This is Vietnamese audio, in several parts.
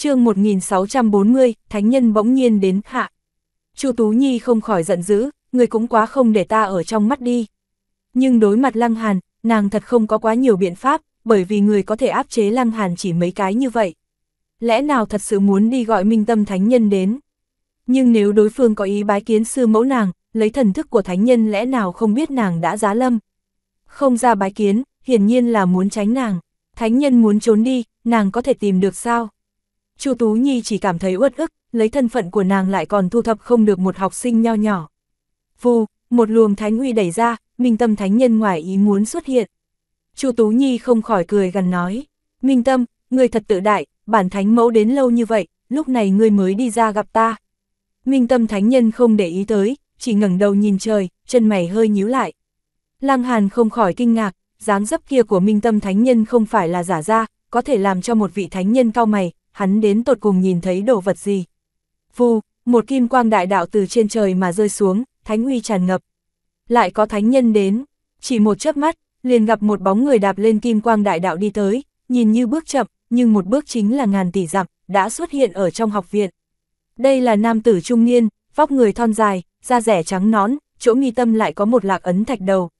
chương 1640, thánh nhân bỗng nhiên đến hạ. Chu Tú Nhi không khỏi giận dữ, người cũng quá không để ta ở trong mắt đi. Nhưng đối mặt Lăng Hàn, nàng thật không có quá nhiều biện pháp, bởi vì người có thể áp chế Lăng Hàn chỉ mấy cái như vậy. Lẽ nào thật sự muốn đi gọi minh tâm thánh nhân đến? Nhưng nếu đối phương có ý bái kiến sư mẫu nàng, lấy thần thức của thánh nhân lẽ nào không biết nàng đã giá lâm? Không ra bái kiến, hiển nhiên là muốn tránh nàng. Thánh nhân muốn trốn đi, nàng có thể tìm được sao? Chu Tú Nhi chỉ cảm thấy uất ức, lấy thân phận của nàng lại còn thu thập không được một học sinh nho nhỏ. Vù, một luồng thánh uy đẩy ra, minh tâm thánh nhân ngoài ý muốn xuất hiện. Chu Tú Nhi không khỏi cười gần nói, minh tâm, người thật tự đại, bản thánh mẫu đến lâu như vậy, lúc này ngươi mới đi ra gặp ta. Minh tâm thánh nhân không để ý tới, chỉ ngẩng đầu nhìn trời, chân mày hơi nhíu lại. Lăng Hàn không khỏi kinh ngạc, dáng dấp kia của minh tâm thánh nhân không phải là giả ra, có thể làm cho một vị thánh nhân cao mày, hắn đến tột cùng nhìn thấy đồ vật gì. Vù, một kim quang đại đạo từ trên trời mà rơi xuống, thánh uy tràn ngập. Lại có thánh nhân đến, chỉ một chớp mắt, liền gặp một bóng người đạp lên kim quang đại đạo đi tới, nhìn như bước chậm, nhưng một bước chính là ngàn tỷ dặm, đã xuất hiện ở trong học viện. Đây là nam tử trung niên, vóc người thon dài, da rẻ trắng nón, chỗ nghi tâm lại có một lạc ấn thạch đầu.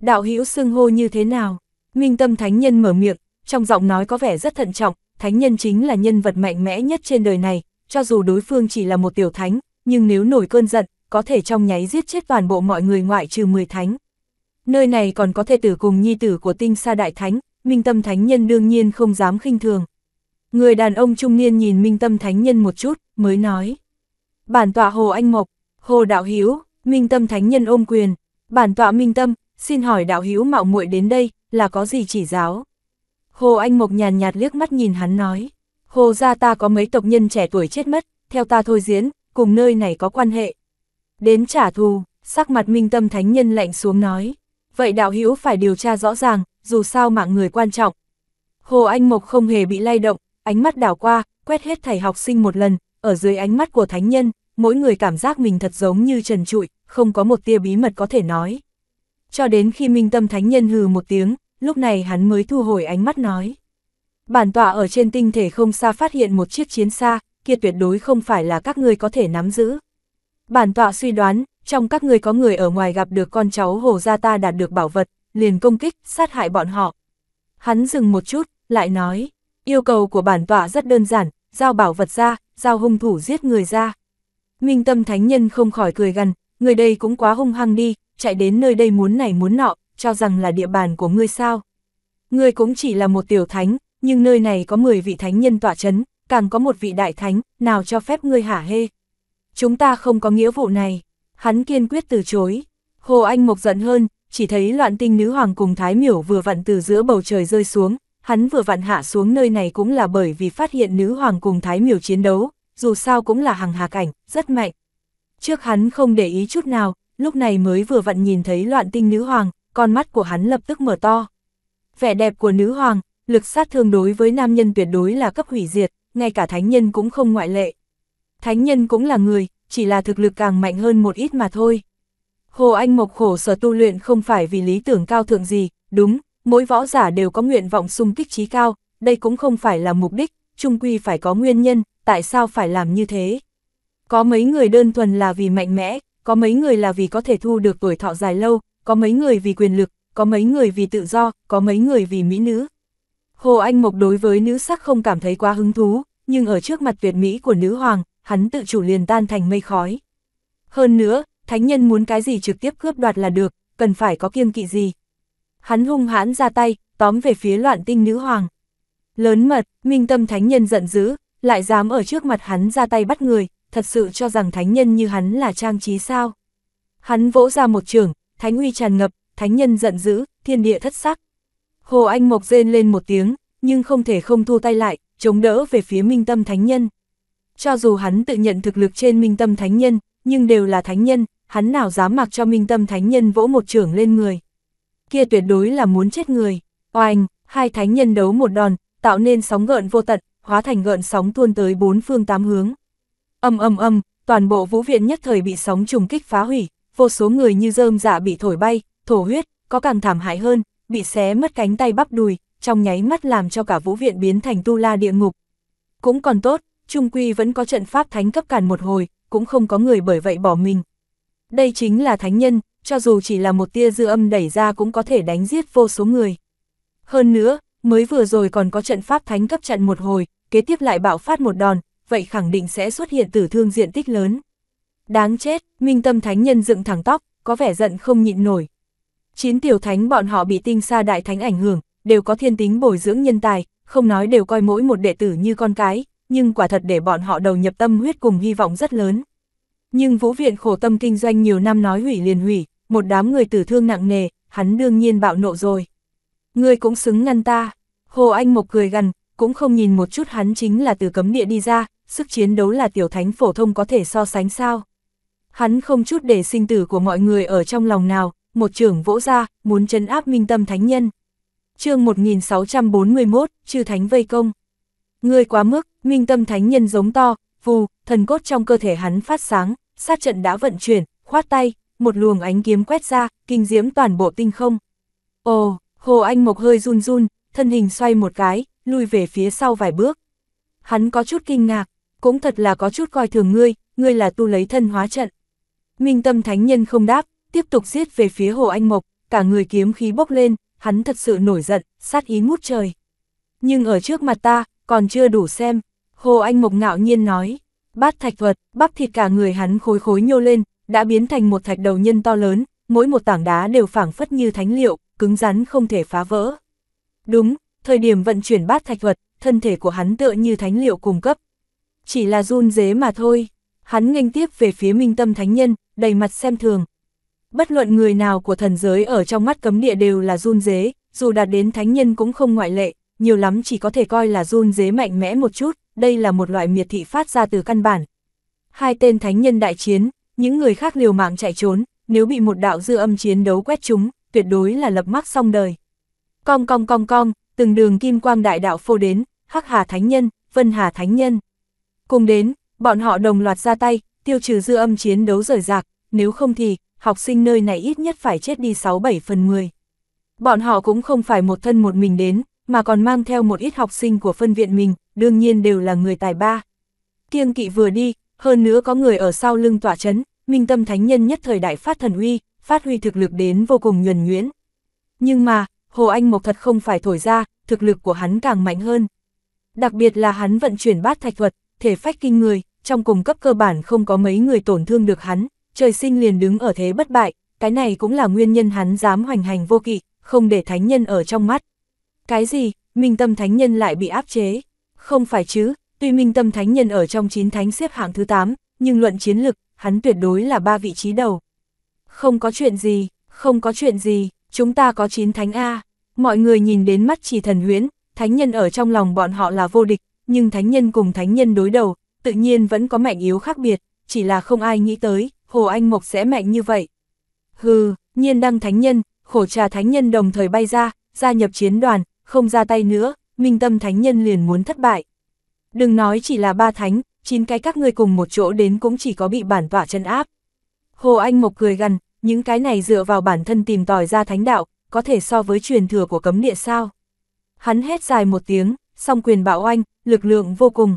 Đạo hữu xưng hô như thế nào? Minh tâm thánh nhân mở miệng, trong giọng nói có vẻ rất thận trọng, thánh nhân chính là nhân vật mạnh mẽ nhất trên đời này, cho dù đối phương chỉ là một tiểu thánh, nhưng nếu nổi cơn giận, có thể trong nháy giết chết toàn bộ mọi người ngoại trừ 10 thánh. Nơi này còn có thể tử cùng nhi tử của tinh sa đại thánh, minh tâm thánh nhân đương nhiên không dám khinh thường. Người đàn ông trung niên nhìn minh tâm thánh nhân một chút, mới nói. Bản tọa Hồ Anh Mộc, Hồ Đạo Hiếu, minh tâm thánh nhân ôm quyền, bản tọa minh tâm, xin hỏi Đạo Hiếu mạo muội đến đây, là có gì chỉ giáo? Hồ Anh Mộc nhàn nhạt liếc mắt nhìn hắn nói, Hồ gia ta có mấy tộc nhân trẻ tuổi chết mất, theo ta thôi diễn, cùng nơi này có quan hệ. Đến trả thù, sắc mặt minh tâm thánh nhân lạnh xuống nói, vậy đạo hữu phải điều tra rõ ràng, dù sao mạng người quan trọng. Hồ Anh Mộc không hề bị lay động, ánh mắt đảo qua, quét hết thầy học sinh một lần, ở dưới ánh mắt của thánh nhân, mỗi người cảm giác mình thật giống như trần trụi, không có một tia bí mật có thể nói. Cho đến khi minh tâm thánh nhân hừ một tiếng, lúc này hắn mới thu hồi ánh mắt nói. Bản tọa ở trên tinh thể không xa phát hiện một chiếc chiến xa, kia tuyệt đối không phải là các người có thể nắm giữ. Bản tọa suy đoán, trong các người có người ở ngoài gặp được con cháu hồ gia ta đạt được bảo vật, liền công kích, sát hại bọn họ. Hắn dừng một chút, lại nói, yêu cầu của bản tọa rất đơn giản, giao bảo vật ra, giao hung thủ giết người ra. Minh tâm thánh nhân không khỏi cười gần, người đây cũng quá hung hăng đi, chạy đến nơi đây muốn này muốn nọ, cho rằng là địa bàn của ngươi sao. Ngươi cũng chỉ là một tiểu thánh, nhưng nơi này có 10 vị thánh nhân tỏa chấn, càng có một vị đại thánh, nào cho phép ngươi hả hê. Chúng ta không có nghĩa vụ này, hắn kiên quyết từ chối. Hồ Anh Mộc giận hơn, chỉ thấy loạn tinh nữ hoàng cùng Thái Miểu vừa vặn từ giữa bầu trời rơi xuống, hắn vừa vặn hạ xuống nơi này cũng là bởi vì phát hiện nữ hoàng cùng Thái Miểu chiến đấu, dù sao cũng là hàng hạc cảnh rất mạnh. Trước hắn không để ý chút nào, lúc này mới vừa vặn nhìn thấy loạn tinh nữ hoàng, con mắt của hắn lập tức mở to. Vẻ đẹp của nữ hoàng, lực sát thương đối với nam nhân tuyệt đối là cấp hủy diệt, ngay cả thánh nhân cũng không ngoại lệ. Thánh nhân cũng là người, chỉ là thực lực càng mạnh hơn một ít mà thôi. Hồ Anh Mộc khổ sở tu luyện không phải vì lý tưởng cao thượng gì, đúng, mỗi võ giả đều có nguyện vọng sung kích trí cao, đây cũng không phải là mục đích, chung quy phải có nguyên nhân, tại sao phải làm như thế. Có mấy người đơn thuần là vì mạnh mẽ, có mấy người là vì có thể thu được tuổi thọ dài lâu, có mấy người vì quyền lực, có mấy người vì tự do, có mấy người vì mỹ nữ. Hồ Anh Mộc đối với nữ sắc không cảm thấy quá hứng thú, nhưng ở trước mặt Việt Mỹ của nữ hoàng, hắn tự chủ liền tan thành mây khói. Hơn nữa, thánh nhân muốn cái gì trực tiếp cướp đoạt là được, cần phải có kiêng kỵ gì. Hắn hung hãn ra tay, tóm về phía loạn tinh nữ hoàng. Lớn mật, minh tâm thánh nhân giận dữ, lại dám ở trước mặt hắn ra tay bắt người, thật sự cho rằng thánh nhân như hắn là trang trí sao. Hắn vỗ ra một trường, thánh uy tràn ngập, thánh nhân giận dữ, thiên địa thất sắc. Hồ Anh Mộc rên lên một tiếng, nhưng không thể không thu tay lại, chống đỡ về phía minh tâm thánh nhân. Cho dù hắn tự nhận thực lực trên minh tâm thánh nhân, nhưng đều là thánh nhân, hắn nào dám mặc cho minh tâm thánh nhân vỗ một trưởng lên người. Kia tuyệt đối là muốn chết người. Oanh, hai thánh nhân đấu một đòn, tạo nên sóng gợn vô tận, hóa thành gợn sóng tuôn tới bốn phương tám hướng. Âm âm âm, toàn bộ vũ viện nhất thời bị sóng trùng kích phá hủy, vô số người như rơm dạ bị thổi bay, thổ huyết, có càng thảm hại hơn, bị xé mất cánh tay bắp đùi, trong nháy mắt làm cho cả vũ viện biến thành tu la địa ngục. Cũng còn tốt, Trung Quy vẫn có trận pháp thánh cấp cản một hồi, cũng không có người bởi vậy bỏ mình. Đây chính là thánh nhân, cho dù chỉ là một tia dư âm đẩy ra cũng có thể đánh giết vô số người. Hơn nữa, mới vừa rồi còn có trận pháp thánh cấp trận một hồi, kế tiếp lại bạo phát một đòn, vậy khẳng định sẽ xuất hiện tử thương diện tích lớn. Đáng chết, minh tâm thánh nhân dựng thẳng tóc, có vẻ giận không nhịn nổi. Chín tiểu thánh bọn họ bị tinh xa đại thánh ảnh hưởng, đều có thiên tính bồi dưỡng nhân tài, không nói đều coi mỗi một đệ tử như con cái, nhưng quả thật để bọn họ đầu nhập tâm huyết cùng hy vọng rất lớn. Nhưng vũ viện khổ tâm kinh doanh nhiều năm nói hủy liền hủy, một đám người tử thương nặng nề, hắn đương nhiên bạo nộ rồi. Ngươi cũng xứng ngăn ta, Hồ Anh một cười gằn, cũng không nhìn một chút hắn chính là từ cấm địa đi ra, sức chiến đấu là tiểu thánh phổ thông có thể so sánh sao hắn không chút để sinh tử của mọi người ở trong lòng nào, một trưởng vỗ ra, muốn chấn áp minh tâm thánh nhân. chương 1641, chư thánh vây công. Người quá mức, minh tâm thánh nhân giống to, vù, thần cốt trong cơ thể hắn phát sáng, sát trận đã vận chuyển, khoát tay, một luồng ánh kiếm quét ra, kinh diễm toàn bộ tinh không. Ồ, Hồ Anh Mộc hơi run run, thân hình xoay một cái, lui về phía sau vài bước. Hắn có chút kinh ngạc, cũng thật là có chút coi thường ngươi, ngươi là tu lấy thân hóa trận. Minh tâm thánh nhân không đáp, tiếp tục giết về phía Hồ Anh Mộc, cả người kiếm khí bốc lên, hắn thật sự nổi giận, sát ý ngút trời. Nhưng ở trước mặt ta, còn chưa đủ xem, Hồ Anh Mộc ngạo nhiên nói, bát thạch thuật, bắp thịt cả người hắn khối khối nhô lên, đã biến thành một thạch đầu nhân to lớn, mỗi một tảng đá đều phảng phất như thánh liệu, cứng rắn không thể phá vỡ. Đúng, thời điểm vận chuyển bát thạch thuật, thân thể của hắn tựa như thánh liệu cung cấp. Chỉ là run dế mà thôi hắn nghênh tiếp về phía minh tâm thánh nhân, đầy mặt xem thường. Bất luận người nào của thần giới ở trong mắt cấm địa đều là run dế, dù đạt đến thánh nhân cũng không ngoại lệ, nhiều lắm chỉ có thể coi là run dế mạnh mẽ một chút, đây là một loại miệt thị phát ra từ căn bản. Hai tên thánh nhân đại chiến, những người khác liều mạng chạy trốn, nếu bị một đạo dư âm chiến đấu quét chúng, tuyệt đối là lập mắc xong đời. Cong cong cong cong, từng đường kim quang đại đạo phô đến, Hắc Hà Thánh Nhân, Vân Hà Thánh Nhân. Cùng đến, Bọn họ đồng loạt ra tay, tiêu trừ dư âm chiến đấu rời rạc, nếu không thì, học sinh nơi này ít nhất phải chết đi 6-7 phần 10. Bọn họ cũng không phải một thân một mình đến, mà còn mang theo một ít học sinh của phân viện mình, đương nhiên đều là người tài ba. Kiêng kỵ vừa đi, hơn nữa có người ở sau lưng tỏa chấn, minh tâm thánh nhân nhất thời đại phát thần uy, phát huy thực lực đến vô cùng nhuần nhuyễn. Nhưng mà, Hồ Anh Mộc thật không phải thổi ra, thực lực của hắn càng mạnh hơn. Đặc biệt là hắn vận chuyển bát thạch thuật, thể phách kinh người, trong cùng cấp cơ bản không có mấy người tổn thương được hắn, trời sinh liền đứng ở thế bất bại, cái này cũng là nguyên nhân hắn dám hoành hành vô kỵ, không để thánh nhân ở trong mắt. Cái gì, minh tâm thánh nhân lại bị áp chế? Không phải chứ, tuy minh tâm thánh nhân ở trong 9 thánh xếp hạng thứ 8, nhưng luận chiến lực, hắn tuyệt đối là ba vị trí đầu. Không có chuyện gì, không có chuyện gì, chúng ta có 9 thánh A. Mọi người nhìn đến mắt chỉ thần huyễn, thánh nhân ở trong lòng bọn họ là vô địch, nhưng thánh nhân cùng thánh nhân đối đầu, tự nhiên vẫn có mạnh yếu khác biệt, chỉ là không ai nghĩ tới, Hồ Anh Mộc sẽ mạnh như vậy. Hừ, nhiên đăng thánh nhân, khổ trà thánh nhân đồng thời bay ra, gia nhập chiến đoàn, không ra tay nữa, minh tâm thánh nhân liền muốn thất bại. Đừng nói chỉ là ba thánh, chín cái các ngươi cùng một chỗ đến cũng chỉ có bị bản tỏa chân áp. Hồ Anh Mộc cười gần, những cái này dựa vào bản thân tìm tòi ra thánh đạo, có thể so với truyền thừa của cấm địa sao. Hắn hét dài một tiếng, song quyền bạo oanh, lực lượng vô cùng,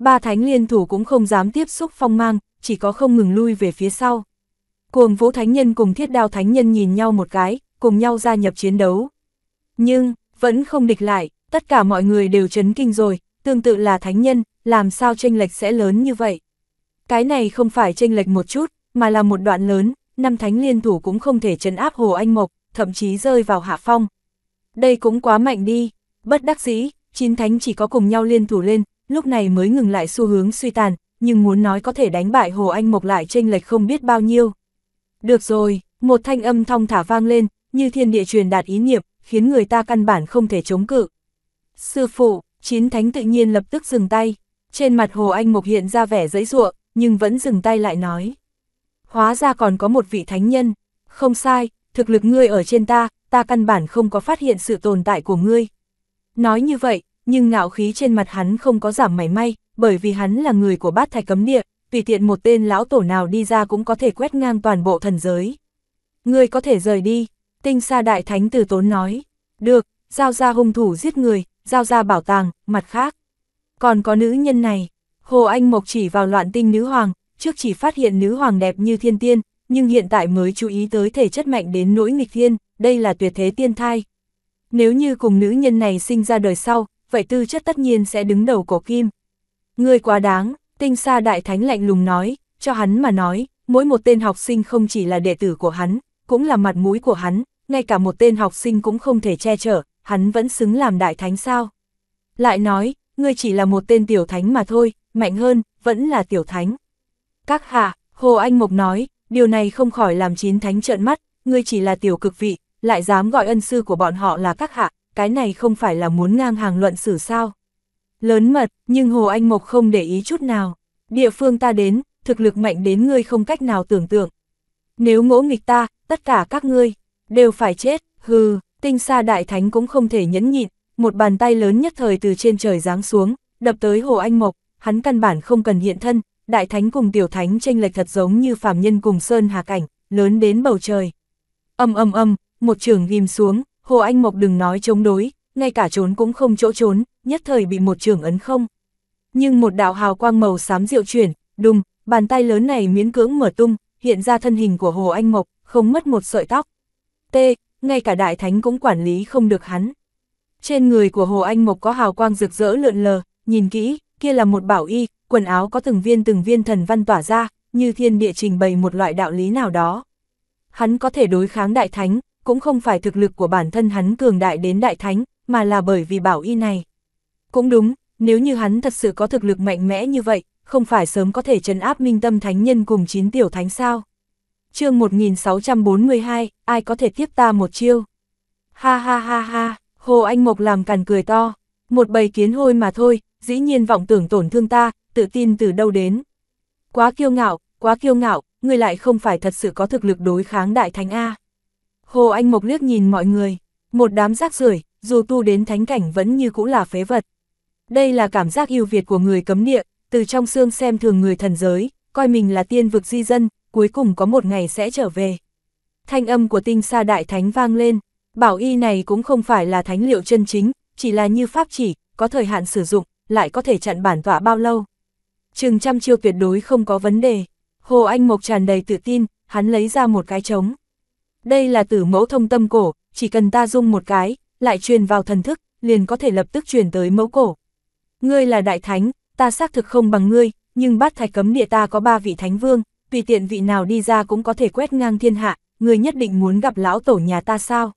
Ba thánh liên thủ cũng không dám tiếp xúc phong mang, chỉ có không ngừng lui về phía sau. Cuồng vũ thánh nhân cùng thiết đao thánh nhân nhìn nhau một cái, cùng nhau gia nhập chiến đấu. Nhưng, vẫn không địch lại, tất cả mọi người đều chấn kinh rồi, tương tự là thánh nhân, làm sao tranh lệch sẽ lớn như vậy. Cái này không phải tranh lệch một chút, mà là một đoạn lớn, năm thánh liên thủ cũng không thể chấn áp Hồ Anh Mộc, thậm chí rơi vào hạ phong. Đây cũng quá mạnh đi, bất đắc dĩ, chín thánh chỉ có cùng nhau liên thủ lên, lúc này mới ngừng lại xu hướng suy tàn, nhưng muốn nói có thể đánh bại Hồ Anh Mộc lại chênh lệch không biết bao nhiêu. Được rồi, một thanh âm thong thả vang lên, như thiên địa truyền đạt ý niệm, khiến người ta căn bản không thể chống cự. Sư phụ, chín thánh tự nhiên lập tức dừng tay, trên mặt Hồ Anh Mộc hiện ra vẻ giấy ruộng, nhưng vẫn dừng tay lại nói. Hóa ra còn có một vị thánh nhân, không sai, thực lực ngươi ở trên ta, ta căn bản không có phát hiện sự tồn tại của ngươi. Nói như vậy, nhưng ngạo khí trên mặt hắn không có giảm mảy may, bởi vì hắn là người của bát thạch cấm địa, tùy tiện một tên lão tổ nào đi ra cũng có thể quét ngang toàn bộ thần giới. Người có thể rời đi, tinh xa đại thánh từ tốn nói, được, giao ra hung thủ giết người, giao ra bảo tàng, mặt khác. Còn có nữ nhân này, Hồ Anh Mộc chỉ vào loạn tinh nữ hoàng, trước chỉ phát hiện nữ hoàng đẹp như thiên tiên, nhưng hiện tại mới chú ý tới thể chất mạnh đến nỗi nghịch thiên, đây là tuyệt thế tiên thai. Nếu như cùng nữ nhân này sinh ra đời sau, vậy tư chất tất nhiên sẽ đứng đầu cổ kim. Người quá đáng, tinh xa đại thánh lạnh lùng nói, cho hắn mà nói, mỗi một tên học sinh không chỉ là đệ tử của hắn, cũng là mặt mũi của hắn, ngay cả một tên học sinh cũng không thể che chở, hắn vẫn xứng làm đại thánh sao. Lại nói, ngươi chỉ là một tên tiểu thánh mà thôi, mạnh hơn, vẫn là tiểu thánh. Các hạ, Hồ Anh Mộc nói, điều này không khỏi làm chín thánh trợn mắt, ngươi chỉ là tiểu cực vị, lại dám gọi ân sư của bọn họ là các hạ, cái này không phải là muốn ngang hàng luận xử sao. Lớn mật, nhưng Hồ Anh Mộc không để ý chút nào. Địa phương ta đến, thực lực mạnh đến ngươi không cách nào tưởng tượng. Nếu ngỗ nghịch ta, tất cả các ngươi, đều phải chết, hừ, tinh xa đại thánh cũng không thể nhẫn nhịn, một bàn tay lớn nhất thời từ trên trời giáng xuống, đập tới Hồ Anh Mộc, hắn căn bản không cần hiện thân, đại thánh cùng tiểu thánh tranh lệch thật giống như phàm nhân cùng sơn hà cảnh, lớn đến bầu trời. Âm âm âm, một trường ghim xuống, Hồ Anh Mộc đừng nói chống đối, ngay cả trốn cũng không chỗ trốn, nhất thời bị một trường ấn không. Nhưng một đạo hào quang màu xám diệu chuyển, đùng, bàn tay lớn này miễn cưỡng mở tung, hiện ra thân hình của Hồ Anh Mộc, không mất một sợi tóc. T, ngay cả đại thánh cũng quản lý không được hắn. Trên người của Hồ Anh Mộc có hào quang rực rỡ lượn lờ, nhìn kỹ, kia là một bảo y, quần áo có từng viên từng viên thần văn tỏa ra, như thiên địa trình bày một loại đạo lý nào đó. Hắn có thể đối kháng đại thánh, cũng không phải thực lực của bản thân hắn cường đại đến đại thánh, mà là bởi vì bảo y này. Cũng đúng, nếu như hắn thật sự có thực lực mạnh mẽ như vậy, không phải sớm có thể trấn áp minh tâm thánh nhân cùng chín tiểu thánh sao. chương 1642, ai có thể tiếp ta một chiêu? Ha ha ha ha, Hồ Anh Mộc làm càn cười to, một bầy kiến hôi mà thôi, dĩ nhiên vọng tưởng tổn thương ta, tự tin từ đâu đến. Quá kiêu ngạo, quá kiêu ngạo, người lại không phải thật sự có thực lực đối kháng đại thánh A. Hồ Anh Mộc liếc nhìn mọi người, một đám rác rưởi, dù tu đến thánh cảnh vẫn như cũ là phế vật. Đây là cảm giác ưu việt của người cấm địa, từ trong xương xem thường người thần giới, coi mình là tiên vực di dân, cuối cùng có một ngày sẽ trở về. Thanh âm của tinh sa đại thánh vang lên, bảo y này cũng không phải là thánh liệu chân chính, chỉ là như pháp chỉ, có thời hạn sử dụng, lại có thể chặn bản tọa bao lâu. Trừng trăm chiêu tuyệt đối không có vấn đề. Hồ Anh Mộc tràn đầy tự tin, hắn lấy ra một cái trống. Đây là tử mẫu thông tâm cổ, chỉ cần ta dung một cái, lại truyền vào thần thức, liền có thể lập tức truyền tới mẫu cổ. Ngươi là đại thánh, ta xác thực không bằng ngươi, nhưng bát thạch cấm địa ta có ba vị thánh vương, tùy tiện vị nào đi ra cũng có thể quét ngang thiên hạ, ngươi nhất định muốn gặp lão tổ nhà ta sao?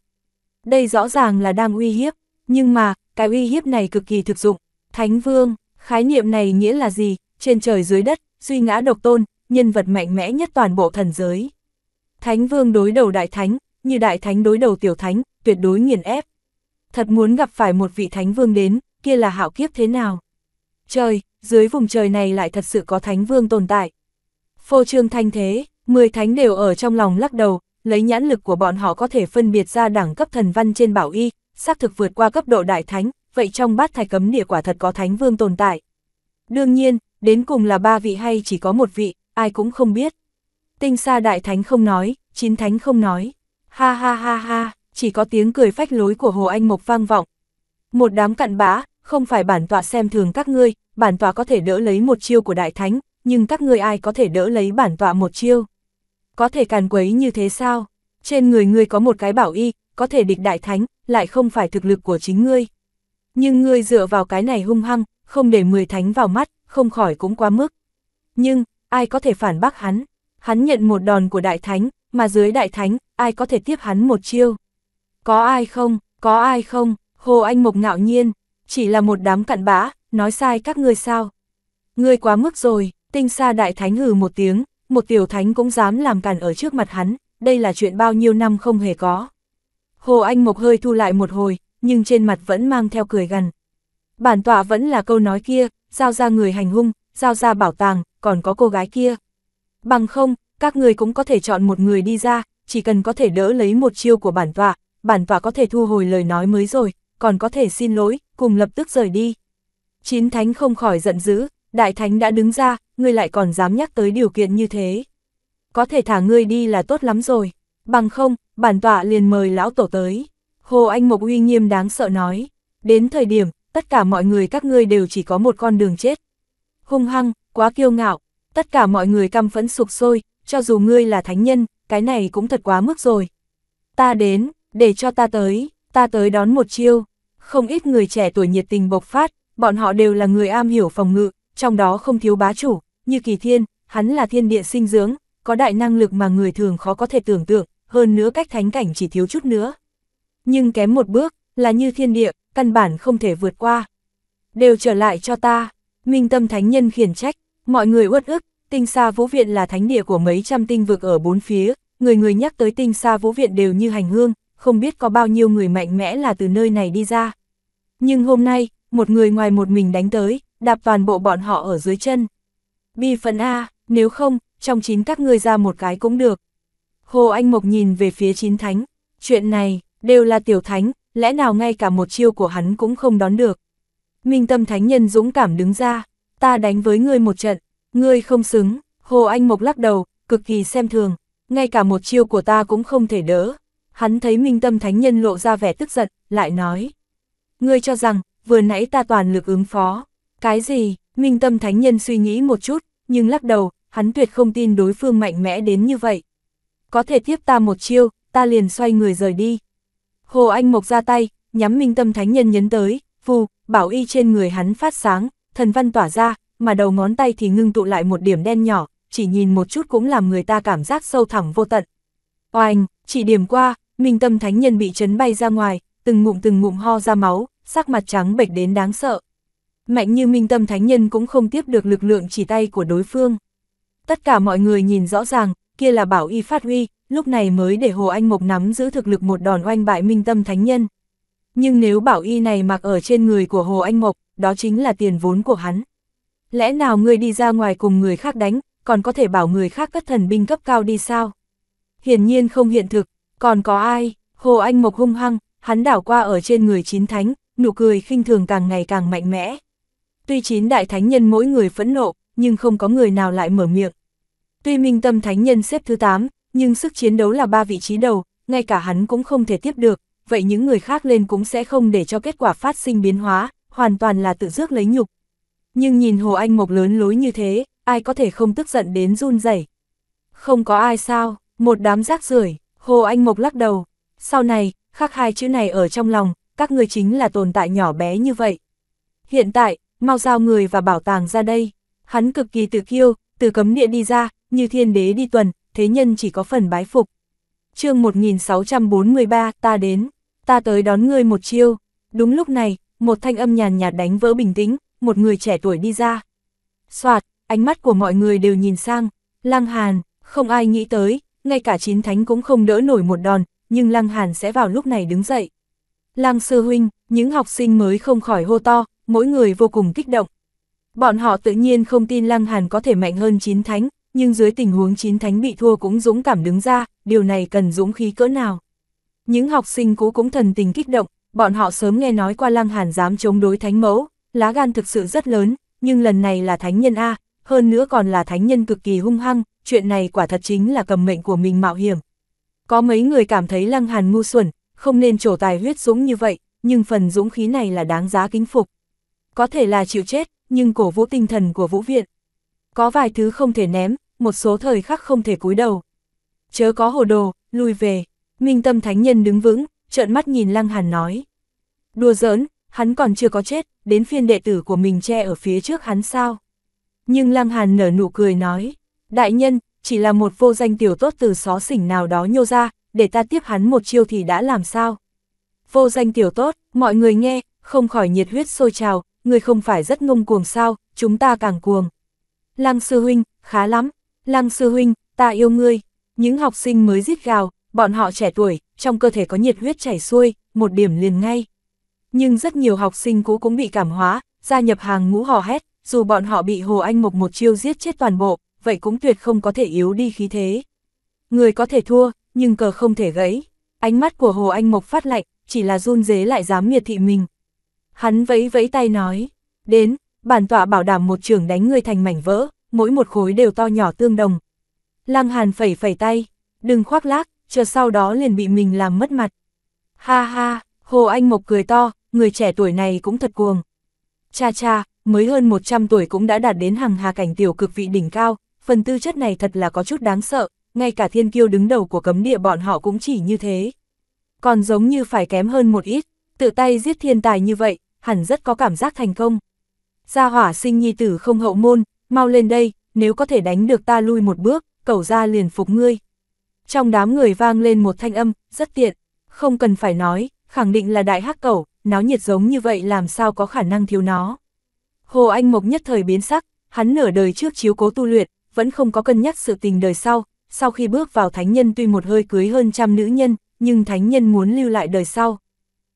Đây rõ ràng là đang uy hiếp, nhưng mà, cái uy hiếp này cực kỳ thực dụng. Thánh vương, khái niệm này nghĩa là gì? Trên trời dưới đất, suy ngã độc tôn, nhân vật mạnh mẽ nhất toàn bộ thần giới. Thánh vương đối đầu đại thánh, như đại thánh đối đầu tiểu thánh, tuyệt đối nghiền ép. Thật muốn gặp phải một vị thánh vương đến, kia là hạo kiếp thế nào? Trời, dưới vùng trời này lại thật sự có thánh vương tồn tại. Phô trương thanh thế, 10 thánh đều ở trong lòng lắc đầu, lấy nhãn lực của bọn họ có thể phân biệt ra đẳng cấp thần văn trên bảo y, xác thực vượt qua cấp độ đại thánh, vậy trong bát thạch cấm địa quả thật có thánh vương tồn tại. Đương nhiên, đến cùng là ba vị hay chỉ có một vị, ai cũng không biết. Tinh xa đại thánh không nói, chín thánh không nói. Ha ha ha ha, chỉ có tiếng cười phách lối của Hồ Anh Mộc vang vọng. Một đám cặn bã, không phải bản tọa xem thường các ngươi, bản tọa có thể đỡ lấy một chiêu của đại thánh, nhưng các ngươi ai có thể đỡ lấy bản tọa một chiêu. Có thể càn quấy như thế sao? Trên người ngươi có một cái bảo y, có thể địch đại thánh, lại không phải thực lực của chính ngươi. Nhưng ngươi dựa vào cái này hung hăng, không để mười thánh vào mắt, không khỏi cũng quá mức. Nhưng, ai có thể phản bác hắn? hắn nhận một đòn của đại thánh, mà dưới đại thánh, ai có thể tiếp hắn một chiêu. Có ai không, có ai không, Hồ Anh Mộc ngạo nhiên, chỉ là một đám cặn bã, nói sai các ngươi sao. Ngươi quá mức rồi, tinh xa đại thánh hừ một tiếng, một tiểu thánh cũng dám làm cản ở trước mặt hắn, đây là chuyện bao nhiêu năm không hề có. Hồ Anh Mộc hơi thu lại một hồi, nhưng trên mặt vẫn mang theo cười gần. Bản tọa vẫn là câu nói kia, giao ra người hành hung, giao ra bảo tàng, còn có cô gái kia, bằng không, các người cũng có thể chọn một người đi ra, chỉ cần có thể đỡ lấy một chiêu của bản tọa, bản tọa có thể thu hồi lời nói mới rồi, còn có thể xin lỗi, cùng lập tức rời đi. Chín thánh không khỏi giận dữ, đại thánh đã đứng ra, ngươi lại còn dám nhắc tới điều kiện như thế. Có thể thả ngươi đi là tốt lắm rồi, bằng không, bản tọa liền mời lão tổ tới. Hồ Anh Mộc uy nghiêm đáng sợ nói, đến thời điểm, tất cả mọi người các ngươi đều chỉ có một con đường chết. Hung hăng, quá kiêu ngạo, tất cả mọi người căm phẫn sụp sôi, cho dù ngươi là thánh nhân, cái này cũng thật quá mức rồi. Ta đến, để cho ta tới, ta tới đón một chiêu. Không ít người trẻ tuổi nhiệt tình bộc phát, bọn họ đều là người am hiểu phòng ngự, trong đó không thiếu bá chủ, như kỳ thiên, hắn là thiên địa sinh dưỡng, có đại năng lực mà người thường khó có thể tưởng tượng, hơn nữa cách thánh cảnh chỉ thiếu chút nữa. Nhưng kém một bước, là như thiên địa, căn bản không thể vượt qua. Đều trở lại cho ta, minh tâm thánh nhân khiển trách, Mọi người uất ức, tinh xa vũ viện là thánh địa của mấy trăm tinh vực ở bốn phía, người người nhắc tới tinh xa vũ viện đều như hành hương, không biết có bao nhiêu người mạnh mẽ là từ nơi này đi ra. Nhưng hôm nay, một người ngoài một mình đánh tới, đạp toàn bộ bọn họ ở dưới chân. Bi phấn A, nếu không, trong chín các ngươi ra một cái cũng được. Hồ Anh Mộc nhìn về phía chín thánh, chuyện này, đều là tiểu thánh, lẽ nào ngay cả một chiêu của hắn cũng không đón được. Minh tâm thánh nhân dũng cảm đứng ra, ta đánh với ngươi một trận, ngươi không xứng, Hồ Anh Mộc lắc đầu, cực kỳ xem thường, ngay cả một chiêu của ta cũng không thể đỡ. Hắn thấy minh tâm thánh nhân lộ ra vẻ tức giận, lại nói. Ngươi cho rằng, vừa nãy ta toàn lực ứng phó. Cái gì, minh tâm thánh nhân suy nghĩ một chút, nhưng lắc đầu, hắn tuyệt không tin đối phương mạnh mẽ đến như vậy. Có thể tiếp ta một chiêu, ta liền xoay người rời đi. Hồ Anh Mộc ra tay, nhắm minh tâm thánh nhân nhấn tới, vù, bảo y trên người hắn phát sáng, thần văn tỏa ra, mà đầu ngón tay thì ngưng tụ lại một điểm đen nhỏ, chỉ nhìn một chút cũng làm người ta cảm giác sâu thẳm vô tận. Oanh, chỉ điểm qua, minh tâm thánh nhân bị chấn bay ra ngoài, từng ngụm từng ngụm ho ra máu, sắc mặt trắng bệch đến đáng sợ. Mạnh như minh tâm thánh nhân cũng không tiếp được lực lượng chỉ tay của đối phương. Tất cả mọi người nhìn rõ ràng, kia là bảo y phát huy, lúc này mới để Hồ Anh Mộc nắm giữ thực lực một đòn oanh bại minh tâm thánh nhân. Nhưng nếu bảo y này mặc ở trên người của Hồ Anh Mộc, đó chính là tiền vốn của hắn. Lẽ nào ngươi đi ra ngoài cùng người khác đánh, còn có thể bảo người khác cất thần binh cấp cao đi sao? Hiển nhiên không hiện thực, còn có ai, Hồ Anh Mộc hung hăng, hắn đảo qua ở trên người chín thánh, nụ cười khinh thường càng ngày càng mạnh mẽ. Tuy chín đại thánh nhân mỗi người phẫn nộ, nhưng không có người nào lại mở miệng. Tuy minh tâm thánh nhân xếp thứ 8, nhưng sức chiến đấu là ba vị trí đầu, ngay cả hắn cũng không thể tiếp được, vậy những người khác lên cũng sẽ không để cho kết quả phát sinh biến hóa, hoàn toàn là tự dước lấy nhục. Nhưng nhìn Hồ Anh Mộc lớn lối như thế, ai có thể không tức giận đến run rẩy. Không có ai sao, một đám rác rưởi Hồ Anh Mộc lắc đầu. Sau này, khắc hai chữ này ở trong lòng, các người chính là tồn tại nhỏ bé như vậy. Hiện tại, mau giao người và bảo tàng ra đây. Hắn cực kỳ tự kiêu, từ cấm địa đi ra, như thiên đế đi tuần, thế nhân chỉ có phần bái phục. chương 1643, ta đến, ta tới đón ngươi một chiêu. Đúng lúc này, một thanh âm nhàn nhạt đánh vỡ bình tĩnh, một người trẻ tuổi đi ra. Soạt, ánh mắt của mọi người đều nhìn sang, Lăng Hàn, không ai nghĩ tới, ngay cả chín thánh cũng không đỡ nổi một đòn, nhưng Lăng Hàn sẽ vào lúc này đứng dậy. Lăng sư huynh, những học sinh mới không khỏi hô to, mỗi người vô cùng kích động. Bọn họ tự nhiên không tin Lăng Hàn có thể mạnh hơn chín thánh, nhưng dưới tình huống chín thánh bị thua cũng dũng cảm đứng ra, điều này cần dũng khí cỡ nào. Những học sinh cũ cũng thần tình kích động, bọn họ sớm nghe nói qua Lăng Hàn dám chống đối thánh mẫu, lá gan thực sự rất lớn, nhưng lần này là thánh nhân A, hơn nữa còn là thánh nhân cực kỳ hung hăng, chuyện này quả thật chính là cầm mệnh của mình mạo hiểm. Có mấy người cảm thấy Lăng Hàn ngu xuẩn, không nên trổ tài huyết dũng như vậy, nhưng phần dũng khí này là đáng giá kính phục. Có thể là chịu chết, nhưng cổ vũ tinh thần của vũ viện. Có vài thứ không thể ném, một số thời khắc không thể cúi đầu. Chớ có hồ đồ, lùi về. Minh tâm thánh nhân đứng vững, trợn mắt nhìn Lăng Hàn nói. Đùa giỡn, hắn còn chưa có chết, đến phiên đệ tử của mình che ở phía trước hắn sao. Nhưng Lăng Hàn nở nụ cười nói, đại nhân, chỉ là một vô danh tiểu tốt từ xó xỉnh nào đó nhô ra, để ta tiếp hắn một chiêu thì đã làm sao. Vô danh tiểu tốt, mọi người nghe, không khỏi nhiệt huyết sôi trào, người không phải rất ngông cuồng sao, chúng ta càng cuồng. Lăng sư huynh, khá lắm, lăng sư huynh, ta yêu ngươi, những học sinh mới giết gào, bọn họ trẻ tuổi, trong cơ thể có nhiệt huyết chảy xuôi, một điểm liền ngay. Nhưng rất nhiều học sinh cũ cũng bị cảm hóa, gia nhập hàng ngũ hò hét, dù bọn họ bị Hồ Anh Mộc một chiêu giết chết toàn bộ, vậy cũng tuyệt không có thể yếu đi khí thế. Người có thể thua, nhưng cờ không thể gãy. Ánh mắt của Hồ Anh Mộc phát lạnh, chỉ là run dế lại dám miệt thị mình. Hắn vẫy vẫy tay nói, đến, bản tọa bảo đảm một trường đánh người thành mảnh vỡ, mỗi một khối đều to nhỏ tương đồng. Lăng Hàn phẩy phẩy tay, đừng khoác lác, chờ sau đó liền bị mình làm mất mặt. Ha ha, Hồ Anh Mộc cười to, người trẻ tuổi này cũng thật cuồng. Cha cha, mới hơn 100 tuổi cũng đã đạt đến hàng hà cảnh tiểu cực vị đỉnh cao, phần tư chất này thật là có chút đáng sợ, ngay cả thiên kiêu đứng đầu của cấm địa bọn họ cũng chỉ như thế. Còn giống như phải kém hơn một ít, tự tay giết thiên tài như vậy, hẳn rất có cảm giác thành công. Gia hỏa sinh nhi tử không hậu môn, mau lên đây, nếu có thể đánh được ta lui một bước, cầu ra liền phục ngươi. Trong đám người vang lên một thanh âm, rất tiện, không cần phải nói, khẳng định là đại hắc cẩu, náo nhiệt giống như vậy làm sao có khả năng thiếu nó. Hồ Anh Mộc nhất thời biến sắc, hắn nửa đời trước chiếu cố tu luyện, vẫn không có cân nhắc sự tình đời sau, sau khi bước vào thánh nhân tuy một hơi cưới hơn trăm nữ nhân, nhưng thánh nhân muốn lưu lại đời sau.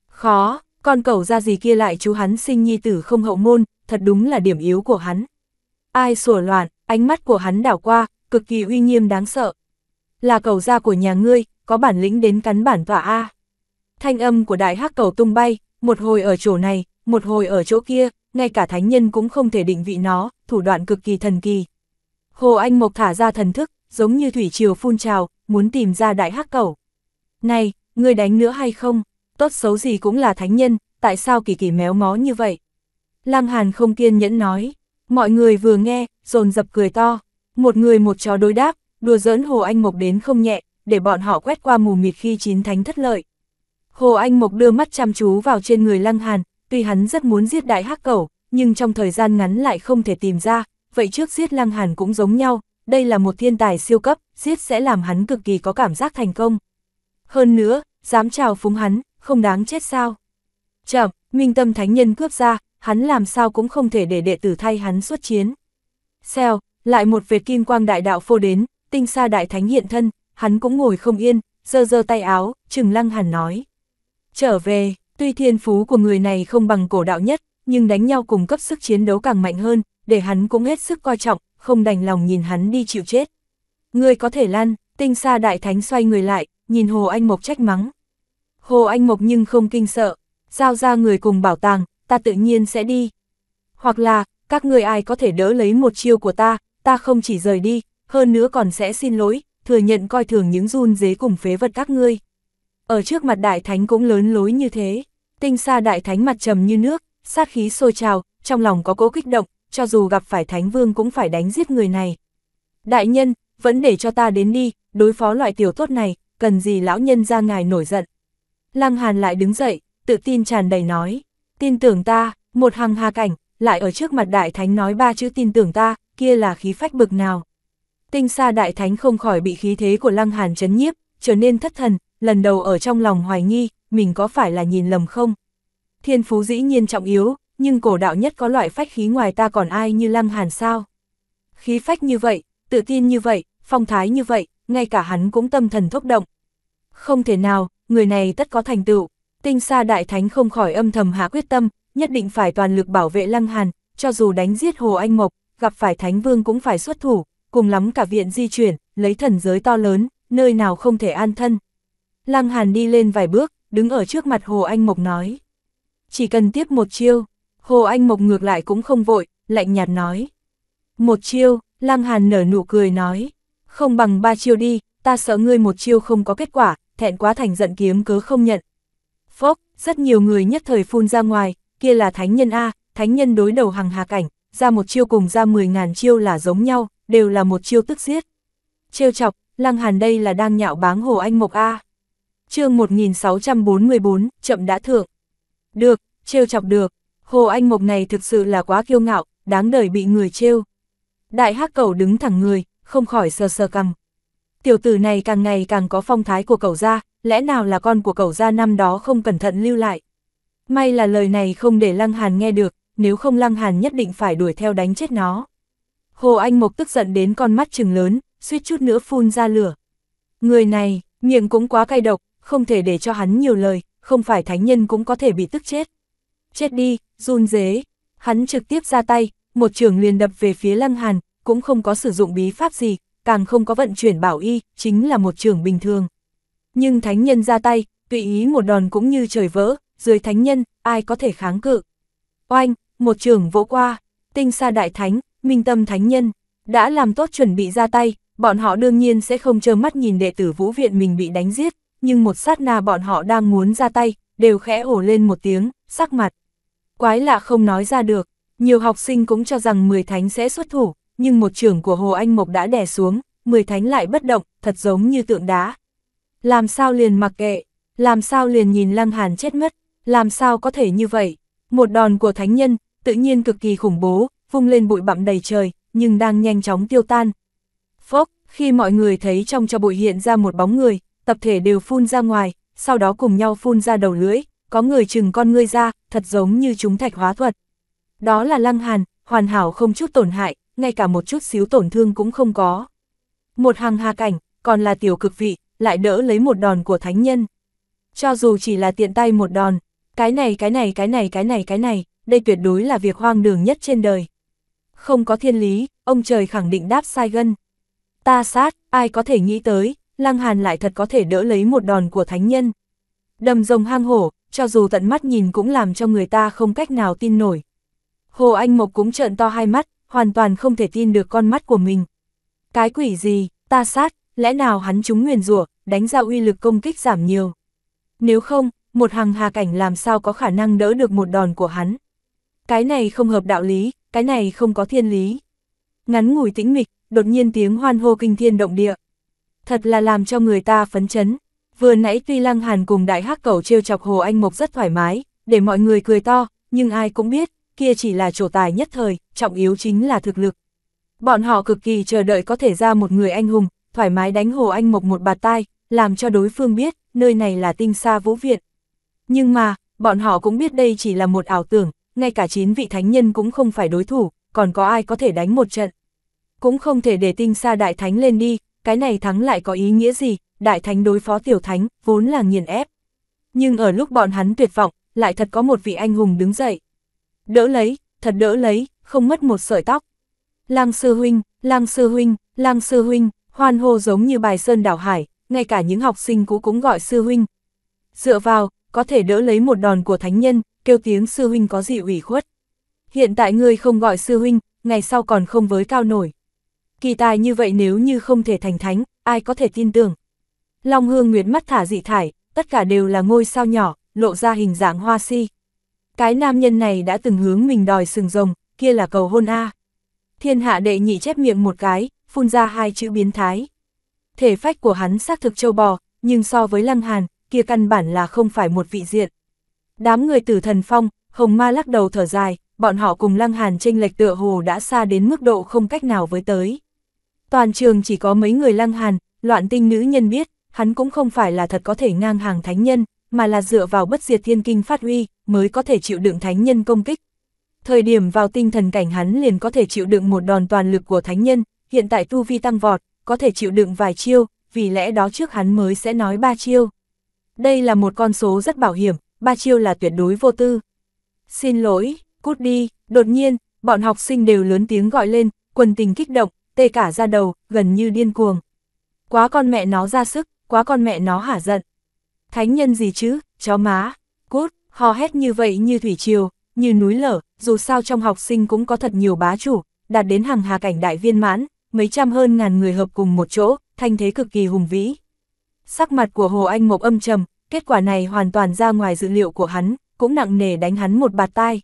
Khó, con cẩu ra gì kia lại chú hắn sinh nhi tử không hậu môn, thật đúng là điểm yếu của hắn. Ai sủa loạn, ánh mắt của hắn đảo qua, cực kỳ uy nghiêm đáng sợ. Là cầu gia của nhà ngươi, có bản lĩnh đến cắn bản tọa A. Thanh âm của đại hắc cầu tung bay, một hồi ở chỗ này, một hồi ở chỗ kia, ngay cả thánh nhân cũng không thể định vị nó, thủ đoạn cực kỳ thần kỳ. Hồ Anh Mộc thả ra thần thức, giống như thủy triều phun trào, muốn tìm ra đại hắc cầu. Này, người đánh nữa hay không? Tốt xấu gì cũng là thánh nhân, tại sao kỳ kỳ méo mó như vậy? Lăng Hàn không kiên nhẫn nói, mọi người vừa nghe, dồn dập cười to, một người một chó đối đáp, đùa giỡn Hồ Anh Mộc đến không nhẹ, để bọn họ quét qua mù mịt khi chín thánh thất lợi. Hồ Anh Mộc đưa mắt chăm chú vào trên người Lăng Hàn, tuy hắn rất muốn giết đại hắc cẩu, nhưng trong thời gian ngắn lại không thể tìm ra, vậy trước giết Lăng Hàn cũng giống nhau, đây là một thiên tài siêu cấp, giết sẽ làm hắn cực kỳ có cảm giác thành công. Hơn nữa, dám chào phúng hắn, không đáng chết sao. Chậm, minh tâm thánh nhân cướp ra, hắn làm sao cũng không thể để đệ tử thay hắn xuất chiến. Xeo, lại một vệt kim quang đại đạo phô đến, tinh xa đại thánh hiện thân, hắn cũng ngồi không yên, giơ giơ tay áo, trừng lăng hàn nói. Trở về, tuy thiên phú của người này không bằng cổ đạo nhất, nhưng đánh nhau cùng cấp sức chiến đấu càng mạnh hơn, để hắn cũng hết sức coi trọng, không đành lòng nhìn hắn đi chịu chết. Người có thể lăn, tinh xa đại thánh xoay người lại, nhìn Hồ Anh Mộc trách mắng. Hồ Anh Mộc nhưng không kinh sợ, giao ra người cùng bảo tàng, ta tự nhiên sẽ đi. Hoặc là, các người ai có thể đỡ lấy một chiêu của ta, ta không chỉ rời đi, hơn nữa còn sẽ xin lỗi, thừa nhận coi thường những run dế cùng phế vật các ngươi. Ở trước mặt đại thánh cũng lớn lối như thế, tinh xa đại thánh mặt trầm như nước, sát khí sôi trào, trong lòng có cố kích động, cho dù gặp phải thánh vương cũng phải đánh giết người này. Đại nhân, vẫn để cho ta đến đi, đối phó loại tiểu tốt này, cần gì lão nhân ra ngài nổi giận. Lăng Hàn lại đứng dậy, tự tin tràn đầy nói, tin tưởng ta, một hàng hà cảnh, lại ở trước mặt đại thánh nói ba chữ tin tưởng ta, kia là khí phách bực nào. Tinh xa đại thánh không khỏi bị khí thế của Lăng Hàn chấn nhiếp, trở nên thất thần, lần đầu ở trong lòng hoài nghi, mình có phải là nhìn lầm không? Thiên phú dĩ nhiên trọng yếu, nhưng cổ đạo nhất có loại phách khí ngoài ta còn ai như Lăng Hàn sao? Khí phách như vậy, tự tin như vậy, phong thái như vậy, ngay cả hắn cũng tâm thần thúc động. Không thể nào, người này tất có thành tựu. Tinh xa đại thánh không khỏi âm thầm hạ quyết tâm, nhất định phải toàn lực bảo vệ Lăng Hàn, cho dù đánh giết Hồ Anh Mộc, gặp phải thánh vương cũng phải xuất thủ, cùng lắm cả viện di chuyển, lấy thần giới to lớn, nơi nào không thể an thân. Lăng Hàn đi lên vài bước, đứng ở trước mặt Hồ Anh Mộc nói. Chỉ cần tiếp một chiêu, Hồ Anh Mộc ngược lại cũng không vội, lạnh nhạt nói. Một chiêu, Lăng Hàn nở nụ cười nói. Không bằng ba chiêu đi, ta sợ ngươi một chiêu không có kết quả, thẹn quá thành giận kiếm cớ không nhận. Phốc, rất nhiều người nhất thời phun ra ngoài, kia là thánh nhân A, thánh nhân đối đầu hàng hà cảnh, ra một chiêu cùng ra 10.000 chiêu là giống nhau, đều là một chiêu tức giết. Trêu chọc, Lăng Hàn đây là đang nhạo báng Hồ Anh Mộc A chương 1644, chậm đã thượng. Được, trêu chọc được, Hồ Anh Mộc này thực sự là quá kiêu ngạo, đáng đời bị người trêu. Đại hắc cẩu đứng thẳng người, không khỏi sờ sờ cằm. Tiểu tử này càng ngày càng có phong thái của cậu gia lẽ nào là con của cậu gia năm đó không cẩn thận lưu lại. May là lời này không để Lăng Hàn nghe được, nếu không Lăng Hàn nhất định phải đuổi theo đánh chết nó. Hồ Anh Mộc tức giận đến con mắt trừng lớn, suýt chút nữa phun ra lửa. Người này, miệng cũng quá cay độc, không thể để cho hắn nhiều lời, không phải thánh nhân cũng có thể bị tức chết. Chết đi, run dế, hắn trực tiếp ra tay, một trường liền đập về phía Lăng Hàn, cũng không có sử dụng bí pháp gì, càng không có vận chuyển bảo y, chính là một trường bình thường. Nhưng thánh nhân ra tay, tùy ý một đòn cũng như trời vỡ, dưới thánh nhân, ai có thể kháng cự. Oanh, một trường vỗ qua, tinh xa đại thánh, minh tâm thánh nhân, đã làm tốt chuẩn bị ra tay, bọn họ đương nhiên sẽ không trơ mắt nhìn đệ tử vũ viện mình bị đánh giết, nhưng một sát na bọn họ đang muốn ra tay, đều khẽ ổ lên một tiếng, sắc mặt. Quái lạ không nói ra được, nhiều học sinh cũng cho rằng 10 thánh sẽ xuất thủ, nhưng một trưởng của Hồ Anh Mộc đã đè xuống, 10 thánh lại bất động, thật giống như tượng đá. Làm sao liền mặc kệ, làm sao liền nhìn Lăng Hàn chết mất, làm sao có thể như vậy? Một đòn của thánh nhân, tự nhiên cực kỳ khủng bố, vung lên bụi bặm đầy trời, nhưng đang nhanh chóng tiêu tan. Phốc, khi mọi người thấy trong cho bụi hiện ra một bóng người, tập thể đều phun ra ngoài, sau đó cùng nhau phun ra đầu lưỡi, có người chừng con ngươi ra, thật giống như chúng thạch hóa thuật. Đó là lăng hàn, hoàn hảo không chút tổn hại, ngay cả một chút xíu tổn thương cũng không có. Một hàng hà cảnh, còn là tiểu cực vị, lại đỡ lấy một đòn của thánh nhân. Cho dù chỉ là tiện tay một đòn, cái này cái này cái này cái này cái này, đây tuyệt đối là việc hoang đường nhất trên đời. Không có thiên lý, ông trời khẳng định đáp sai gân. Ta sát, ai có thể nghĩ tới, Lăng Hàn lại thật có thể đỡ lấy một đòn của thánh nhân. Đầm rồng hang hổ, cho dù tận mắt nhìn cũng làm cho người ta không cách nào tin nổi. Hồ Anh Mộc cũng trợn to hai mắt, hoàn toàn không thể tin được con mắt của mình. Cái quỷ gì, ta sát, lẽ nào hắn chúng nguyền rủa, đánh ra uy lực công kích giảm nhiều. Nếu không, một hàng hà cảnh làm sao có khả năng đỡ được một đòn của hắn. Cái này không hợp đạo lý, cái này không có thiên lý. Ngắn ngủi tĩnh mịch, đột nhiên tiếng hoan hô kinh thiên động địa thật là làm cho người ta phấn chấn. Vừa nãy tuy Lăng Hàn cùng đại hắc cầu trêu chọc Hồ Anh Mộc rất thoải mái, để mọi người cười to, nhưng ai cũng biết, kia chỉ là trổ tài nhất thời, trọng yếu chính là thực lực. Bọn họ cực kỳ chờ đợi có thể ra một người anh hùng, thoải mái đánh Hồ Anh Mộc một bạt tai, làm cho đối phương biết, nơi này là tinh xa vũ viện. Nhưng mà, bọn họ cũng biết đây chỉ là một ảo tưởng, ngay cả chín vị thánh nhân cũng không phải đối thủ, còn có ai có thể đánh một trận. Cũng không thể để tinh xa đại thánh lên đi, cái này thắng lại có ý nghĩa gì, đại thánh đối phó tiểu thánh, vốn là nghiền ép. Nhưng ở lúc bọn hắn tuyệt vọng, lại thật có một vị anh hùng đứng dậy. Đỡ lấy, thật đỡ lấy, không mất một sợi tóc. Lang sư huynh, lang sư huynh, lang sư huynh, hoan hô giống như bài sơn đảo hải, ngay cả những học sinh cũ cũng gọi sư huynh. Dựa vào, có thể đỡ lấy một đòn của thánh nhân, kêu tiếng sư huynh có gì ủy khuất. Hiện tại ngươi không gọi sư huynh, ngày sau còn không với cao nổi kỳ tài như vậy nếu như không thể thành thánh, ai có thể tin tưởng. Long Hương Nguyệt mắt thả dị thải, tất cả đều là ngôi sao nhỏ, lộ ra hình dạng hoa si. Cái nam nhân này đã từng hướng mình đòi sừng rồng, kia là cầu hôn A. Thiên hạ đệ nhị chép miệng một cái, phun ra hai chữ biến thái. Thể phách của hắn xác thực châu bò, nhưng so với lăng hàn, kia căn bản là không phải một vị diện. Đám người tử thần phong, hồng ma lắc đầu thở dài, bọn họ cùng lăng hàn tranh lệch tựa hồ đã xa đến mức độ không cách nào với tới. Toàn trường chỉ có mấy người lăng hàn, loạn tinh nữ nhân biết, hắn cũng không phải là thật có thể ngang hàng thánh nhân, mà là dựa vào bất diệt thiên kinh phát huy, mới có thể chịu đựng thánh nhân công kích. Thời điểm vào tinh thần cảnh hắn liền có thể chịu đựng một đòn toàn lực của thánh nhân, hiện tại tu vi tăng vọt, có thể chịu đựng vài chiêu, vì lẽ đó trước hắn mới sẽ nói ba chiêu. Đây là một con số rất bảo hiểm, ba chiêu là tuyệt đối vô tư. Xin lỗi, cút đi, đột nhiên, bọn học sinh đều lớn tiếng gọi lên, quần tình kích động, tê cả ra đầu, gần như điên cuồng. Quá con mẹ nó ra sức, quá con mẹ nó hả giận. Thánh nhân gì chứ, chó má, cút, hò hét như vậy như thủy triều, như núi lở, dù sao trong học sinh cũng có thật nhiều bá chủ, đạt đến hàng hà cảnh đại viên mãn, mấy trăm hơn ngàn người hợp cùng một chỗ, thanh thế cực kỳ hùng vĩ. Sắc mặt của Hồ Anh Mộc âm trầm, kết quả này hoàn toàn ra ngoài dự liệu của hắn, cũng nặng nề đánh hắn một bạt tai.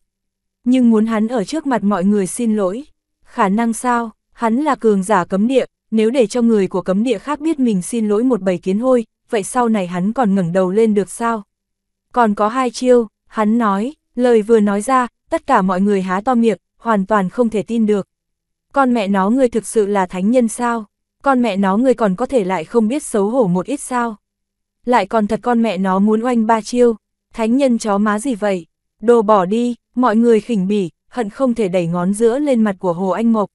Nhưng muốn hắn ở trước mặt mọi người xin lỗi, khả năng sao? Hắn là cường giả cấm địa, nếu để cho người của cấm địa khác biết mình xin lỗi một bầy kiến hôi, vậy sau này hắn còn ngẩng đầu lên được sao? Còn có hai chiêu, hắn nói, lời vừa nói ra, tất cả mọi người há to miệng, hoàn toàn không thể tin được. Con mẹ nó người thực sự là thánh nhân sao? Con mẹ nó người còn có thể lại không biết xấu hổ một ít sao? Lại còn thật con mẹ nó muốn oanh ba chiêu, thánh nhân chó má gì vậy? Đồ bỏ đi, mọi người khỉnh bỉ, hận không thể đẩy ngón giữa lên mặt của Hồ Anh Mộc.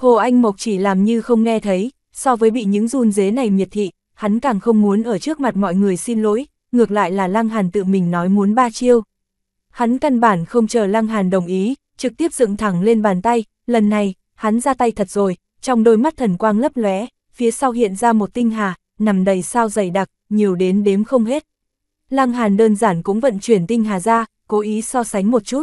Hồ Anh Mộc chỉ làm như không nghe thấy, so với bị những run dế này miệt thị, hắn càng không muốn ở trước mặt mọi người xin lỗi, ngược lại là Lăng Hàn tự mình nói muốn ba chiêu. Hắn căn bản không chờ Lăng Hàn đồng ý, trực tiếp dựng thẳng lên bàn tay, lần này, hắn ra tay thật rồi, trong đôi mắt thần quang lấp lóe, phía sau hiện ra một tinh hà, nằm đầy sao dày đặc, nhiều đến đếm không hết. Lăng Hàn đơn giản cũng vận chuyển tinh hà ra, cố ý so sánh một chút.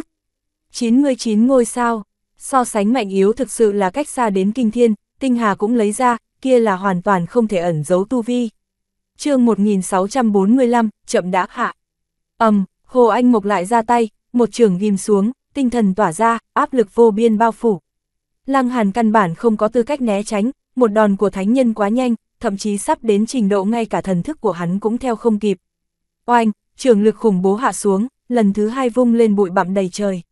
99 ngôi sao, So sánh mạnh yếu thực sự là cách xa đến kinh thiên, tinh hà cũng lấy ra, kia là hoàn toàn không thể ẩn giấu tu vi. chương 1645, chậm đã hạ. ầm um, Hồ Anh Mộc lại ra tay, một trường ghim xuống, tinh thần tỏa ra, áp lực vô biên bao phủ. Lăng Hàn căn bản không có tư cách né tránh, một đòn của thánh nhân quá nhanh, thậm chí sắp đến trình độ ngay cả thần thức của hắn cũng theo không kịp. Oanh, trường lực khủng bố hạ xuống, lần thứ hai vung lên bụi bặm đầy trời.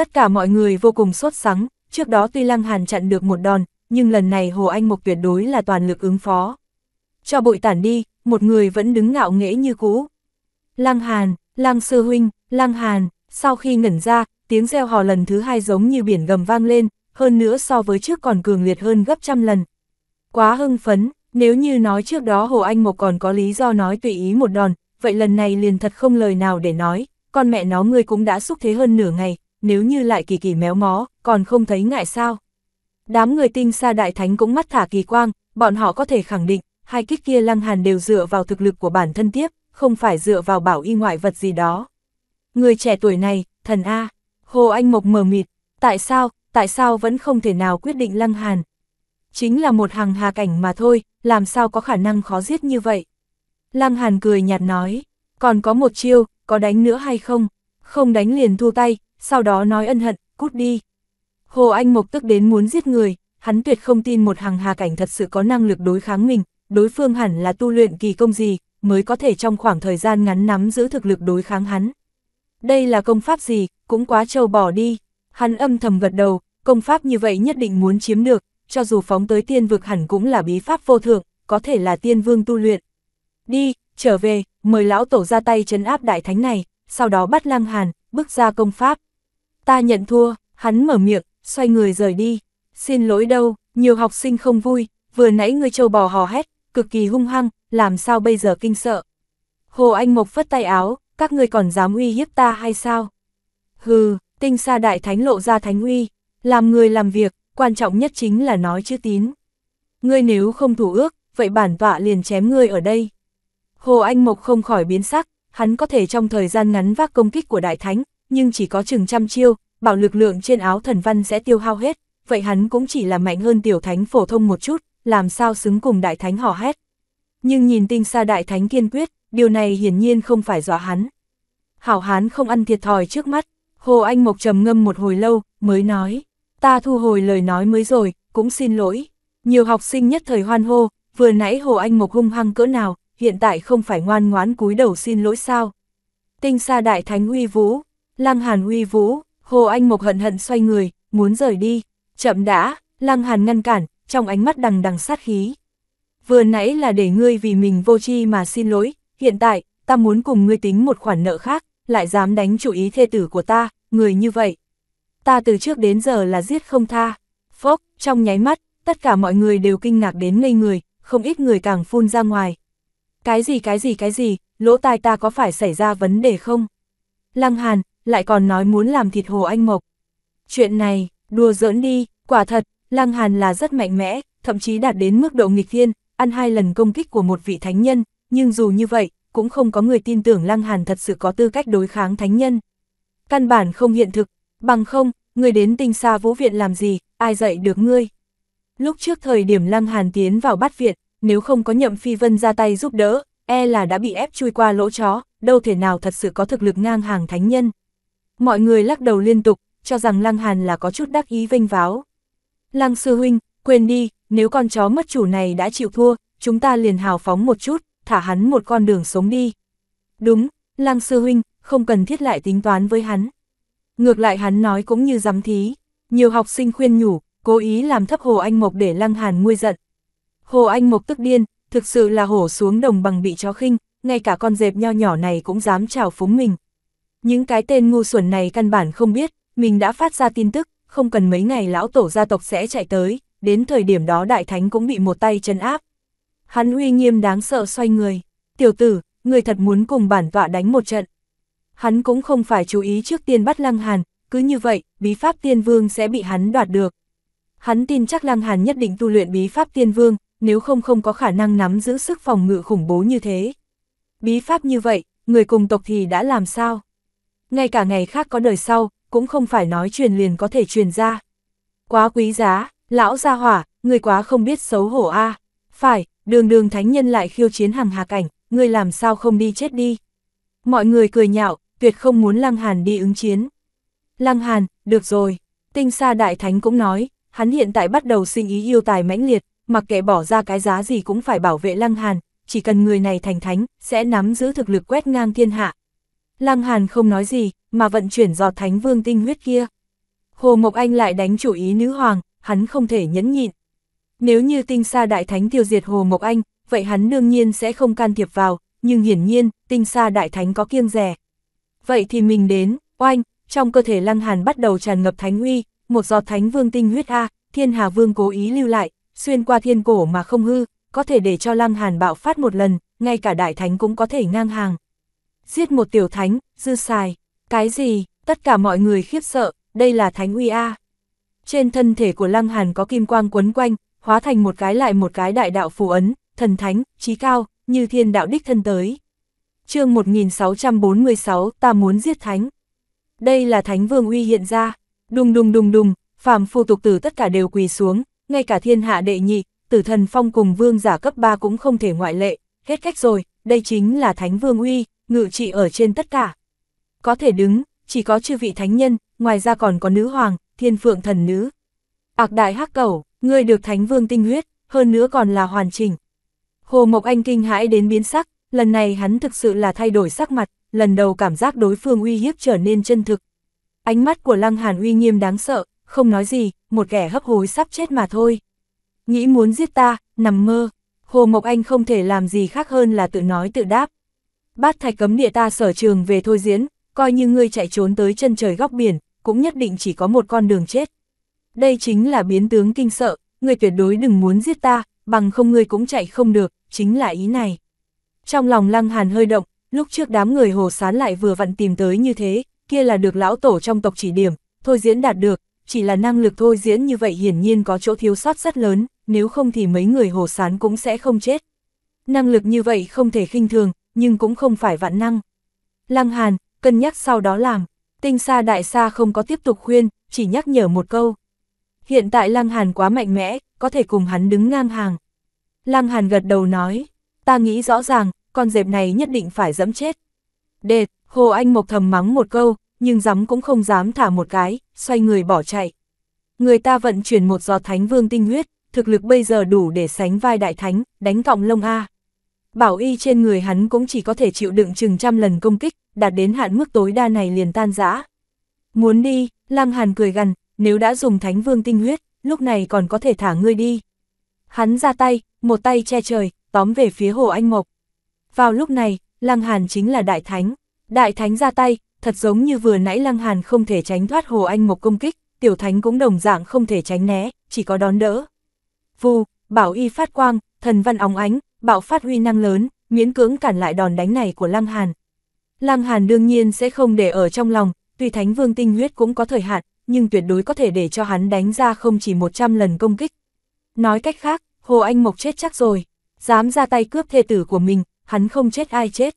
Tất cả mọi người vô cùng sốt sắng, trước đó tuy Lăng Hàn chặn được một đòn, nhưng lần này Hồ Anh Mộc tuyệt đối là toàn lực ứng phó. Cho bụi tản đi, một người vẫn đứng ngạo nghễ như cũ. Lăng Hàn, Lăng Sư Huynh, Lăng Hàn, sau khi ngẩn ra, tiếng reo hò lần thứ hai giống như biển gầm vang lên, hơn nữa so với trước còn cường liệt hơn gấp trăm lần. Quá hưng phấn, nếu như nói trước đó Hồ Anh Mộc còn có lý do nói tùy ý một đòn, vậy lần này liền thật không lời nào để nói, con mẹ nó ngươi cũng đã xúc thế hơn nửa ngày, nếu như lại kỳ kỳ méo mó, còn không thấy ngại sao. Đám người tinh xa đại thánh cũng mắt thả kỳ quang, bọn họ có thể khẳng định, hai kích kia lăng hàn đều dựa vào thực lực của bản thân tiếp, không phải dựa vào bảo y ngoại vật gì đó. Người trẻ tuổi này, thần A, Hồ Anh Mộc mờ mịt, tại sao, tại sao vẫn không thể nào quyết định lăng hàn? Chính là một hàng hà cảnh mà thôi, làm sao có khả năng khó giết như vậy? Lăng hàn cười nhạt nói, còn có một chiêu, có đánh nữa hay không? không đánh liền thua tay, sau đó nói ân hận, cút đi. Hồ Anh Mộc tức đến muốn giết người, hắn tuyệt không tin một hàng hà cảnh thật sự có năng lực đối kháng mình, đối phương hẳn là tu luyện kỳ công gì, mới có thể trong khoảng thời gian ngắn nắm giữ thực lực đối kháng hắn. Đây là công pháp gì, cũng quá trâu bỏ đi, hắn âm thầm gật đầu, công pháp như vậy nhất định muốn chiếm được, cho dù phóng tới tiên vực hẳn cũng là bí pháp vô thượng, có thể là tiên vương tu luyện. Đi, trở về, mời lão tổ ra tay trấn áp đại thánh này sau đó bắt Lăng Hàn, bước ra công pháp. Ta nhận thua, hắn mở miệng, xoay người rời đi. Xin lỗi đâu, nhiều học sinh không vui, vừa nãy người châu bò hò hét, cực kỳ hung hăng, làm sao bây giờ kinh sợ. Hồ Anh Mộc phất tay áo, các ngươi còn dám uy hiếp ta hay sao? Hừ, tinh xa đại thánh lộ ra thánh uy, làm người làm việc, quan trọng nhất chính là nói chữ tín. Ngươi nếu không thủ ước, vậy bản tọa liền chém ngươi ở đây. Hồ Anh Mộc không khỏi biến sắc, hắn có thể trong thời gian ngắn vác công kích của đại thánh, nhưng chỉ có chừng trăm chiêu, bảo lực lượng trên áo thần văn sẽ tiêu hao hết, vậy hắn cũng chỉ là mạnh hơn tiểu thánh phổ thông một chút, làm sao xứng cùng đại thánh hò hét. Nhưng nhìn tinh xa đại thánh kiên quyết, điều này hiển nhiên không phải dọa hắn. Hảo hán không ăn thiệt thòi trước mắt, Hồ Anh Mộc trầm ngâm một hồi lâu, mới nói, ta thu hồi lời nói mới rồi, cũng xin lỗi. Nhiều học sinh nhất thời hoan hô, vừa nãy Hồ Anh Mộc hung hăng cỡ nào, hiện tại không phải ngoan ngoán cúi đầu xin lỗi sao. Tinh xa đại thánh uy vũ, lăng hàn uy vũ, Hồ Anh Mộc hận hận xoay người, muốn rời đi, chậm đã, lăng hàn ngăn cản, trong ánh mắt đằng đằng sát khí. Vừa nãy là để ngươi vì mình vô chi mà xin lỗi, hiện tại, ta muốn cùng ngươi tính một khoản nợ khác, lại dám đánh chủ ý thê tử của ta, người như vậy. Ta từ trước đến giờ là giết không tha. Phốc, trong nháy mắt, tất cả mọi người đều kinh ngạc đến ngây người, không ít người càng phun ra ngoài. Cái gì cái gì cái gì, lỗ tai ta có phải xảy ra vấn đề không? Lăng Hàn, lại còn nói muốn làm thịt Hồ Anh Mộc. Chuyện này, đùa giỡn đi, quả thật, Lăng Hàn là rất mạnh mẽ, thậm chí đạt đến mức độ nghịch thiên, ăn hai lần công kích của một vị thánh nhân, nhưng dù như vậy, cũng không có người tin tưởng Lăng Hàn thật sự có tư cách đối kháng thánh nhân. Căn bản không hiện thực, bằng không, người đến tinh xa vũ viện làm gì, ai dạy được ngươi. Lúc trước thời điểm Lăng Hàn tiến vào bát viện, nếu không có nhậm phi vân ra tay giúp đỡ, e là đã bị ép chui qua lỗ chó, đâu thể nào thật sự có thực lực ngang hàng thánh nhân. Mọi người lắc đầu liên tục, cho rằng Lăng Hàn là có chút đắc ý vinh váo. Lăng sư huynh, quên đi, nếu con chó mất chủ này đã chịu thua, chúng ta liền hào phóng một chút, thả hắn một con đường sống đi. Đúng, Lăng sư huynh, không cần thiết lại tính toán với hắn. Ngược lại hắn nói cũng như dám thí, nhiều học sinh khuyên nhủ, cố ý làm thấp hồ anh mộc để Lăng Hàn nguôi giận, Hồ Anh Mộc tức điên, thực sự là hổ xuống đồng bằng bị chó khinh, ngay cả con dẹp nho nhỏ này cũng dám trào phúng mình. Những cái tên ngu xuẩn này căn bản không biết, mình đã phát ra tin tức, không cần mấy ngày lão tổ gia tộc sẽ chạy tới, đến thời điểm đó đại thánh cũng bị một tay chân áp. Hắn uy nghiêm đáng sợ xoay người, tiểu tử, người thật muốn cùng bản tọa đánh một trận. Hắn cũng không phải chú ý trước tiên bắt Lăng Hàn, cứ như vậy, bí pháp tiên vương sẽ bị hắn đoạt được. Hắn tin chắc Lăng Hàn nhất định tu luyện bí pháp tiên vương, nếu không không có khả năng nắm giữ sức phòng ngự khủng bố như thế. Bí pháp như vậy, người cùng tộc thì đã làm sao? Ngay cả ngày khác có đời sau, cũng không phải nói truyền liền có thể truyền ra. Quá quý giá, lão gia hỏa, người quá không biết xấu hổ a. Phải, đường đường thánh nhân lại khiêu chiến hàng hà cảnh, người làm sao không đi chết đi. Mọi người cười nhạo, tuyệt không muốn Lăng Hàn đi ứng chiến. Lăng Hàn, được rồi, tinh sa đại thánh cũng nói, hắn hiện tại bắt đầu sinh ý yêu tài mãnh liệt, mặc kệ bỏ ra cái giá gì cũng phải bảo vệ Lăng Hàn, chỉ cần người này thành thánh, sẽ nắm giữ thực lực quét ngang thiên hạ. Lăng Hàn không nói gì, mà vận chuyển giọt thánh vương tinh huyết kia. Hồ Mộc Anh lại đánh chủ ý nữ hoàng, hắn không thể nhẫn nhịn. Nếu như tinh sa đại thánh tiêu diệt Hồ Mộc Anh, vậy hắn đương nhiên sẽ không can thiệp vào, nhưng hiển nhiên, tinh sa đại thánh có kiêng rẻ. Vậy thì mình đến, oanh, trong cơ thể Lăng Hàn bắt đầu tràn ngập thánh uy, một giọt thánh vương tinh huyết A, thiên hà vương cố ý lưu lại, xuyên qua thiên cổ mà không hư, có thể để cho Lăng Hàn bạo phát một lần, ngay cả đại thánh cũng có thể ngang hàng. Giết một tiểu thánh, dư xài, cái gì, tất cả mọi người khiếp sợ, đây là thánh uy a. Trên thân thể của Lăng Hàn có kim quang quấn quanh, hóa thành một cái lại một cái đại đạo phù ấn, thần thánh, trí cao, như thiên đạo đích thân tới. chương 1646, ta muốn giết thánh. Đây là thánh vương uy hiện ra, đùng đùng đùng đùng, phàm phu tục tử tất cả đều quỳ xuống, ngay cả thiên hạ đệ nhị, tử thần phong cùng vương giả cấp 3 cũng không thể ngoại lệ, hết cách rồi, đây chính là thánh vương uy, ngự trị ở trên tất cả. Có thể đứng, chỉ có chư vị thánh nhân, ngoài ra còn có nữ hoàng, thiên phượng thần nữ. Ác đại hắc cẩu, ngươi được thánh vương tinh huyết, hơn nữa còn là hoàn chỉnh. Hồ Mộc Anh kinh hãi đến biến sắc, lần này hắn thực sự là thay đổi sắc mặt, lần đầu cảm giác đối phương uy hiếp trở nên chân thực. Ánh mắt của Lăng Hàn uy nghiêm đáng sợ, không nói gì, một kẻ hấp hối sắp chết mà thôi. Nghĩ muốn giết ta, nằm mơ, Hồ Mộc Anh không thể làm gì khác hơn là tự nói tự đáp. Bát thạch cấm địa ta sở trường về thôi diễn, coi như ngươi chạy trốn tới chân trời góc biển, cũng nhất định chỉ có một con đường chết. Đây chính là biến tướng kinh sợ, ngươi tuyệt đối đừng muốn giết ta, bằng không ngươi cũng chạy không được, chính là ý này. Trong lòng Lăng Hàn hơi động, lúc trước đám người hồ sán lại vừa vặn tìm tới như thế, kia là được lão tổ trong tộc chỉ điểm, thôi diễn đạt được, chỉ là năng lực thôi diễn như vậy hiển nhiên có chỗ thiếu sót rất lớn, nếu không thì mấy người hồ sán cũng sẽ không chết. Năng lực như vậy không thể khinh thường, nhưng cũng không phải vạn năng. Lăng Hàn, cân nhắc sau đó làm, tinh xa đại xa không có tiếp tục khuyên, chỉ nhắc nhở một câu. Hiện tại Lăng Hàn quá mạnh mẽ, có thể cùng hắn đứng ngang hàng. Lăng Hàn gật đầu nói, ta nghĩ rõ ràng, con dẹp này nhất định phải dẫm chết. Đệt, Hồ Anh Mộc thầm mắng một câu, nhưng dám cũng không dám thả một cái, xoay người bỏ chạy. Người ta vận chuyển một giò thánh vương tinh huyết, thực lực bây giờ đủ để sánh vai đại thánh, đánh cọng lông A. Bảo y trên người hắn cũng chỉ có thể chịu đựng chừng trăm lần công kích, đạt đến hạn mức tối đa này liền tan rã. Muốn đi, Lăng Hàn cười gằn, nếu đã dùng thánh vương tinh huyết, lúc này còn có thể thả ngươi đi. Hắn ra tay, một tay che trời, tóm về phía hồ anh Mộc. Vào lúc này, Lăng Hàn chính là đại thánh. Đại thánh ra tay, thật giống như vừa nãy Lăng Hàn không thể tránh thoát Hồ Anh Mộc công kích, Tiểu Thánh cũng đồng dạng không thể tránh né, chỉ có đón đỡ. Vù, bảo y phát quang, thần văn óng ánh, bạo phát huy năng lớn, miễn cưỡng cản lại đòn đánh này của Lăng Hàn. Lăng Hàn đương nhiên sẽ không để ở trong lòng, tuy Thánh Vương tinh huyết cũng có thời hạn, nhưng tuyệt đối có thể để cho hắn đánh ra không chỉ 100 lần công kích. Nói cách khác, Hồ Anh Mộc chết chắc rồi, dám ra tay cướp thê tử của mình, hắn không chết ai chết.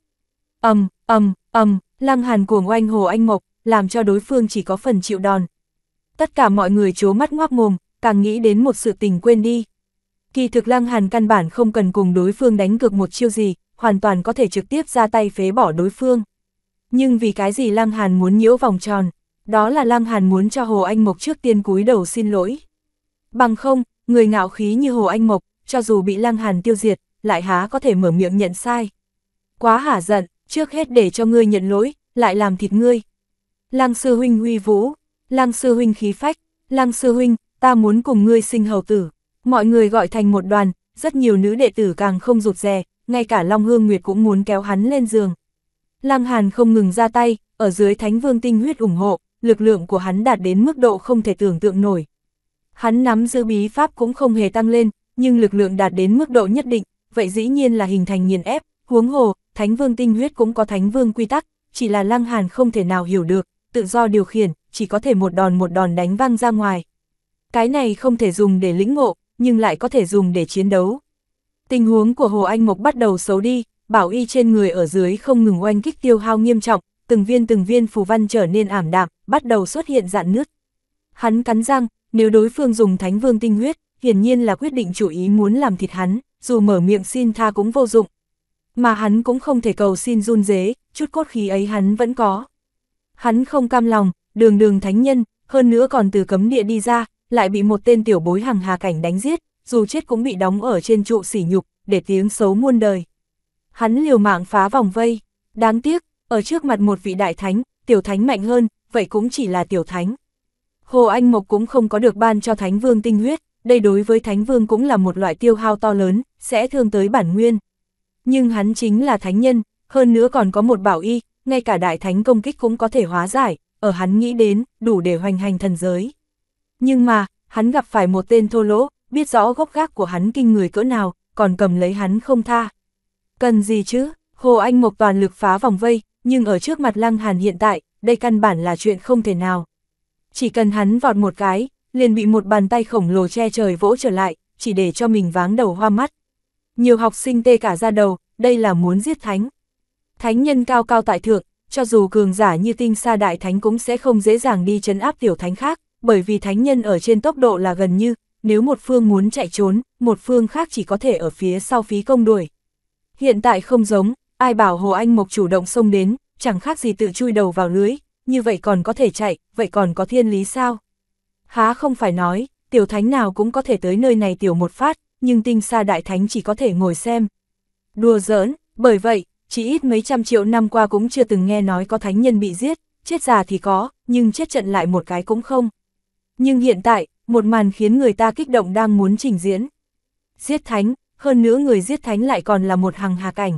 Ầm, ầm, ầm, Lăng Hàn cuồng oanh Hồ Anh Mộc, làm cho đối phương chỉ có phần chịu đòn. Tất cả mọi người chố mắt ngoác mồm, càng nghĩ đến một sự tình quên đi. Kỳ thực Lăng Hàn căn bản không cần cùng đối phương đánh cược một chiêu gì, hoàn toàn có thể trực tiếp ra tay phế bỏ đối phương. Nhưng vì cái gì Lăng Hàn muốn nhiễu vòng tròn, đó là Lăng Hàn muốn cho Hồ Anh Mộc trước tiên cúi đầu xin lỗi. Bằng không, người ngạo khí như Hồ Anh Mộc, cho dù bị Lăng Hàn tiêu diệt, lại há có thể mở miệng nhận sai. Quá hả giận, trước hết để cho ngươi nhận lỗi, lại làm thịt ngươi. Lăng sư huynh huy vũ, lăng sư huynh khí phách, lăng sư huynh, ta muốn cùng ngươi sinh hầu tử. Mọi người gọi thành một đoàn, rất nhiều nữ đệ tử càng không rụt rè, ngay cả Long Hương Nguyệt cũng muốn kéo hắn lên giường. Lăng Hàn không ngừng ra tay, ở dưới Thánh Vương tinh huyết ủng hộ, lực lượng của hắn đạt đến mức độ không thể tưởng tượng nổi. Hắn nắm giữ bí pháp cũng không hề tăng lên, nhưng lực lượng đạt đến mức độ nhất định, vậy dĩ nhiên là hình thành nghiền ép, huống hồ, thánh vương tinh huyết cũng có thánh vương quy tắc, chỉ là Lăng Hàn không thể nào hiểu được, tự do điều khiển, chỉ có thể một đòn một đòn đánh văng ra ngoài. Cái này không thể dùng để lĩnh ngộ, nhưng lại có thể dùng để chiến đấu. Tình huống của Hồ Anh Mộc bắt đầu xấu đi, bảo y trên người ở dưới không ngừng oanh kích tiêu hao nghiêm trọng, từng viên từng viên phù văn trở nên ảm đạm, bắt đầu xuất hiện dạn nứt. Hắn cắn răng, nếu đối phương dùng thánh vương tinh huyết, hiển nhiên là quyết định chủ ý muốn làm thịt hắn, dù mở miệng xin tha cũng vô dụng, mà hắn cũng không thể cầu xin run dế, chút cốt khí ấy hắn vẫn có. Hắn không cam lòng, đường đường thánh nhân, hơn nữa còn từ cấm địa đi ra, lại bị một tên tiểu bối hàng hà cảnh đánh giết, dù chết cũng bị đóng ở trên trụ sỉ nhục, để tiếng xấu muôn đời. Hắn liều mạng phá vòng vây, đáng tiếc, ở trước mặt một vị đại thánh, tiểu thánh mạnh hơn, vậy cũng chỉ là tiểu thánh. Hồ Anh Mộc cũng không có được ban cho thánh vương tinh huyết, đây đối với thánh vương cũng là một loại tiêu hao to lớn, sẽ thương tới bản nguyên nhưng hắn chính là thánh nhân, hơn nữa còn có một bảo y, ngay cả đại thánh công kích cũng có thể hóa giải, ở hắn nghĩ đến, đủ để hoành hành thần giới. Nhưng mà, hắn gặp phải một tên thô lỗ, biết rõ gốc gác của hắn kinh người cỡ nào, còn cầm lấy hắn không tha. Cần gì chứ, Hồ Anh một toàn lực phá vòng vây, nhưng ở trước mặt Lăng Hàn hiện tại, đây căn bản là chuyện không thể nào. Chỉ cần hắn vọt một cái, liền bị một bàn tay khổng lồ che trời vỗ trở lại, chỉ để cho mình váng đầu hoa mắt, nhiều học sinh tê cả ra đầu, đây là muốn giết thánh. Thánh nhân cao cao tại thượng, cho dù cường giả như tinh sa đại thánh cũng sẽ không dễ dàng đi chấn áp tiểu thánh khác, bởi vì thánh nhân ở trên tốc độ là gần như, nếu một phương muốn chạy trốn, một phương khác chỉ có thể ở phía sau phí công đuổi. Hiện tại không giống, ai bảo Hồ Anh Mộc chủ động xông đến, chẳng khác gì tự chui đầu vào lưới, như vậy còn có thể chạy, vậy còn có thiên lý sao? Há không phải nói, tiểu thánh nào cũng có thể tới nơi này tiểu một phát, nhưng tinh xa đại thánh chỉ có thể ngồi xem. Đùa giỡn, bởi vậy, chỉ ít mấy trăm triệu năm qua cũng chưa từng nghe nói có thánh nhân bị giết, chết già thì có, nhưng chết trận lại một cái cũng không. Nhưng hiện tại, một màn khiến người ta kích động đang muốn trình diễn. Giết thánh, hơn nữa người giết thánh lại còn là một hàng hà cảnh.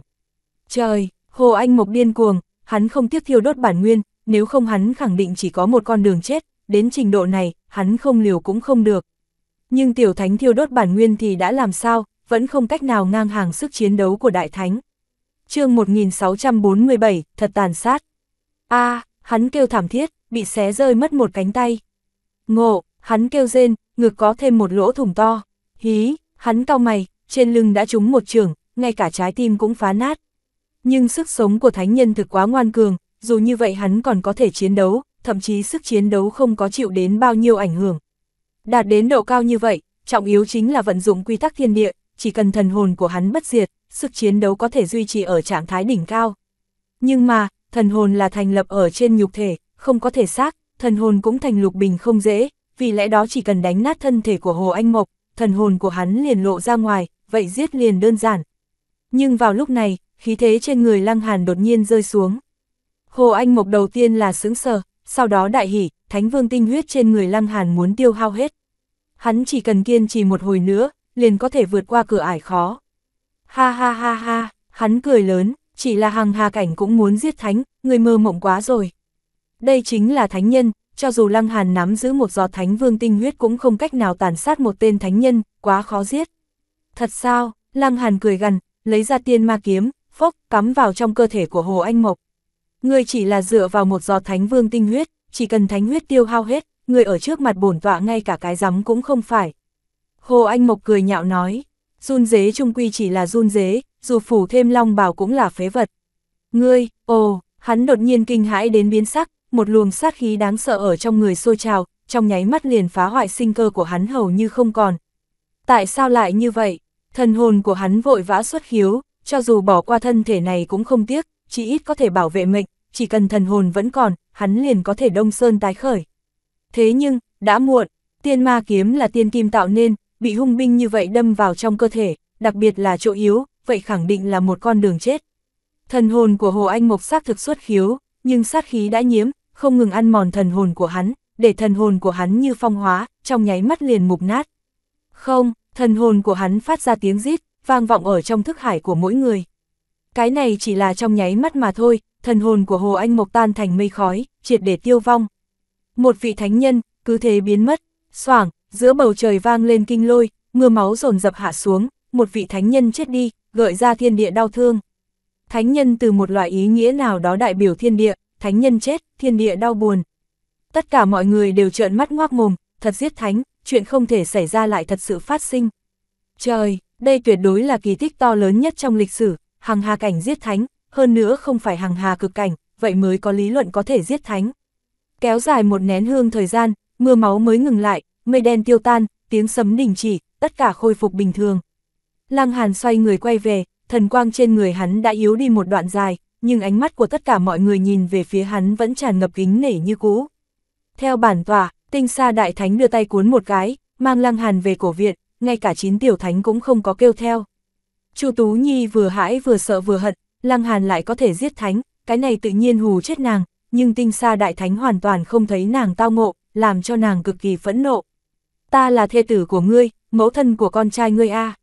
Trời, Hồ Anh Mộc điên cuồng, hắn không tiếc thiêu đốt bản nguyên, nếu không hắn khẳng định chỉ có một con đường chết, đến trình độ này, hắn không liều cũng không được. Nhưng tiểu thánh thiêu đốt bản nguyên thì đã làm sao, vẫn không cách nào ngang hàng sức chiến đấu của đại thánh. chương 1647, thật tàn sát. a hắn kêu thảm thiết, bị xé rơi mất một cánh tay. Ngộ, hắn kêu rên, ngực có thêm một lỗ thủng to. Hí, hắn cao mày, trên lưng đã trúng một trường, ngay cả trái tim cũng phá nát. Nhưng sức sống của thánh nhân thực quá ngoan cường, dù như vậy hắn còn có thể chiến đấu, thậm chí sức chiến đấu không có chịu đến bao nhiêu ảnh hưởng. Đạt đến độ cao như vậy, trọng yếu chính là vận dụng quy tắc thiên địa, chỉ cần thần hồn của hắn bất diệt, sức chiến đấu có thể duy trì ở trạng thái đỉnh cao. Nhưng mà, thần hồn là thành lập ở trên nhục thể, không có thể xác, thần hồn cũng thành lục bình không dễ, vì lẽ đó chỉ cần đánh nát thân thể của Hồ Anh Mộc, thần hồn của hắn liền lộ ra ngoài, vậy giết liền đơn giản. Nhưng vào lúc này, khí thế trên người Lăng Hàn đột nhiên rơi xuống. Hồ Anh Mộc đầu tiên là sững sờ, sau đó đại hỉ, thánh vương tinh huyết trên người Lăng Hàn muốn tiêu hao hết. Hắn chỉ cần kiên trì một hồi nữa, liền có thể vượt qua cửa ải khó. Ha ha ha ha, hắn cười lớn, chỉ là hàng hà cảnh cũng muốn giết thánh, người mơ mộng quá rồi. Đây chính là thánh nhân, cho dù Lăng Hàn nắm giữ một giọt thánh vương tinh huyết cũng không cách nào tàn sát một tên thánh nhân, quá khó giết. Thật sao, Lăng Hàn cười gần, lấy ra tiên ma kiếm, phốc, cắm vào trong cơ thể của Hồ Anh Mộc. Người chỉ là dựa vào một giọt thánh vương tinh huyết, chỉ cần thánh huyết tiêu hao hết, người ở trước mặt bổn tọa ngay cả cái rắm cũng không phải. Hồ Anh Mộc cười nhạo nói, run dế trung quy chỉ là run dế, dù phủ thêm long bào cũng là phế vật. Ngươi, ồ, hắn đột nhiên kinh hãi đến biến sắc, một luồng sát khí đáng sợ ở trong người sôi trào, trong nháy mắt liền phá hoại sinh cơ của hắn hầu như không còn. Tại sao lại như vậy? Thần hồn của hắn vội vã xuất khiếu, cho dù bỏ qua thân thể này cũng không tiếc, chỉ ít có thể bảo vệ mệnh, chỉ cần thần hồn vẫn còn, hắn liền có thể đông sơn tái khởi. Thế nhưng, đã muộn, tiên ma kiếm là tiên kim tạo nên, bị hung binh như vậy đâm vào trong cơ thể, đặc biệt là chỗ yếu, vậy khẳng định là một con đường chết. Thần hồn của Hồ Anh Mộc xác thực xuất khiếu, nhưng sát khí đã nhiễm, không ngừng ăn mòn thần hồn của hắn, để thần hồn của hắn như phong hóa, trong nháy mắt liền mục nát. Không, thần hồn của hắn phát ra tiếng rít, vang vọng ở trong thức hải của mỗi người. Cái này chỉ là trong nháy mắt mà thôi, thần hồn của Hồ Anh Mộc tan thành mây khói, triệt để tiêu vong. Một vị thánh nhân, cứ thế biến mất, xoảng, giữa bầu trời vang lên kinh lôi, mưa máu dồn dập hạ xuống, một vị thánh nhân chết đi, gợi ra thiên địa đau thương. Thánh nhân từ một loại ý nghĩa nào đó đại biểu thiên địa, thánh nhân chết, thiên địa đau buồn. Tất cả mọi người đều trợn mắt ngoác mồm, thật giết thánh, chuyện không thể xảy ra lại thật sự phát sinh. Trời, đây tuyệt đối là kỳ tích to lớn nhất trong lịch sử, hằng hà cảnh giết thánh, hơn nữa không phải hằng hà cực cảnh, vậy mới có lý luận có thể giết thánh. Kéo dài một nén hương thời gian, mưa máu mới ngừng lại, mây đen tiêu tan, tiếng sấm đình chỉ, tất cả khôi phục bình thường. Lăng Hàn xoay người quay về, thần quang trên người hắn đã yếu đi một đoạn dài, nhưng ánh mắt của tất cả mọi người nhìn về phía hắn vẫn tràn ngập kính nể như cũ. Theo bản tòa, tinh xa đại thánh đưa tay cuốn một cái, mang Lăng Hàn về cổ viện, ngay cả chín tiểu thánh cũng không có kêu theo. Chu Tú Nhi vừa hãi vừa sợ vừa hận, Lăng Hàn lại có thể giết thánh, cái này tự nhiên hù chết nàng, nhưng tinh xa đại thánh hoàn toàn không thấy nàng tao ngộ, làm cho nàng cực kỳ phẫn nộ. Ta là thê tử của ngươi, mẫu thân của con trai ngươi a.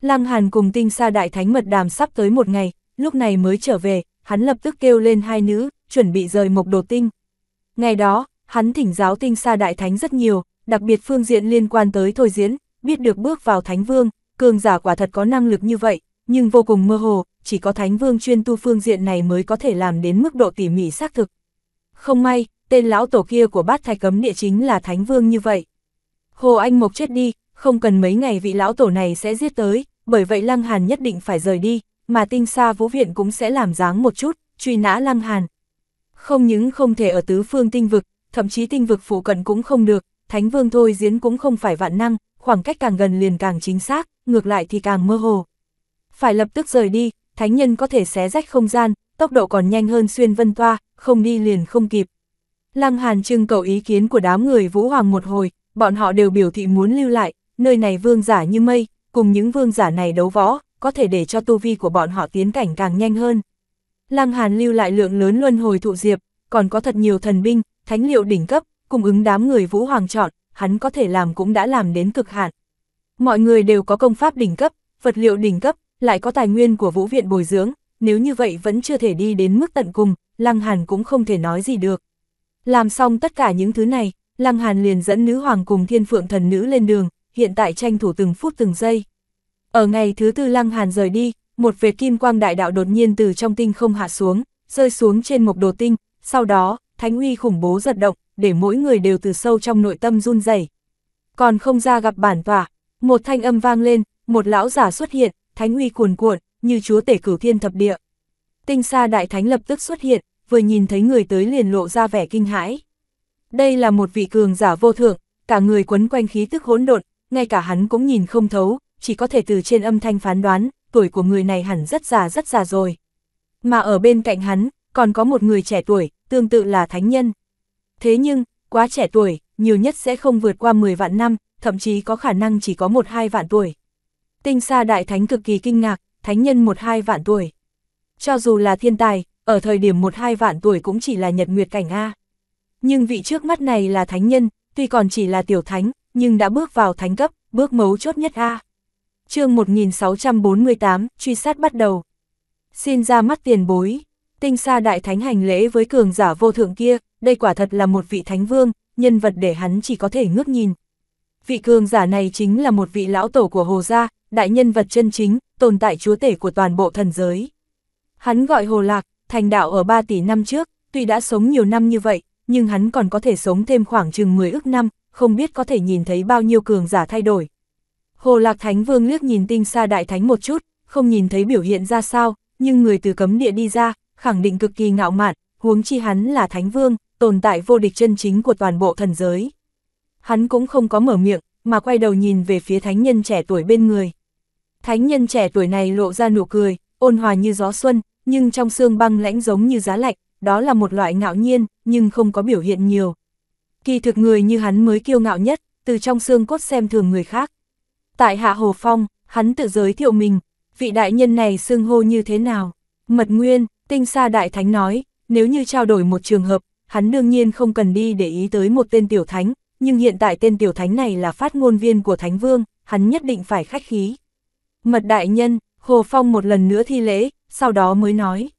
Lăng Hàn cùng tinh xa đại thánh mật đàm sắp tới một ngày, lúc này mới trở về, hắn lập tức kêu lên hai nữ, chuẩn bị rời mộc đồ tinh. Ngày đó, hắn thỉnh giáo tinh xa đại thánh rất nhiều, đặc biệt phương diện liên quan tới thôi diễn, biết được bước vào thánh vương, cường giả quả thật có năng lực như vậy, nhưng vô cùng mơ hồ, chỉ có Thánh Vương chuyên tu phương diện này mới có thể làm đến mức độ tỉ mỉ xác thực. Không may, tên lão tổ kia của bát thạch cấm địa chính là Thánh Vương như vậy. Hồ Anh Mộc chết đi, không cần mấy ngày vị lão tổ này sẽ giết tới, bởi vậy Lăng Hàn nhất định phải rời đi, mà tinh xa vũ viện cũng sẽ làm dáng một chút, truy nã Lăng Hàn. Không những không thể ở tứ phương tinh vực, thậm chí tinh vực phụ cận cũng không được, Thánh Vương thôi diễn cũng không phải vạn năng, khoảng cách càng gần liền càng chính xác, ngược lại thì càng mơ hồ. Phải lập tức rời đi, thánh nhân có thể xé rách không gian, tốc độ còn nhanh hơn xuyên vân toa, không đi liền không kịp. Lăng Hàn trưng cầu ý kiến của đám người Vũ Hoàng một hồi, bọn họ đều biểu thị muốn lưu lại, nơi này vương giả như mây, cùng những vương giả này đấu võ, có thể để cho tu vi của bọn họ tiến cảnh càng nhanh hơn. Lăng Hàn lưu lại lượng lớn luân hồi thụ diệp, còn có thật nhiều thần binh, thánh liệu đỉnh cấp, cùng ứng đám người Vũ Hoàng chọn, hắn có thể làm cũng đã làm đến cực hạn. Mọi người đều có công pháp đỉnh cấp, vật liệu đỉnh cấp, lại có tài nguyên của vũ viện bồi dưỡng, nếu như vậy vẫn chưa thể đi đến mức tận cùng, Lăng Hàn cũng không thể nói gì được. Làm xong tất cả những thứ này, Lăng Hàn liền dẫn nữ hoàng cùng thiên phượng thần nữ lên đường, hiện tại tranh thủ từng phút từng giây. Ở ngày thứ tư Lăng Hàn rời đi, một vệt kim quang đại đạo đột nhiên từ trong tinh không hạ xuống, rơi xuống trên một đồ tinh, sau đó, thánh uy khủng bố giật động, để mỗi người đều từ sâu trong nội tâm run rẩy. Còn không ra gặp bản tỏa, một thanh âm vang lên, một lão giả xuất hiện, thánh uy cuồn cuộn, như chúa tể cửu thiên thập địa. Tinh xa đại thánh lập tức xuất hiện, vừa nhìn thấy người tới liền lộ ra vẻ kinh hãi. Đây là một vị cường giả vô thượng, cả người quấn quanh khí tức hỗn độn, ngay cả hắn cũng nhìn không thấu, chỉ có thể từ trên âm thanh phán đoán, tuổi của người này hẳn rất già rất già rồi. Mà ở bên cạnh hắn, còn có một người trẻ tuổi, tương tự là thánh nhân. Thế nhưng, quá trẻ tuổi, nhiều nhất sẽ không vượt qua 10 vạn năm, thậm chí có khả năng chỉ có 1-2 vạn tuổi. Tinh xa Đại Thánh cực kỳ kinh ngạc, thánh nhân 1-2 vạn tuổi. Cho dù là thiên tài, ở thời điểm 1-2 vạn tuổi cũng chỉ là nhật nguyệt cảnh A. Nhưng vị trước mắt này là thánh nhân, tuy còn chỉ là tiểu thánh, nhưng đã bước vào thánh cấp, bước mấu chốt nhất A. chương 1648, truy sát bắt đầu. Xin ra mắt tiền bối tinh xa đại thánh hành lễ với cường giả vô thượng kia, đây quả thật là một vị thánh vương, nhân vật để hắn chỉ có thể ngước nhìn. Vị cường giả này chính là một vị lão tổ của Hồ Gia, đại nhân vật chân chính, tồn tại chúa tể của toàn bộ thần giới. Hắn gọi Hồ Lạc, thành đạo ở 3 tỷ năm trước, tuy đã sống nhiều năm như vậy, nhưng hắn còn có thể sống thêm khoảng chừng 10 ức năm, không biết có thể nhìn thấy bao nhiêu cường giả thay đổi. Hồ Lạc Thánh Vương liếc nhìn tinh xa đại thánh một chút, không nhìn thấy biểu hiện ra sao, nhưng người từ cấm địa đi ra, khẳng định cực kỳ ngạo mạn, huống chi hắn là Thánh Vương, tồn tại vô địch chân chính của toàn bộ thần giới. Hắn cũng không có mở miệng, mà quay đầu nhìn về phía thánh nhân trẻ tuổi bên người. Thánh nhân trẻ tuổi này lộ ra nụ cười, ôn hòa như gió xuân, nhưng trong xương băng lãnh giống như giá lạnh, đó là một loại ngạo nhiên, nhưng không có biểu hiện nhiều. Kỳ thực người như hắn mới kiêu ngạo nhất, từ trong xương cốt xem thường người khác. Tại Hạ Hồ Phong, hắn tự giới thiệu mình, vị đại nhân này xưng hô như thế nào? Mật Nguyên, Tinh Sa Đại Thánh nói, nếu như trao đổi một trường hợp, hắn đương nhiên không cần đi để ý tới một tên tiểu thánh, nhưng hiện tại tên tiểu thánh này là phát ngôn viên của Thánh Vương, hắn nhất định phải khách khí. Mật đại nhân, Hồ Phong một lần nữa thi lễ, sau đó mới nói.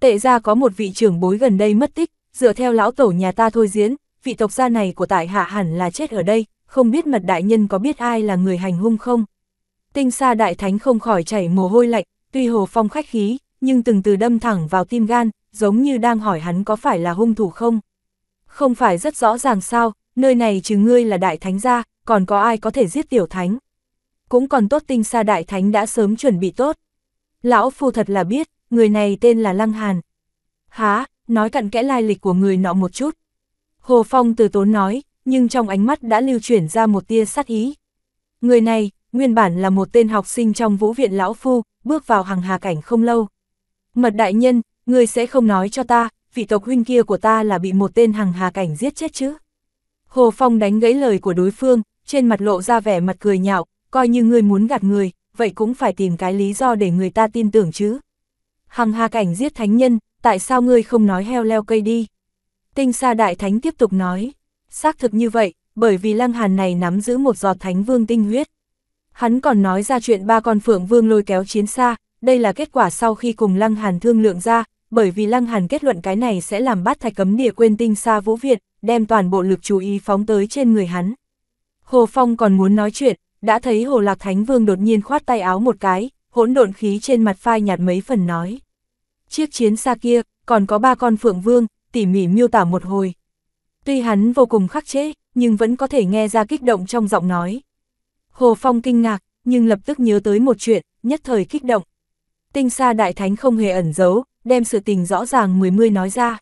Tệ ra có một vị trưởng bối gần đây mất tích, dựa theo lão tổ nhà ta thôi diễn, vị tộc gia này của tại hạ hẳn là chết ở đây, không biết mật đại nhân có biết ai là người hành hung không? Tinh Sa đại thánh không khỏi chảy mồ hôi lạnh, tuy Hồ Phong khách khí, nhưng từng từ đâm thẳng vào tim gan, giống như đang hỏi hắn có phải là hung thủ không. Không phải rất rõ ràng sao, nơi này trừ ngươi là đại thánh gia, còn có ai có thể giết tiểu thánh. Cũng còn tốt tinh xa đại thánh đã sớm chuẩn bị tốt. Lão phu thật là biết, người này tên là Lăng Hàn. Há, nói cặn kẽ lai lịch của người nọ một chút. Hồ Phong từ tốn nói, nhưng trong ánh mắt đã lưu chuyển ra một tia sát ý. Người này, nguyên bản là một tên học sinh trong vũ viện lão phu, bước vào hàng hà cảnh không lâu. Mật đại nhân, người sẽ không nói cho ta, vị tộc huynh kia của ta là bị một tên hằng hà cảnh giết chết chứ. Hồ Phong đánh gãy lời của đối phương, trên mặt lộ ra vẻ mặt cười nhạo, coi như người muốn gạt người, vậy cũng phải tìm cái lý do để người ta tin tưởng chứ. Hằng hà cảnh giết thánh nhân, tại sao ngươi không nói heo leo cây đi? Tinh Sa Đại Thánh tiếp tục nói, xác thực như vậy, bởi vì Lăng Hàn này nắm giữ một giọt thánh vương tinh huyết. Hắn còn nói ra chuyện ba con phượng vương lôi kéo chiến xa, đây là kết quả sau khi cùng Lăng Hàn thương lượng ra, bởi vì Lăng Hàn kết luận cái này sẽ làm bát thạch cấm địa quên tinh xa vũ Việt, đem toàn bộ lực chú ý phóng tới trên người hắn. Hồ Phong còn muốn nói chuyện, đã thấy Hồ Lạc Thánh Vương đột nhiên khoát tay áo một cái, hỗn độn khí trên mặt phai nhạt mấy phần nói. Chiếc chiến xa kia, còn có ba con Phượng Vương, tỉ mỉ miêu tả một hồi. Tuy hắn vô cùng khắc chế, nhưng vẫn có thể nghe ra kích động trong giọng nói. Hồ Phong kinh ngạc, nhưng lập tức nhớ tới một chuyện, nhất thời kích động. Tinh Sa Đại Thánh không hề ẩn giấu, đem sự tình rõ ràng mười mươi nói ra.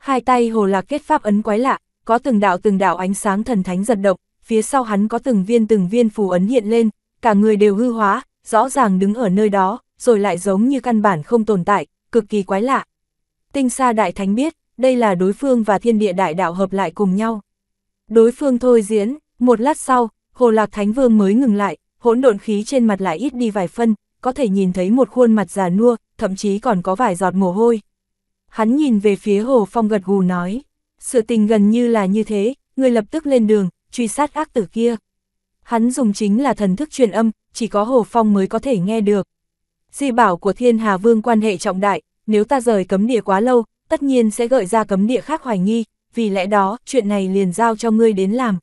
Hai tay Hồ Lạc kết pháp ấn quái lạ, có từng đạo từng đạo ánh sáng thần thánh giật động, phía sau hắn có từng viên từng viên phù ấn hiện lên, cả người đều hư hóa, rõ ràng đứng ở nơi đó, rồi lại giống như căn bản không tồn tại, cực kỳ quái lạ. Tinh Sa Đại Thánh biết, đây là đối phương và thiên địa đại đạo hợp lại cùng nhau. Đối phương thôi diễn, một lát sau, Hồ Lạc Thánh Vương mới ngừng lại, hỗn độn khí trên mặt lại ít đi vài phân, có thể nhìn thấy một khuôn mặt già nua, thậm chí còn có vài giọt mồ hôi. Hắn nhìn về phía Hồ Phong gật gù nói, sự tình gần như là như thế, người lập tức lên đường, truy sát ác tử kia. Hắn dùng chính là thần thức truyền âm, chỉ có Hồ Phong mới có thể nghe được. Di bảo của Thiên Hà Vương quan hệ trọng đại, nếu ta rời cấm địa quá lâu, tất nhiên sẽ gợi ra cấm địa khác hoài nghi, vì lẽ đó, chuyện này liền giao cho ngươi đến làm.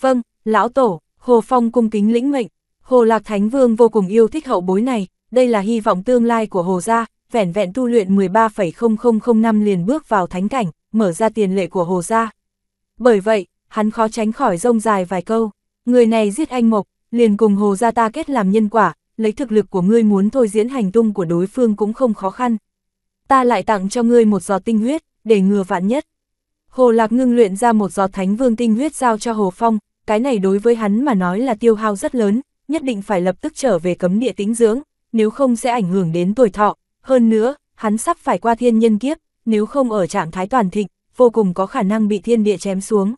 Vâng, lão tổ, Hồ Phong cung kính lĩnh mệnh. Hồ Lạc Thánh Vương vô cùng yêu thích hậu bối này, đây là hy vọng tương lai của Hồ Gia, vẻn vẹn tu luyện 13,0005 năm liền bước vào thánh cảnh, mở ra tiền lệ của Hồ Gia. Bởi vậy, hắn khó tránh khỏi rông dài vài câu, người này giết anh Mộc, liền cùng Hồ Gia ta kết làm nhân quả, lấy thực lực của ngươi muốn thôi diễn hành tung của đối phương cũng không khó khăn. Ta lại tặng cho ngươi một giọt tinh huyết, để ngừa vạn nhất. Hồ Lạc ngưng luyện ra một giọt thánh vương tinh huyết giao cho Hồ Phong, cái này đối với hắn mà nói là tiêu hao rất lớn, nhất định phải lập tức trở về cấm địa tính dưỡng, nếu không sẽ ảnh hưởng đến tuổi thọ. Hơn nữa, hắn sắp phải qua thiên nhân kiếp, nếu không ở trạng thái toàn thịnh, vô cùng có khả năng bị thiên địa chém xuống.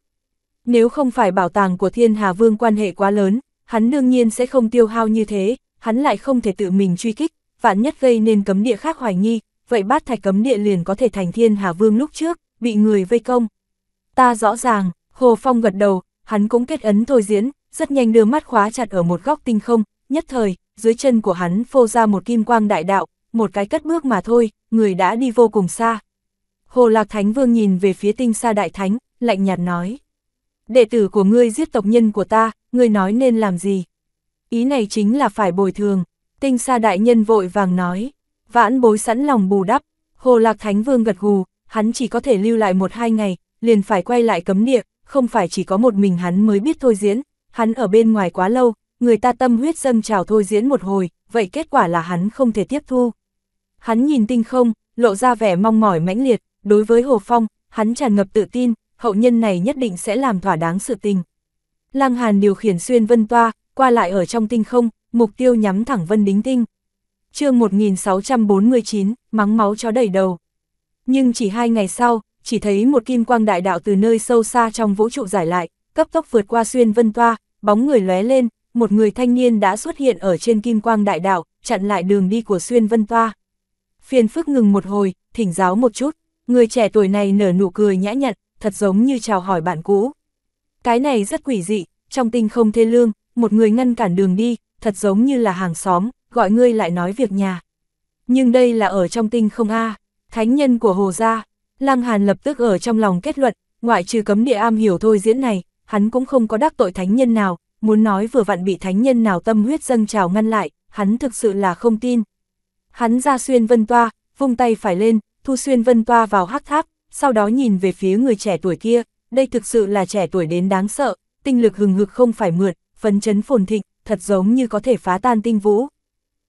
Nếu không phải bảo tàng của thiên hà vương quan hệ quá lớn, hắn đương nhiên sẽ không tiêu hao như thế, hắn lại không thể tự mình truy kích, vạn nhất gây nên cấm địa khác hoài nghi, vậy bát thạch cấm địa liền có thể thành thiên hà vương lúc trước, bị người vây công. Ta rõ ràng, Hồ Phong gật đầu, hắn cũng kết ấn thôi diễn, rất nhanh đưa mắt khóa chặt ở một góc tinh không, nhất thời, dưới chân của hắn phô ra một kim quang đại đạo, một cái cất bước mà thôi, người đã đi vô cùng xa. Hồ Lạc Thánh Vương nhìn về phía tinh xa đại thánh, lạnh nhạt nói. Đệ tử của ngươi giết tộc nhân của ta, ngươi nói nên làm gì? Ý này chính là phải bồi thường. Tinh xa đại nhân vội vàng nói. Vãn bối sẵn lòng bù đắp. Hồ Lạc Thánh Vương gật gù, hắn chỉ có thể lưu lại một hai ngày, liền phải quay lại cấm địa, không phải chỉ có một mình hắn mới biết thôi diễn, hắn ở bên ngoài quá lâu, người ta tâm huyết dâng trào thôi diễn một hồi, vậy kết quả là hắn không thể tiếp thu. Hắn nhìn tinh không, lộ ra vẻ mong mỏi mãnh liệt, đối với Hồ Phong, hắn tràn ngập tự tin, hậu nhân này nhất định sẽ làm thỏa đáng sự tình. Lăng Hàn điều khiển xuyên vân toa, qua lại ở trong tinh không, mục tiêu nhắm thẳng vân đính tinh. chương 1649, mắng máu chó đầy đầu. Nhưng chỉ hai ngày sau, chỉ thấy một kim quang đại đạo từ nơi sâu xa trong vũ trụ giải lại, cấp tốc vượt qua xuyên vân toa, bóng người lóe lên, một người thanh niên đã xuất hiện ở trên kim quang đại đạo, chặn lại đường đi của Xuyên Vân Toa. Phiền phức ngừng một hồi, thỉnh giáo một chút, người trẻ tuổi này nở nụ cười nhã nhặn, thật giống như chào hỏi bạn cũ. Cái này rất quỷ dị, trong tinh không thê lương, một người ngăn cản đường đi, thật giống như là hàng xóm, gọi ngươi lại nói việc nhà. Nhưng đây là ở trong tinh không a thánh nhân của Hồ Gia, Lăng Hàn lập tức ở trong lòng kết luận, ngoại trừ cấm địa am hiểu thôi diễn này, hắn cũng không có đắc tội thánh nhân nào, muốn nói vừa vặn bị thánh nhân nào tâm huyết dâng trào ngăn lại, hắn thực sự là không tin. Hắn ra xuyên vân toa, vung tay phải lên, thu xuyên vân toa vào hắc tháp, sau đó nhìn về phía người trẻ tuổi kia, đây thực sự là trẻ tuổi đến đáng sợ, tinh lực hừng hực không phải mượt, phấn chấn phồn thịnh, thật giống như có thể phá tan tinh vũ.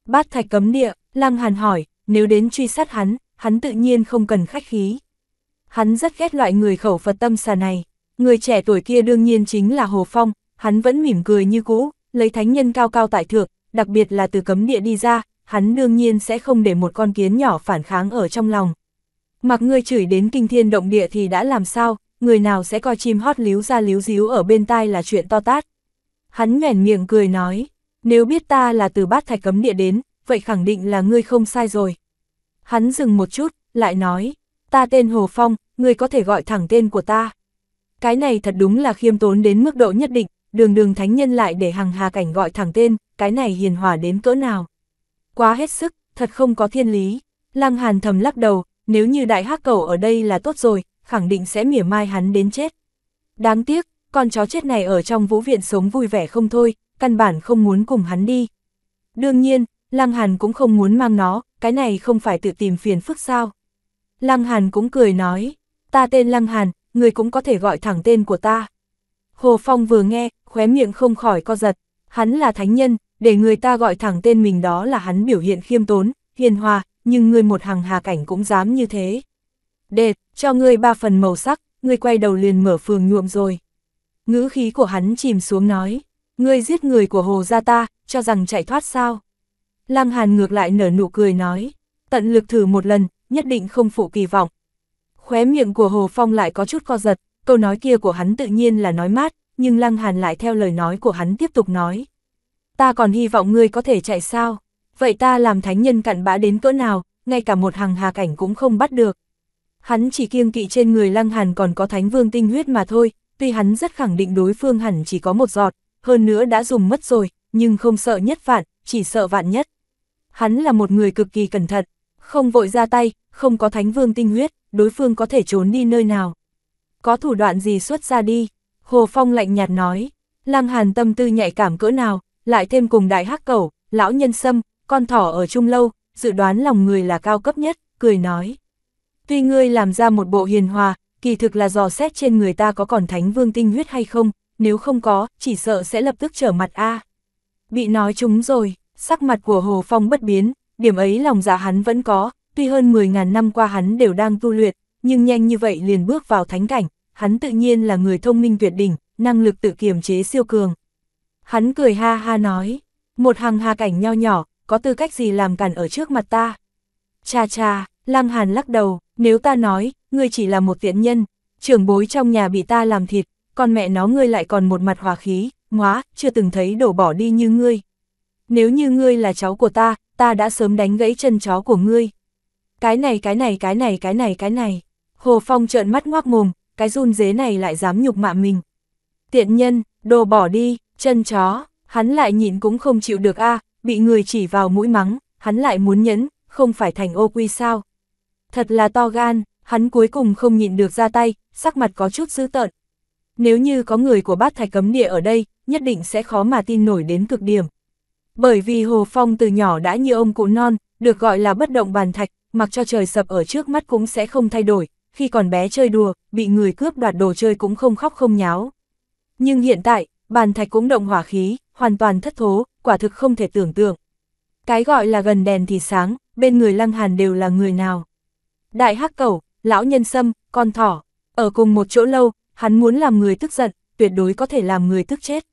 Bát thạch cấm địa, Lăng Hàn hỏi, nếu đến truy sát hắn, hắn tự nhiên không cần khách khí. Hắn rất ghét loại người khẩu Phật tâm xà này. Người trẻ tuổi kia đương nhiên chính là Hồ Phong, hắn vẫn mỉm cười như cũ, lấy thánh nhân cao cao tại thượng, đặc biệt là từ cấm địa đi ra, hắn đương nhiên sẽ không để một con kiến nhỏ phản kháng ở trong lòng. Mặc ngươi chửi đến kinh thiên động địa thì đã làm sao, người nào sẽ coi chim hót líu ra líu díu ở bên tai là chuyện to tát. Hắn nhoẻn miệng cười nói, nếu biết ta là từ bát thạch cấm địa đến, vậy khẳng định là ngươi không sai rồi. Hắn dừng một chút, lại nói, ta tên Hồ Phong, ngươi có thể gọi thẳng tên của ta. Cái này thật đúng là khiêm tốn đến mức độ nhất định, đường đường thánh nhân lại để hằng hà cảnh gọi thẳng tên, cái này hiền hòa đến cỡ nào. Quá hết sức, thật không có thiên lý. Lăng Hàn thầm lắc đầu, nếu như đại hắc cầu ở đây là tốt rồi, khẳng định sẽ mỉa mai hắn đến chết. Đáng tiếc, con chó chết này ở trong vũ viện sống vui vẻ không thôi, căn bản không muốn cùng hắn đi. Đương nhiên, Lăng Hàn cũng không muốn mang nó, cái này không phải tự tìm phiền phức sao. Lăng Hàn cũng cười nói, ta tên Lăng Hàn, người cũng có thể gọi thẳng tên của ta. Hồ Phong vừa nghe, khóe miệng không khỏi co giật, hắn là thánh nhân, để người ta gọi thẳng tên mình đó là hắn biểu hiện khiêm tốn, hiền hòa, nhưng người một hàng hà cảnh cũng dám như thế. Đệt, cho ngươi ba phần màu sắc, ngươi quay đầu liền mở phường nhuộm rồi. Ngữ khí của hắn chìm xuống nói, ngươi giết người của hồ gia ta, cho rằng chạy thoát sao. Lăng Hàn ngược lại nở nụ cười nói, tận lực thử một lần, nhất định không phụ kỳ vọng, Khóe miệng của Hồ Phong lại có chút co giật, câu nói kia của hắn tự nhiên là nói mát, nhưng Lăng Hàn lại theo lời nói của hắn tiếp tục nói. Ta còn hy vọng ngươi có thể chạy sao, vậy ta làm thánh nhân cặn bã đến cỡ nào, ngay cả một hàng hà cảnh cũng không bắt được. Hắn chỉ kiêng kỵ trên người Lăng Hàn còn có thánh vương tinh huyết mà thôi, tuy hắn rất khẳng định đối phương hẳn chỉ có một giọt, hơn nữa đã dùng mất rồi, nhưng không sợ nhất vạn, chỉ sợ vạn nhất. Hắn là một người cực kỳ cẩn thận, không vội ra tay, không có thánh vương tinh huyết, đối phương có thể trốn đi nơi nào. Có thủ đoạn gì xuất ra đi, Hồ Phong lạnh nhạt nói, Lăng Hàn tâm tư nhạy cảm cỡ nào, lại thêm cùng đại hắc cẩu, lão nhân sâm, con thỏ ở chung lâu, dự đoán lòng người là cao cấp nhất, cười nói. Tuy ngươi làm ra một bộ hiền hòa, kỳ thực là dò xét trên người ta có còn thánh vương tinh huyết hay không, nếu không có, chỉ sợ sẽ lập tức trở mặt a. À. Bị nói chúng rồi, sắc mặt của Hồ Phong bất biến, điểm ấy lòng dạ hắn vẫn có, tuy hơn 10.000 năm qua hắn đều đang tu luyện, nhưng nhanh như vậy liền bước vào thánh cảnh, hắn tự nhiên là người thông minh tuyệt đỉnh, năng lực tự kiềm chế siêu cường. Hắn cười ha ha nói, một hàng hà cảnh nho nhỏ, có tư cách gì làm cản ở trước mặt ta. Cha cha, Lăng Hàn lắc đầu, nếu ta nói, ngươi chỉ là một tiện nhân, trưởng bối trong nhà bị ta làm thịt, còn mẹ nó ngươi lại còn một mặt hòa khí, ngóa, chưa từng thấy đổ bỏ đi như ngươi. Nếu như ngươi là cháu của ta, ta đã sớm đánh gãy chân chó của ngươi. Cái này cái này cái này cái này cái này. Hồ Phong trợn mắt ngoác mồm, cái run dế này lại dám nhục mạ mình. Tiện nhân, đồ bỏ đi, chân chó, hắn lại nhịn cũng không chịu được a bị người chỉ vào mũi mắng, hắn lại muốn nhẫn, không phải thành ô quy sao. Thật là to gan, hắn cuối cùng không nhịn được ra tay, sắc mặt có chút dữ tợn. Nếu như có người của bát thạch cấm địa ở đây, nhất định sẽ khó mà tin nổi đến cực điểm. Bởi vì Hồ Phong từ nhỏ đã như ông cụ non, được gọi là bất động bàn thạch, mặc cho trời sập ở trước mắt cũng sẽ không thay đổi, khi còn bé chơi đùa, bị người cướp đoạt đồ chơi cũng không khóc không nháo. Nhưng hiện tại, bàn thạch cũng động hỏa khí, hoàn toàn thất thố, quả thực không thể tưởng tượng. Cái gọi là gần đèn thì sáng, bên người lăng hàn đều là người nào. Đại hắc cẩu, lão nhân sâm, con thỏ, ở cùng một chỗ lâu, hắn muốn làm người tức giận, tuyệt đối có thể làm người tức chết.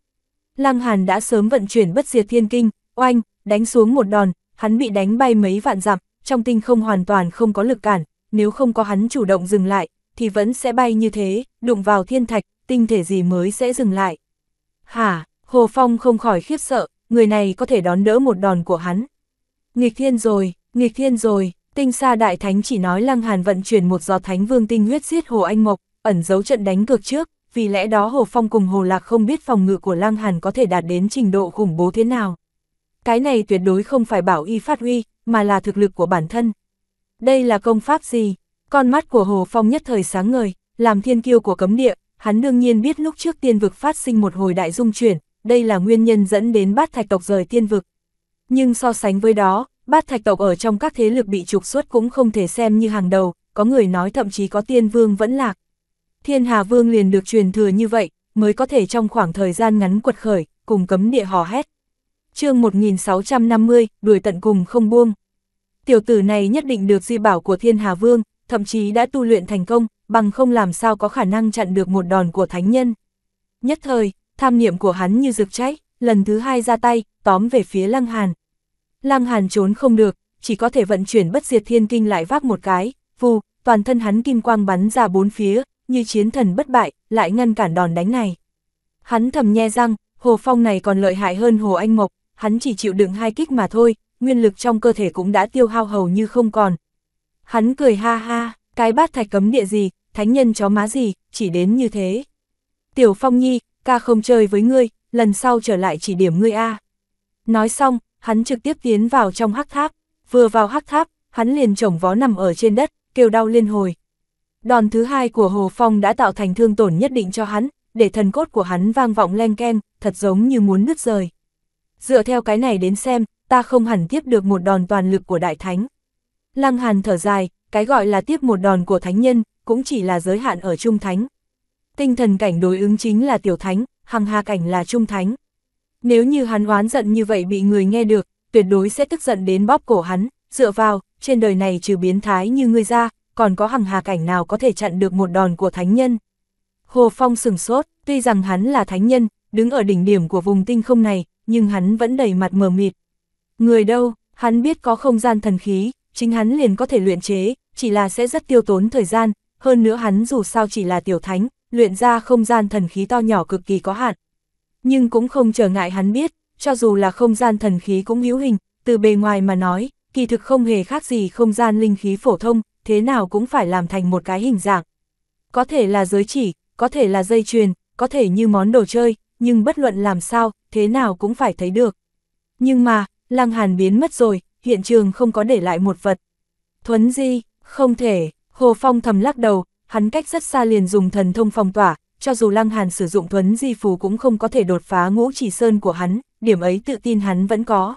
Lăng hàn đã sớm vận chuyển bất diệt thiên kinh, oanh, đánh xuống một đòn, hắn bị đánh bay mấy vạn dặm, trong tinh không hoàn toàn không có lực cản, nếu không có hắn chủ động dừng lại, thì vẫn sẽ bay như thế, đụng vào thiên thạch, tinh thể gì mới sẽ dừng lại. Hả, Hồ Phong không khỏi khiếp sợ, người này có thể đón đỡ một đòn của hắn. Nghịch thiên rồi, nghịch thiên rồi, tinh xa đại thánh chỉ nói Lăng Hàn vận chuyển một giọt thánh vương tinh huyết giết Hồ Anh Mộc, ẩn giấu trận đánh cược trước, vì lẽ đó Hồ Phong cùng Hồ Lạc không biết phòng ngự của Lăng Hàn có thể đạt đến trình độ khủng bố thế nào. Cái này tuyệt đối không phải bảo y phát huy, mà là thực lực của bản thân. Đây là công pháp gì? Con mắt của Hồ Phong nhất thời sáng ngời, làm thiên kiêu của cấm địa, hắn đương nhiên biết lúc trước tiên vực phát sinh một hồi đại dung chuyển, đây là nguyên nhân dẫn đến bát thạch tộc rời tiên vực. Nhưng so sánh với đó, bát thạch tộc ở trong các thế lực bị trục xuất cũng không thể xem như hàng đầu, có người nói thậm chí có tiên vương vẫn lạc. Thiên Hà Vương liền được truyền thừa như vậy, mới có thể trong khoảng thời gian ngắn quật khởi, cùng cấm địa hò hét chương 1650, đuổi tận cùng không buông. Tiểu tử này nhất định được di bảo của Thiên Hà Vương, thậm chí đã tu luyện thành công, bằng không làm sao có khả năng chặn được một đòn của thánh nhân. Nhất thời, tham niệm của hắn như rực cháy, lần thứ hai ra tay, tóm về phía Lăng Hàn. Lăng Hàn trốn không được, chỉ có thể vận chuyển bất diệt thiên kinh lại vác một cái, vù, toàn thân hắn kim quang bắn ra bốn phía, như chiến thần bất bại, lại ngăn cản đòn đánh này. Hắn thầm nhe răng, Hồ Phong này còn lợi hại hơn Hồ Anh Mộc, hắn chỉ chịu đựng hai kích mà thôi, nguyên lực trong cơ thể cũng đã tiêu hao hầu như không còn. Hắn cười ha ha, cái bát thạch cấm địa gì, thánh nhân chó má gì, chỉ đến như thế. Tiểu Phong Nhi, ca không chơi với ngươi, lần sau trở lại chỉ điểm ngươi A. Nói xong, hắn trực tiếp tiến vào trong hắc tháp, vừa vào hắc tháp, hắn liền chổng vó nằm ở trên đất, kêu đau liên hồi. Đòn thứ hai của Hồ Phong đã tạo thành thương tổn nhất định cho hắn, để thần cốt của hắn vang vọng len keng, thật giống như muốn nứt rời dựa theo cái này đến xem, ta không hẳn tiếp được một đòn toàn lực của đại thánh. Lăng Hàn thở dài, cái gọi là tiếp một đòn của thánh nhân, cũng chỉ là giới hạn ở trung thánh. Tinh thần cảnh đối ứng chính là tiểu thánh, hằng hà cảnh là trung thánh. Nếu như hắn oán giận như vậy bị người nghe được, tuyệt đối sẽ tức giận đến bóp cổ hắn, dựa vào, trên đời này trừ biến thái như ngươi ra, còn có hằng hà cảnh nào có thể chặn được một đòn của thánh nhân. Hồ Phong sừng sốt, tuy rằng hắn là thánh nhân, đứng ở đỉnh điểm của vùng tinh không này, nhưng hắn vẫn đầy mặt mờ mịt. Người đâu, hắn biết có không gian thần khí, chính hắn liền có thể luyện chế, chỉ là sẽ rất tiêu tốn thời gian, hơn nữa hắn dù sao chỉ là tiểu thánh, luyện ra không gian thần khí to nhỏ cực kỳ có hạn. Nhưng cũng không trở ngại hắn biết, cho dù là không gian thần khí cũng hữu hình, từ bề ngoài mà nói, kỳ thực không hề khác gì không gian linh khí phổ thông, thế nào cũng phải làm thành một cái hình dạng. Có thể là giới chỉ, có thể là dây chuyền, có thể như món đồ chơi, nhưng bất luận làm sao, thế nào cũng phải thấy được. Nhưng mà, Lăng Hàn biến mất rồi, hiện trường không có để lại một vật. Thuấn di, không thể, Hồ Phong thầm lắc đầu, hắn cách rất xa liền dùng thần thông phong tỏa, cho dù Lăng Hàn sử dụng thuấn di phù cũng không có thể đột phá ngũ chỉ sơn của hắn, điểm ấy tự tin hắn vẫn có.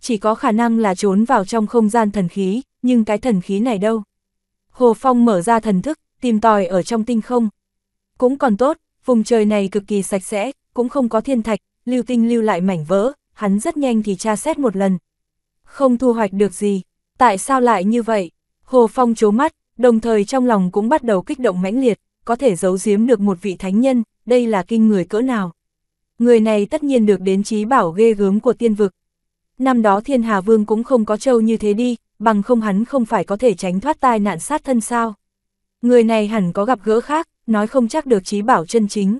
Chỉ có khả năng là trốn vào trong không gian thần khí, nhưng cái thần khí này đâu. Hồ Phong mở ra thần thức, tìm tòi ở trong tinh không. Cũng còn tốt, vùng trời này cực kỳ sạch sẽ, cũng không có thiên thạch, lưu tinh lưu lại mảnh vỡ, hắn rất nhanh thì tra xét một lần. Không thu hoạch được gì, tại sao lại như vậy? Hồ Phong chố mắt, đồng thời trong lòng cũng bắt đầu kích động mãnh liệt, có thể giấu giếm được một vị thánh nhân, đây là kinh người cỡ nào. Người này tất nhiên được đến trí bảo ghê gớm của tiên vực. Năm đó thiên hà vương cũng không có trâu như thế đi, bằng không hắn không phải có thể tránh thoát tai nạn sát thân sao. Người này hẳn có gặp gỡ khác, nói không chắc được trí bảo chân chính.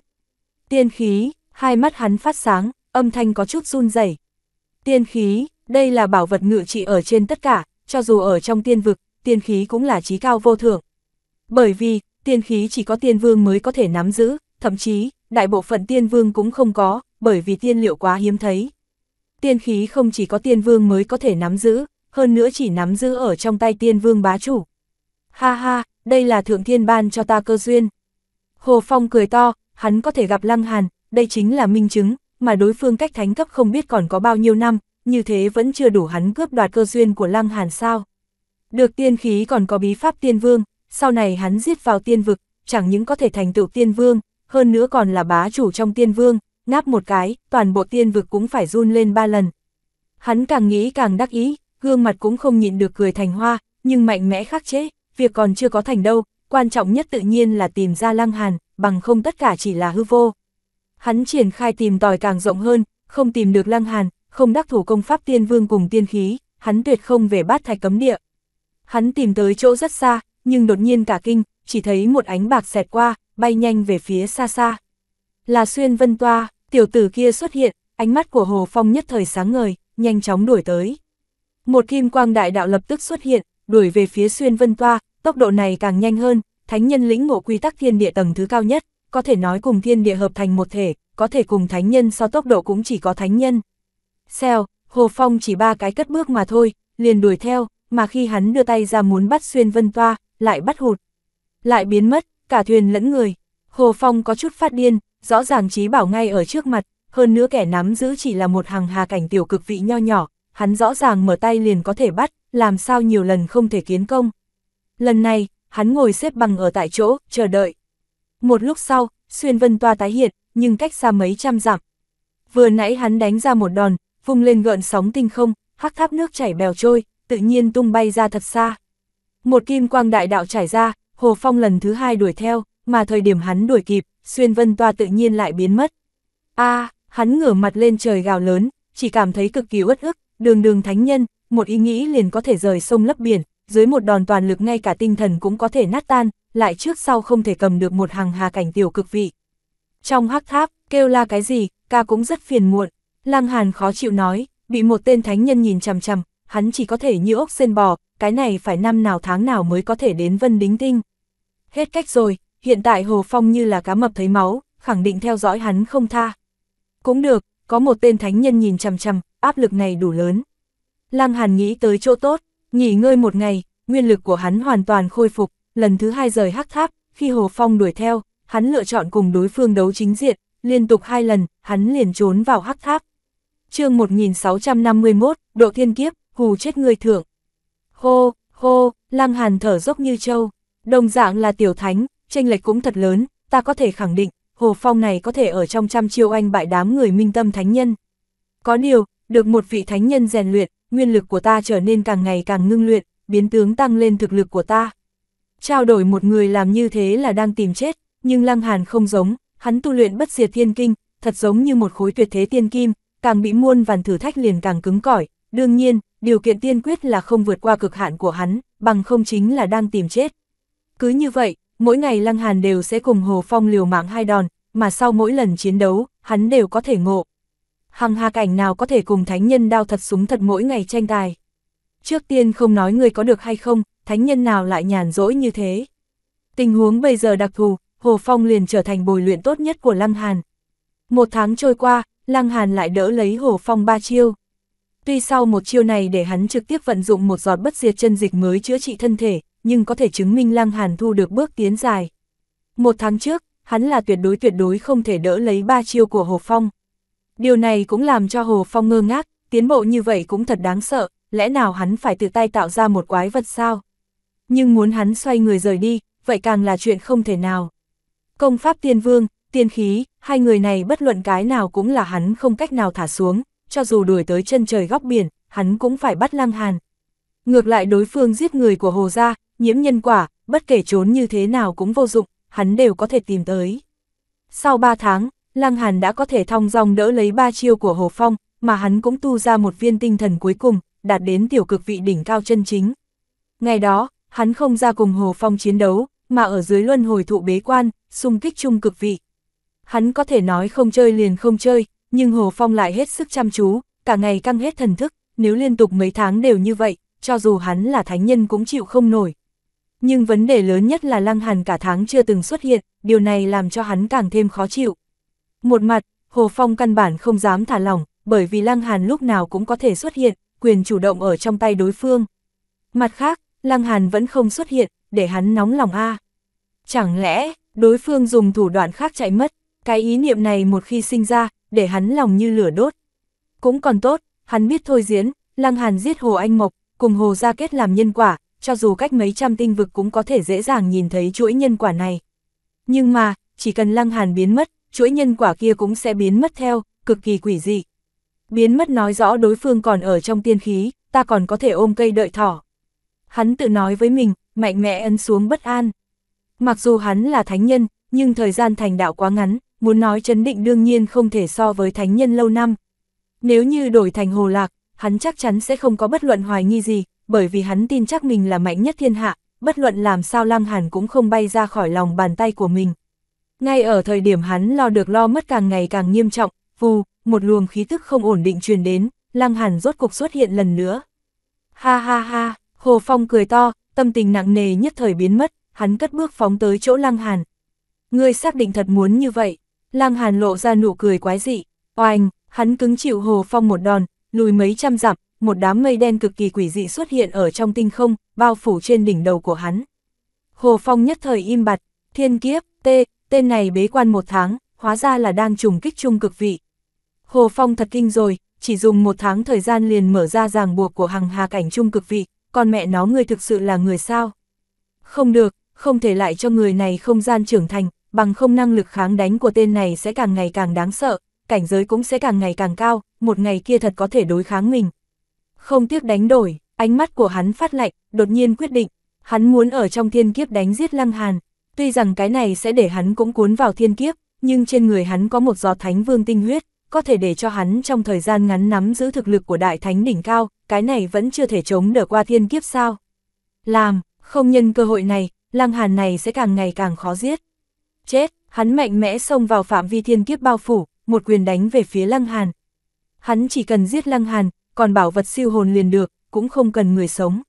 Tiên khí, hai mắt hắn phát sáng, âm thanh có chút run rẩy. Tiên khí, đây là bảo vật ngự trị ở trên tất cả, cho dù ở trong tiên vực, tiên khí cũng là trí cao vô thượng. Bởi vì, tiên khí chỉ có tiên vương mới có thể nắm giữ, thậm chí, đại bộ phận tiên vương cũng không có, bởi vì tiên liệu quá hiếm thấy. Tiên khí không chỉ có tiên vương mới có thể nắm giữ, hơn nữa chỉ nắm giữ ở trong tay tiên vương bá chủ. Ha ha, đây là thượng thiên ban cho ta cơ duyên. Hồ Phong cười to, hắn có thể gặp Lăng Hàn, đây chính là minh chứng, mà đối phương cách thánh cấp không biết còn có bao nhiêu năm, như thế vẫn chưa đủ hắn cướp đoạt cơ duyên của Lăng Hàn sao. Được tiên khí còn có bí pháp tiên vương, sau này hắn giết vào tiên vực, chẳng những có thể thành tựu tiên vương, hơn nữa còn là bá chủ trong tiên vương, ngáp một cái, toàn bộ tiên vực cũng phải run lên ba lần. Hắn càng nghĩ càng đắc ý, gương mặt cũng không nhịn được cười thành hoa, nhưng mạnh mẽ khắc chế, việc còn chưa có thành đâu, quan trọng nhất tự nhiên là tìm ra lăng hàn, bằng không tất cả chỉ là hư vô hắn triển khai tìm tòi càng rộng hơn, không tìm được Lăng Hàn, không đắc thủ công pháp tiên vương cùng tiên khí, hắn tuyệt không về bát thạch cấm địa. Hắn tìm tới chỗ rất xa, nhưng đột nhiên cả kinh, chỉ thấy một ánh bạc xẹt qua, bay nhanh về phía xa xa. Là xuyên vân toa, tiểu tử kia xuất hiện, ánh mắt của Hồ Phong nhất thời sáng ngời, nhanh chóng đuổi tới. Một kim quang đại đạo lập tức xuất hiện, đuổi về phía xuyên vân toa, tốc độ này càng nhanh hơn, thánh nhân lĩnh ngộ quy tắc thiên địa tầng thứ cao nhất, có thể nói cùng thiên địa hợp thành một thể, có thể cùng thánh nhân so tốc độ cũng chỉ có thánh nhân. xeo Hồ Phong chỉ ba cái cất bước mà thôi, liền đuổi theo, mà khi hắn đưa tay ra muốn bắt xuyên vân toa, lại bắt hụt. Lại biến mất, cả thuyền lẫn người. Hồ Phong có chút phát điên, rõ ràng trí bảo ngay ở trước mặt, hơn nữa kẻ nắm giữ chỉ là một hàng hà cảnh tiểu cực vị nho nhỏ, hắn rõ ràng mở tay liền có thể bắt, làm sao nhiều lần không thể kiến công. Lần này, hắn ngồi xếp bằng ở tại chỗ, chờ đợi, một lúc sau, xuyên vân toa tái hiện, nhưng cách xa mấy trăm dặm. Vừa nãy hắn đánh ra một đòn, vung lên gợn sóng tinh không, hắc tháp nước chảy bèo trôi, tự nhiên tung bay ra thật xa. Một kim quang đại đạo trải ra, Hồ Phong lần thứ hai đuổi theo, mà thời điểm hắn đuổi kịp, xuyên vân toa tự nhiên lại biến mất. a hắn ngửa mặt lên trời gào lớn, chỉ cảm thấy cực kỳ uất ức, đường đường thánh nhân, một ý nghĩ liền có thể rời sông lấp biển, dưới một đòn toàn lực ngay cả tinh thần cũng có thể nát tan, lại trước sau không thể cầm được một hàng hà cảnh tiểu cực vị. Trong hắc tháp, kêu la cái gì, ca cũng rất phiền muộn, lang hàn khó chịu nói, bị một tên thánh nhân nhìn chằm chằm, hắn chỉ có thể như ốc sen bò, cái này phải năm nào tháng nào mới có thể đến vân đính tinh. Hết cách rồi, hiện tại Hồ Phong như là cá mập thấy máu, khẳng định theo dõi hắn không tha. Cũng được, có một tên thánh nhân nhìn chằm chằm, áp lực này đủ lớn. Lăng Hàn nghĩ tới chỗ tốt, nghỉ ngơi một ngày, nguyên lực của hắn hoàn toàn khôi phục, lần thứ hai rời hắc tháp, khi Hồ Phong đuổi theo, hắn lựa chọn cùng đối phương đấu chính diện, liên tục hai lần, hắn liền trốn vào hắc tháp. chương 1651, độ thiên kiếp, hù chết người thượng. khô khô lang hàn thở dốc như trâu, đồng dạng là tiểu thánh, tranh lệch cũng thật lớn, ta có thể khẳng định, Hồ Phong này có thể ở trong trăm chiêu anh bại đám người minh tâm thánh nhân. Có điều, được một vị thánh nhân rèn luyện, nguyên lực của ta trở nên càng ngày càng ngưng luyện, biến tướng tăng lên thực lực của ta. Trao đổi một người làm như thế là đang tìm chết, nhưng Lăng Hàn không giống, hắn tu luyện bất diệt thiên kinh, thật giống như một khối tuyệt thế tiên kim, càng bị muôn vàn thử thách liền càng cứng cỏi, đương nhiên, điều kiện tiên quyết là không vượt qua cực hạn của hắn, bằng không chính là đang tìm chết. Cứ như vậy, mỗi ngày Lăng Hàn đều sẽ cùng Hồ Phong liều mạng hai đòn, mà sau mỗi lần chiến đấu, hắn đều có thể ngộ. Hằng hà cảnh nào có thể cùng thánh nhân đao thật súng thật mỗi ngày tranh tài. Trước tiên không nói người có được hay không, thánh nhân nào lại nhàn rỗi như thế. Tình huống bây giờ đặc thù, Hồ Phong liền trở thành bồi luyện tốt nhất của Lăng Hàn. Một tháng trôi qua, Lăng Hàn lại đỡ lấy Hồ Phong ba chiêu. Tuy sau một chiêu này để hắn trực tiếp vận dụng một giọt bất diệt chân dịch mới chữa trị thân thể, nhưng có thể chứng minh Lăng Hàn thu được bước tiến dài. Một tháng trước, hắn là tuyệt đối tuyệt đối không thể đỡ lấy ba chiêu của Hồ Phong. Điều này cũng làm cho Hồ Phong ngơ ngác, tiến bộ như vậy cũng thật đáng sợ, lẽ nào hắn phải tự tay tạo ra một quái vật sao? nhưng muốn hắn xoay người rời đi, vậy càng là chuyện không thể nào. Công pháp tiên vương, tiên khí, hai người này bất luận cái nào cũng là hắn không cách nào thả xuống, cho dù đuổi tới chân trời góc biển, hắn cũng phải bắt lăng hàn. Ngược lại đối phương giết người của hồ gia, nhiễm nhân quả, bất kể trốn như thế nào cũng vô dụng, hắn đều có thể tìm tới. Sau 3 tháng, Lăng Hàn đã có thể thong dòng đỡ lấy ba chiêu của Hồ Phong, mà hắn cũng tu ra một viên tinh thần cuối cùng, đạt đến tiểu cực vị đỉnh cao chân chính. Ngày đó, hắn không ra cùng Hồ Phong chiến đấu, mà ở dưới luân hồi thụ bế quan, xung kích chung cực vị. Hắn có thể nói không chơi liền không chơi, nhưng Hồ Phong lại hết sức chăm chú, cả ngày căng hết thần thức, nếu liên tục mấy tháng đều như vậy, cho dù hắn là thánh nhân cũng chịu không nổi. Nhưng vấn đề lớn nhất là Lăng Hàn cả tháng chưa từng xuất hiện, điều này làm cho hắn càng thêm khó chịu. Một mặt, Hồ Phong căn bản không dám thả lỏng, bởi vì Lăng Hàn lúc nào cũng có thể xuất hiện, quyền chủ động ở trong tay đối phương. Mặt khác, Lăng Hàn vẫn không xuất hiện, để hắn nóng lòng a. Chẳng lẽ, đối phương dùng thủ đoạn khác chạy mất, cái ý niệm này một khi sinh ra, để hắn lòng như lửa đốt. Cũng còn tốt, hắn biết thôi diễn, Lăng Hàn giết Hồ Anh Mộc, cùng Hồ Gia Kết làm nhân quả, cho dù cách mấy trăm tinh vực cũng có thể dễ dàng nhìn thấy chuỗi nhân quả này. Nhưng mà, chỉ cần Lăng Hàn biến mất, chuỗi nhân quả kia cũng sẽ biến mất theo, cực kỳ quỷ dị. Biến mất nói rõ đối phương còn ở trong tiên khí, ta còn có thể ôm cây đợi thỏ hắn tự nói với mình, mạnh mẽ ấn xuống bất an. Mặc dù hắn là thánh nhân, nhưng thời gian thành đạo quá ngắn, muốn nói chấn định đương nhiên không thể so với thánh nhân lâu năm. Nếu như đổi thành hồ lạc, hắn chắc chắn sẽ không có bất luận hoài nghi gì, bởi vì hắn tin chắc mình là mạnh nhất thiên hạ, bất luận làm sao lăng hàn cũng không bay ra khỏi lòng bàn tay của mình. Ngay ở thời điểm hắn lo được lo mất càng ngày càng nghiêm trọng, vù, một luồng khí tức không ổn định truyền đến, lăng hàn rốt cục xuất hiện lần nữa. Ha ha ha, Hồ Phong cười to, tâm tình nặng nề nhất thời biến mất, hắn cất bước phóng tới chỗ Lăng Hàn. Ngươi xác định thật muốn như vậy, Lăng Hàn lộ ra nụ cười quái dị, oanh, hắn cứng chịu Hồ Phong một đòn, lùi mấy trăm dặm, một đám mây đen cực kỳ quỷ dị xuất hiện ở trong tinh không, bao phủ trên đỉnh đầu của hắn. Hồ Phong nhất thời im bặt, thiên kiếp, tê, tên này bế quan một tháng, hóa ra là đang trùng kích trung cực vị. Hồ Phong thật kinh rồi, chỉ dùng một tháng thời gian liền mở ra ràng buộc của hằng hà cảnh trung cực vị, con mẹ nó người thực sự là người sao? Không được, không thể lại cho người này không gian trưởng thành, bằng không năng lực kháng đánh của tên này sẽ càng ngày càng đáng sợ, cảnh giới cũng sẽ càng ngày càng cao, một ngày kia thật có thể đối kháng mình. Không tiếc đánh đổi, ánh mắt của hắn phát lạnh, đột nhiên quyết định, hắn muốn ở trong thiên kiếp đánh giết Lăng Hàn, tuy rằng cái này sẽ để hắn cũng cuốn vào thiên kiếp, nhưng trên người hắn có một giọt thánh vương tinh huyết, có thể để cho hắn trong thời gian ngắn nắm giữ thực lực của đại thánh đỉnh cao, cái này vẫn chưa thể chống đỡ qua thiên kiếp sao. Làm, không nhân cơ hội này, lăng hàn này sẽ càng ngày càng khó giết. Chết, hắn mạnh mẽ xông vào phạm vi thiên kiếp bao phủ, một quyền đánh về phía lăng hàn. Hắn chỉ cần giết lăng hàn, còn bảo vật siêu hồn liền được, cũng không cần người sống.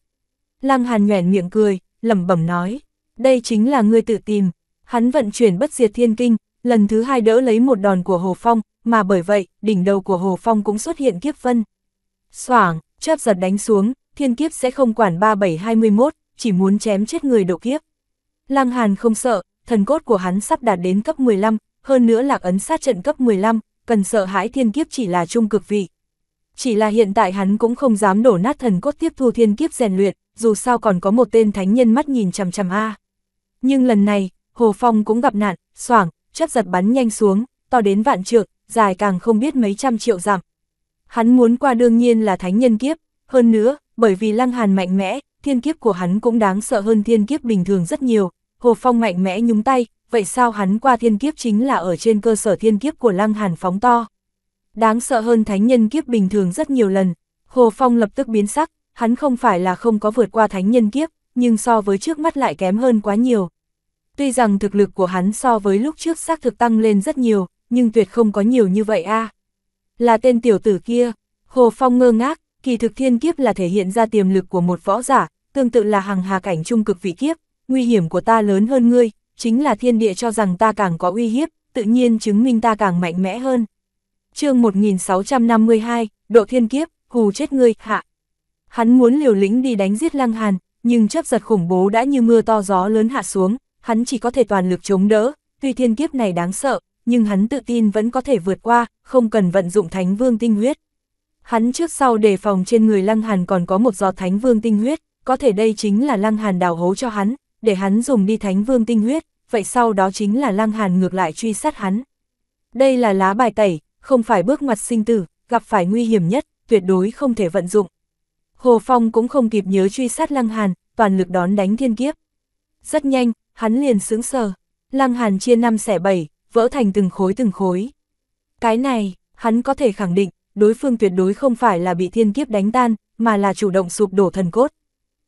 Lăng hàn nhoẻn miệng cười, lẩm bẩm nói, đây chính là ngươi tự tìm. Hắn vận chuyển bất diệt thiên kinh, lần thứ hai đỡ lấy một đòn của Hồ Phong, mà bởi vậy, đỉnh đầu của Hồ Phong cũng xuất hiện kiếp vân. Soảng, chớp giật đánh xuống, thiên kiếp sẽ không quản 3721, chỉ muốn chém chết người độ kiếp. Lăng Hàn không sợ, thần cốt của hắn sắp đạt đến cấp 15, hơn nữa lạc ấn sát trận cấp 15, cần sợ hãi thiên kiếp chỉ là trung cực vị. Chỉ là hiện tại hắn cũng không dám đổ nát thần cốt tiếp thu thiên kiếp rèn luyện, dù sao còn có một tên thánh nhân mắt nhìn chằm chằm a. Nhưng lần này, Hồ Phong cũng gặp nạn, xoảng, chớp giật bắn nhanh xuống, to đến vạn trượng, dài càng không biết mấy trăm triệu dặm. Hắn muốn qua đương nhiên là thánh nhân kiếp, hơn nữa, bởi vì lăng hàn mạnh mẽ, thiên kiếp của hắn cũng đáng sợ hơn thiên kiếp bình thường rất nhiều, Hồ Phong mạnh mẽ nhúng tay, vậy sao hắn qua thiên kiếp chính là ở trên cơ sở thiên kiếp của lăng hàn phóng to. Đáng sợ hơn thánh nhân kiếp bình thường rất nhiều lần, Hồ Phong lập tức biến sắc, hắn không phải là không có vượt qua thánh nhân kiếp, nhưng so với trước mắt lại kém hơn quá nhiều. Tuy rằng thực lực của hắn so với lúc trước xác thực tăng lên rất nhiều, nhưng tuyệt không có nhiều như vậy a. À là tên tiểu tử kia. Hồ Phong ngơ ngác, kỳ thực thiên kiếp là thể hiện ra tiềm lực của một võ giả, tương tự là hàng hà cảnh trung cực vị kiếp, nguy hiểm của ta lớn hơn ngươi, chính là thiên địa cho rằng ta càng có uy hiếp, tự nhiên chứng minh ta càng mạnh mẽ hơn. chương 1652, độ thiên kiếp, hù chết ngươi, hạ. Hắn muốn liều lĩnh đi đánh giết lăng hàn, nhưng chấp giật khủng bố đã như mưa to gió lớn hạ xuống, hắn chỉ có thể toàn lực chống đỡ, tuy thiên kiếp này đáng sợ, nhưng hắn tự tin vẫn có thể vượt qua, không cần vận dụng thánh vương tinh huyết. Hắn trước sau đề phòng trên người Lăng Hàn còn có một giọt thánh vương tinh huyết, có thể đây chính là Lăng Hàn đào hố cho hắn, để hắn dùng đi thánh vương tinh huyết, vậy sau đó chính là Lăng Hàn ngược lại truy sát hắn. Đây là lá bài tẩy, không phải bước ngoặt sinh tử, gặp phải nguy hiểm nhất, tuyệt đối không thể vận dụng. Hồ Phong cũng không kịp nhớ truy sát Lăng Hàn, toàn lực đón đánh thiên kiếp. Rất nhanh, hắn liền sướng sờ. Lăng Hàn chia năm xẻ bảy, vỡ thành từng khối từng khối. Cái này, hắn có thể khẳng định, đối phương tuyệt đối không phải là bị thiên kiếp đánh tan, mà là chủ động sụp đổ thần cốt.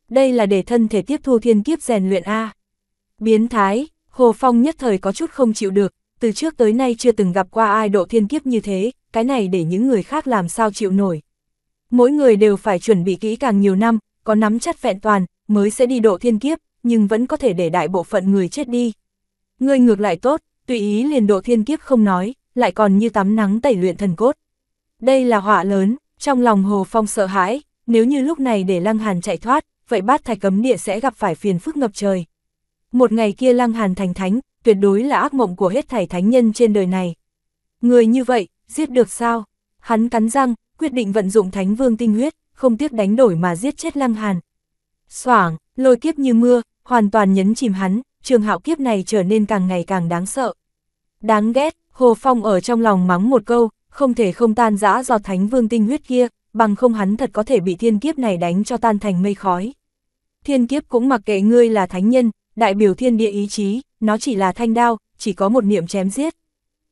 Đây là để thân thể tiếp thu thiên kiếp rèn luyện A. Biến thái, Hồ Phong nhất thời có chút không chịu được, từ trước tới nay chưa từng gặp qua ai độ thiên kiếp như thế, cái này để những người khác làm sao chịu nổi. Mỗi người đều phải chuẩn bị kỹ càng nhiều năm, có nắm chắc vẹn toàn, mới sẽ đi độ thiên kiếp, nhưng vẫn có thể để đại bộ phận người chết đi. Người ngược lại tốt, tùy ý liền độ thiên kiếp không nói, lại còn như tắm nắng tẩy luyện thần cốt. Đây là họa lớn, trong lòng Hồ Phong sợ hãi, nếu như lúc này để Lăng Hàn chạy thoát, vậy bát thạch cấm địa sẽ gặp phải phiền phức ngập trời. Một ngày kia Lăng Hàn thành thánh, tuyệt đối là ác mộng của hết thảy thánh nhân trên đời này. Người như vậy, giết được sao? Hắn cắn răng, quyết định vận dụng thánh vương tinh huyết, không tiếc đánh đổi mà giết chết Lăng Hàn. xoảng lôi kiếp như mưa, hoàn toàn nhấn chìm hắn, trường hạo kiếp này trở nên càng ngày càng đáng sợ. Đáng ghét, Hồ Phong ở trong lòng mắng một câu, không thể không tan rã do thánh vương tinh huyết kia, bằng không hắn thật có thể bị thiên kiếp này đánh cho tan thành mây khói. Thiên kiếp cũng mặc kệ ngươi là thánh nhân, đại biểu thiên địa ý chí, nó chỉ là thanh đao, chỉ có một niệm chém giết.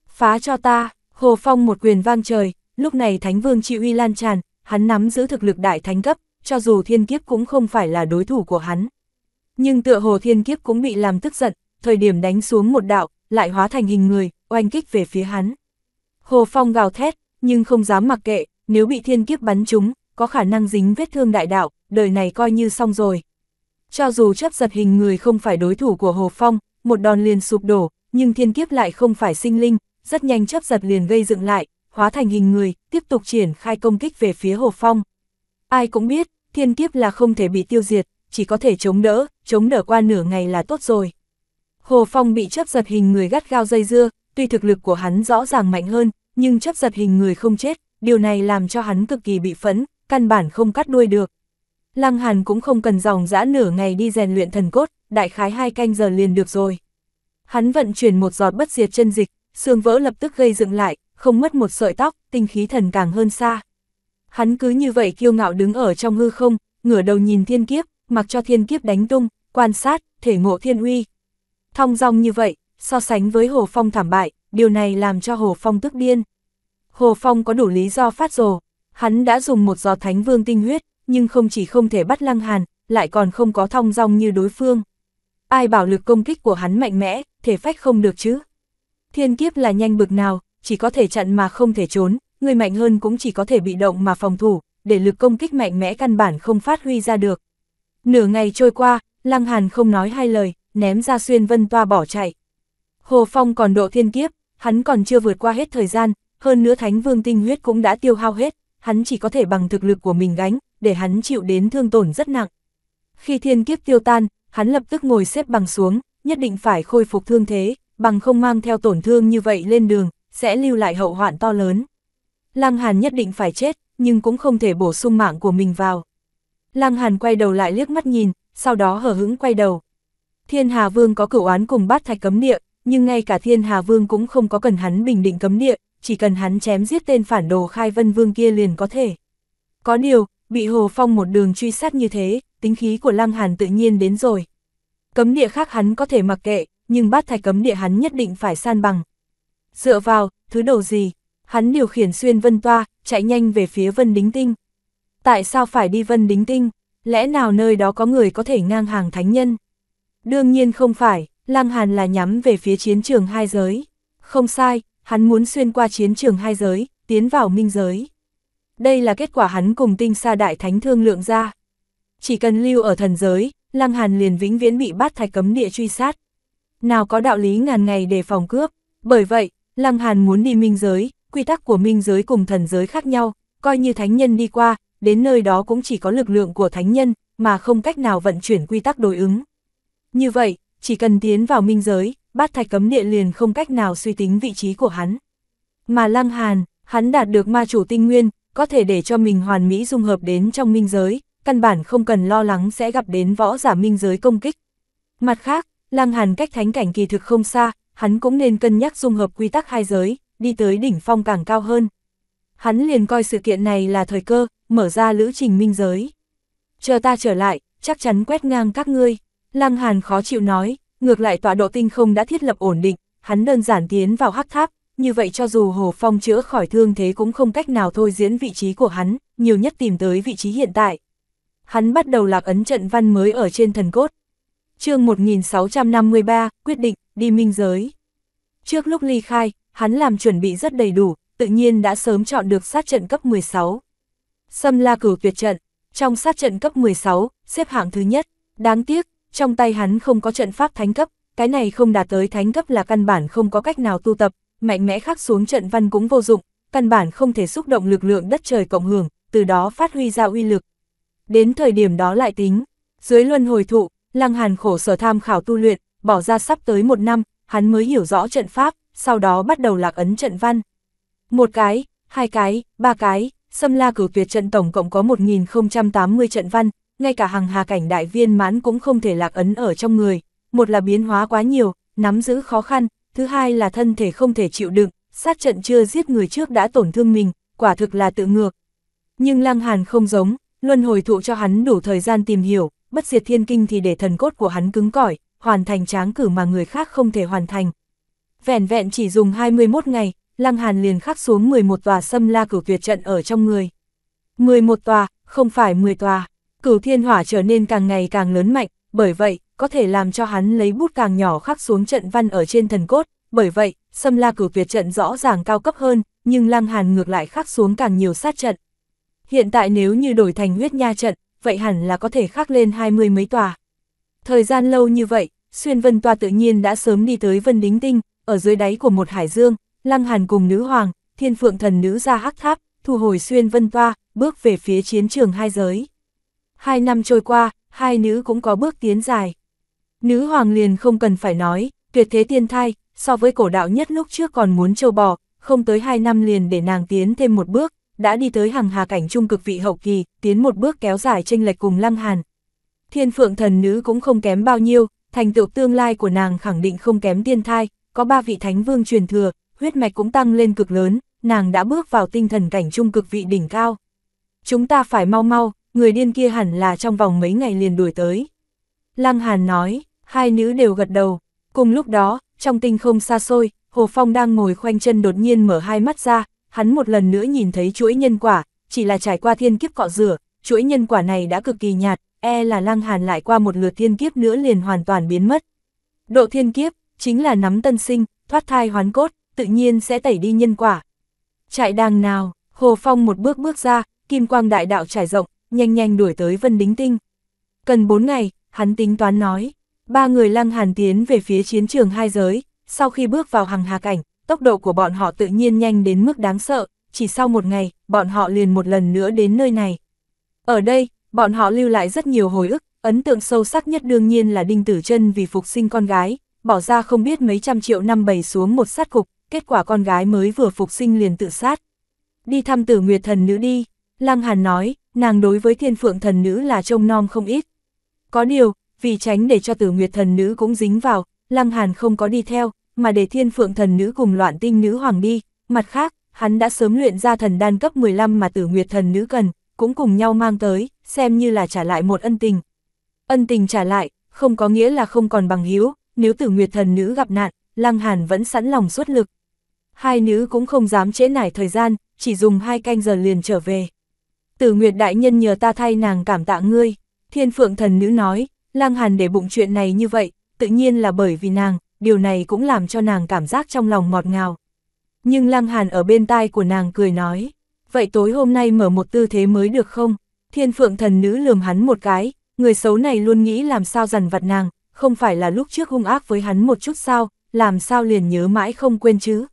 Phá cho ta, Hồ Phong một quyền vang trời, lúc này thánh vương chịu uy lan tràn, hắn nắm giữ thực lực đại thánh cấp, cho dù thiên kiếp cũng không phải là đối thủ của hắn. Nhưng tựa hồ thiên kiếp cũng bị làm tức giận, thời điểm đánh xuống một đạo, lại hóa thành hình người, oanh kích về phía hắn. Hồ Phong gào thét, nhưng không dám mặc kệ, nếu bị thiên kiếp bắn trúng, có khả năng dính vết thương đại đạo, đời này coi như xong rồi. Cho dù chấp giật hình người không phải đối thủ của Hồ Phong, một đòn liền sụp đổ, nhưng thiên kiếp lại không phải sinh linh, rất nhanh chấp giật liền gây dựng lại, hóa thành hình người, tiếp tục triển khai công kích về phía Hồ Phong. Ai cũng biết, thiên kiếp là không thể bị tiêu diệt, chỉ có thể chống đỡ, chống đỡ qua nửa ngày là tốt rồi. Hồ Phong bị chấp giật hình người gắt gao dây dưa, tuy thực lực của hắn rõ ràng mạnh hơn, nhưng chấp giật hình người không chết, điều này làm cho hắn cực kỳ bị phẫn, căn bản không cắt đuôi được. Lăng Hàn cũng không cần dòng dã nửa ngày đi rèn luyện thần cốt, đại khái hai canh giờ liền được rồi. Hắn vận chuyển một giọt bất diệt chân dịch, xương vỡ lập tức gây dựng lại, không mất một sợi tóc, tinh khí thần càng hơn xa. Hắn cứ như vậy kiêu ngạo đứng ở trong hư không, ngửa đầu nhìn thiên kiếp, mặc cho thiên kiếp đánh tung, quan sát, thể ngộ thiên uy. Thong dong như vậy, so sánh với Hồ Phong thảm bại, điều này làm cho Hồ Phong tức điên. Hồ Phong có đủ lý do phát rồ, hắn đã dùng một giò thánh vương tinh huyết, nhưng không chỉ không thể bắt lăng hàn, lại còn không có thong dong như đối phương. Ai bảo lực công kích của hắn mạnh mẽ, thể phách không được chứ. Thiên kiếp là nhanh bực nào, chỉ có thể chặn mà không thể trốn, người mạnh hơn cũng chỉ có thể bị động mà phòng thủ, để lực công kích mạnh mẽ căn bản không phát huy ra được. Nửa ngày trôi qua, Lăng Hàn không nói hai lời, ném ra xuyên vân toa bỏ chạy. Hồ Phong còn độ thiên kiếp, hắn còn chưa vượt qua hết thời gian, hơn nữa Thánh Vương tinh huyết cũng đã tiêu hao hết, hắn chỉ có thể bằng thực lực của mình gánh, để hắn chịu đến thương tổn rất nặng. Khi thiên kiếp tiêu tan, hắn lập tức ngồi xếp bằng xuống, nhất định phải khôi phục thương thế, bằng không mang theo tổn thương như vậy lên đường, sẽ lưu lại hậu hoạn to lớn. Lăng Hàn nhất định phải chết, nhưng cũng không thể bổ sung mạng của mình vào. Lăng Hàn quay đầu lại liếc mắt nhìn, sau đó hở hững quay đầu. Thiên Hà Vương có cửu án cùng bát thạch cấm địa, nhưng ngay cả Thiên Hà Vương cũng không có cần hắn bình định cấm địa, chỉ cần hắn chém giết tên phản đồ Khai Vân Vương kia liền có thể. Có điều, bị Hồ Phong một đường truy sát như thế, tính khí của Lăng Hàn tự nhiên đến rồi. Cấm địa khác hắn có thể mặc kệ, nhưng bát thạch cấm địa hắn nhất định phải san bằng. Dựa vào, thứ đồ gì? Hắn điều khiển xuyên vân toa, chạy nhanh về phía vân đính tinh tại sao phải đi vân đính tinh, lẽ nào nơi đó có người có thể ngang hàng thánh nhân? Đương nhiên không phải, Lăng Hàn là nhắm về phía chiến trường hai giới. Không sai, hắn muốn xuyên qua chiến trường hai giới, tiến vào minh giới. Đây là kết quả hắn cùng tinh sa đại thánh thương lượng ra. Chỉ cần lưu ở thần giới, Lăng Hàn liền vĩnh viễn bị bắt thạch cấm địa truy sát. Nào có đạo lý ngàn ngày để phòng cướp, bởi vậy, Lăng Hàn muốn đi minh giới, quy tắc của minh giới cùng thần giới khác nhau, coi như thánh nhân đi qua, đến nơi đó cũng chỉ có lực lượng của thánh nhân, mà không cách nào vận chuyển quy tắc đối ứng. Như vậy, chỉ cần tiến vào minh giới, bát thạch cấm địa liền không cách nào suy tính vị trí của hắn. Mà Lăng Hàn, hắn đạt được ma chủ tinh nguyên, có thể để cho mình hoàn mỹ dung hợp đến trong minh giới, căn bản không cần lo lắng sẽ gặp đến võ giả minh giới công kích. Mặt khác, Lăng Hàn cách thánh cảnh kỳ thực không xa, hắn cũng nên cân nhắc dung hợp quy tắc hai giới, đi tới đỉnh phong càng cao hơn. Hắn liền coi sự kiện này là thời cơ, mở ra lữ trình minh giới. Chờ ta trở lại, chắc chắn quét ngang các ngươi. Lăng Hàn khó chịu nói, ngược lại tọa độ tinh không đã thiết lập ổn định, hắn đơn giản tiến vào hắc tháp, như vậy cho dù Hồ Phong chữa khỏi thương thế cũng không cách nào thôi diễn vị trí của hắn, nhiều nhất tìm tới vị trí hiện tại. Hắn bắt đầu lạc ấn trận văn mới ở trên thần cốt. chương 1653, quyết định, đi minh giới. Trước lúc ly khai, hắn làm chuẩn bị rất đầy đủ, tự nhiên đã sớm chọn được sát trận cấp 16. Xâm la cửu tuyệt trận, trong sát trận cấp 16, xếp hạng thứ nhất, đáng tiếc, trong tay hắn không có trận pháp thánh cấp, cái này không đạt tới thánh cấp là căn bản không có cách nào tu tập, mạnh mẽ khắc xuống trận văn cũng vô dụng, căn bản không thể xúc động lực lượng đất trời cộng hưởng, từ đó phát huy ra uy lực. Đến thời điểm đó lại tính, dưới luân hồi thụ, Lăng Hàn khổ sở tham khảo tu luyện, bỏ ra sắp tới một năm, hắn mới hiểu rõ trận pháp, sau đó bắt đầu lạc ấn trận văn. Một cái, hai cái, ba cái, Xâm la cửu tuyệt trận tổng cộng có 1080 trận văn, ngay cả hàng hà cảnh đại viên mãn cũng không thể lạc ấn ở trong người. Một là biến hóa quá nhiều, nắm giữ khó khăn, thứ hai là thân thể không thể chịu đựng, sát trận chưa giết người trước đã tổn thương mình, quả thực là tự ngược. Nhưng Lăng Hàn không giống, luân hồi thụ cho hắn đủ thời gian tìm hiểu, bất diệt thiên kinh thì để thần cốt của hắn cứng cỏi, hoàn thành tráng cử mà người khác không thể hoàn thành. Vẹn vẹn chỉ dùng 21 ngày, Lăng Hàn liền khắc xuống 11 tòa xâm la cửu tuyệt trận ở trong người. 11 tòa, không phải 10 tòa, cửu thiên hỏa trở nên càng ngày càng lớn mạnh, bởi vậy, có thể làm cho hắn lấy bút càng nhỏ khắc xuống trận văn ở trên thần cốt, bởi vậy, xâm la cửu tuyệt trận rõ ràng cao cấp hơn, nhưng Lăng Hàn ngược lại khắc xuống càng nhiều sát trận. Hiện tại nếu như đổi thành huyết nha trận, vậy hẳn là có thể khắc lên hai mươi mấy tòa. Thời gian lâu như vậy, xuyên vân tòa tự nhiên đã sớm đi tới vân đính tinh, ở dưới đáy của một hải dương, Lăng Hàn cùng nữ hoàng, thiên phượng thần nữ ra hắc tháp, thu hồi xuyên vân toa, bước về phía chiến trường hai giới. Hai năm trôi qua, hai nữ cũng có bước tiến dài. Nữ hoàng liền không cần phải nói, tuyệt thế tiên thai, so với cổ đạo nhất lúc trước còn muốn châu bò, không tới hai năm liền để nàng tiến thêm một bước, đã đi tới hàng hà cảnh trung cực vị hậu kỳ, tiến một bước kéo dài tranh lệch cùng lăng hàn. Thiên phượng thần nữ cũng không kém bao nhiêu, thành tựu tương lai của nàng khẳng định không kém tiên thai, có ba vị thánh vương truyền thừa, huyết mạch cũng tăng lên cực lớn, nàng đã bước vào tinh thần cảnh trung cực vị đỉnh cao. Chúng ta phải mau mau, người điên kia hẳn là trong vòng mấy ngày liền đuổi tới. Lăng Hàn nói, hai nữ đều gật đầu. Cùng lúc đó, trong tinh không xa xôi, Hồ Phong đang ngồi khoanh chân đột nhiên mở hai mắt ra, hắn một lần nữa nhìn thấy chuỗi nhân quả, chỉ là trải qua thiên kiếp cọ rửa, chuỗi nhân quả này đã cực kỳ nhạt, e là Lăng Hàn lại qua một lượt thiên kiếp nữa liền hoàn toàn biến mất. Độ thiên kiếp, chính là nắm tân sinh, thoát thai hoán cốt, tự nhiên sẽ tẩy đi nhân quả. Trại đàng nào, Hồ Phong một bước bước ra, kim quang đại đạo trải rộng, nhanh nhanh đuổi tới Vân Đính Tinh. Cần bốn ngày, hắn tính toán nói, ba người lăng hàn tiến về phía chiến trường hai giới, sau khi bước vào hàng hà cảnh, tốc độ của bọn họ tự nhiên nhanh đến mức đáng sợ, chỉ sau một ngày, bọn họ liền một lần nữa đến nơi này. Ở đây, bọn họ lưu lại rất nhiều hồi ức, ấn tượng sâu sắc nhất đương nhiên là Đinh Tử chân vì phục sinh con gái, bỏ ra không biết mấy trăm triệu năm bầy xuống một sát cục, kết quả con gái mới vừa phục sinh liền tự sát. Đi thăm tử nguyệt thần nữ đi, Lăng Hàn nói, nàng đối với thiên phượng thần nữ là trông nom không ít. Có điều, vì tránh để cho tử nguyệt thần nữ cũng dính vào, Lăng Hàn không có đi theo, mà để thiên phượng thần nữ cùng loạn tinh nữ hoàng đi, mặt khác, hắn đã sớm luyện ra thần đan cấp 15 mà tử nguyệt thần nữ cần, cũng cùng nhau mang tới, xem như là trả lại một ân tình. Ân tình trả lại, không có nghĩa là không còn bằng hiếu, nếu tử nguyệt thần nữ gặp nạn, Lăng Hàn vẫn sẵn lòng xuất lực, hai nữ cũng không dám trễ nải thời gian, chỉ dùng hai canh giờ liền trở về. Tử Nguyệt Đại Nhân nhờ ta thay nàng cảm tạ ngươi, thiên phượng thần nữ nói, lang hàn để bụng chuyện này như vậy, tự nhiên là bởi vì nàng, điều này cũng làm cho nàng cảm giác trong lòng ngọt ngào. Nhưng lang hàn ở bên tai của nàng cười nói, vậy tối hôm nay mở một tư thế mới được không? Thiên phượng thần nữ lườm hắn một cái, người xấu này luôn nghĩ làm sao dằn vặt nàng, không phải là lúc trước hung ác với hắn một chút sao, làm sao liền nhớ mãi không quên chứ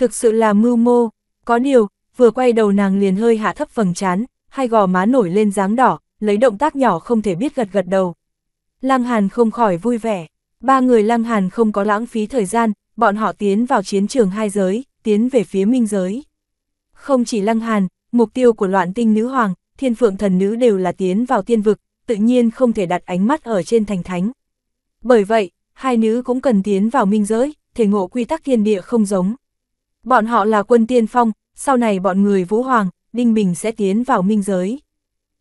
thực sự là mưu mô, có điều, vừa quay đầu nàng liền hơi hạ thấp phần chán, hai gò má nổi lên dáng đỏ, lấy động tác nhỏ không thể biết gật gật đầu. Lăng Hàn không khỏi vui vẻ, ba người Lăng Hàn không có lãng phí thời gian, bọn họ tiến vào chiến trường hai giới, tiến về phía minh giới. Không chỉ Lăng Hàn, mục tiêu của loạn tinh nữ hoàng, thiên phượng thần nữ đều là tiến vào tiên vực, tự nhiên không thể đặt ánh mắt ở trên thành thánh. Bởi vậy, hai nữ cũng cần tiến vào minh giới, thể ngộ quy tắc thiên địa không giống. Bọn họ là quân tiên phong, sau này bọn người Vũ Hoàng, Đinh Bình sẽ tiến vào minh giới.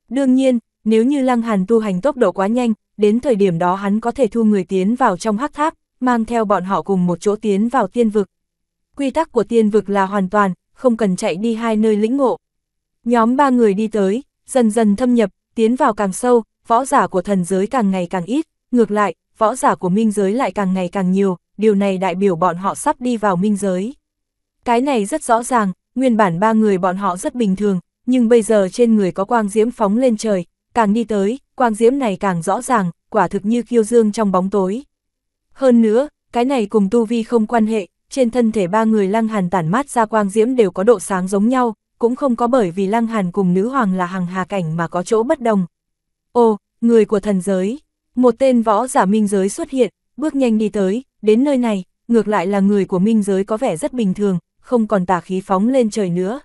Đương nhiên, nếu như Lăng Hàn tu hành tốc độ quá nhanh, đến thời điểm đó hắn có thể thu người tiến vào trong hắc tháp, mang theo bọn họ cùng một chỗ tiến vào tiên vực. Quy tắc của tiên vực là hoàn toàn, không cần chạy đi hai nơi lĩnh ngộ. Nhóm ba người đi tới, dần dần thâm nhập, tiến vào càng sâu, võ giả của thần giới càng ngày càng ít, ngược lại, võ giả của minh giới lại càng ngày càng nhiều, điều này đại biểu bọn họ sắp đi vào minh giới. Cái này rất rõ ràng, nguyên bản ba người bọn họ rất bình thường, nhưng bây giờ trên người có quang diễm phóng lên trời, càng đi tới, quang diễm này càng rõ ràng, quả thực như kiêu dương trong bóng tối. Hơn nữa, cái này cùng tu vi không quan hệ, trên thân thể ba người lăng hàn tản mát ra quang diễm đều có độ sáng giống nhau, cũng không có bởi vì lăng hàn cùng nữ hoàng là hàng hà cảnh mà có chỗ bất đồng. Ô, người của thần giới, một tên võ giả minh giới xuất hiện, bước nhanh đi tới, đến nơi này, ngược lại là người của minh giới có vẻ rất bình thường, không còn tà khí phóng lên trời nữa.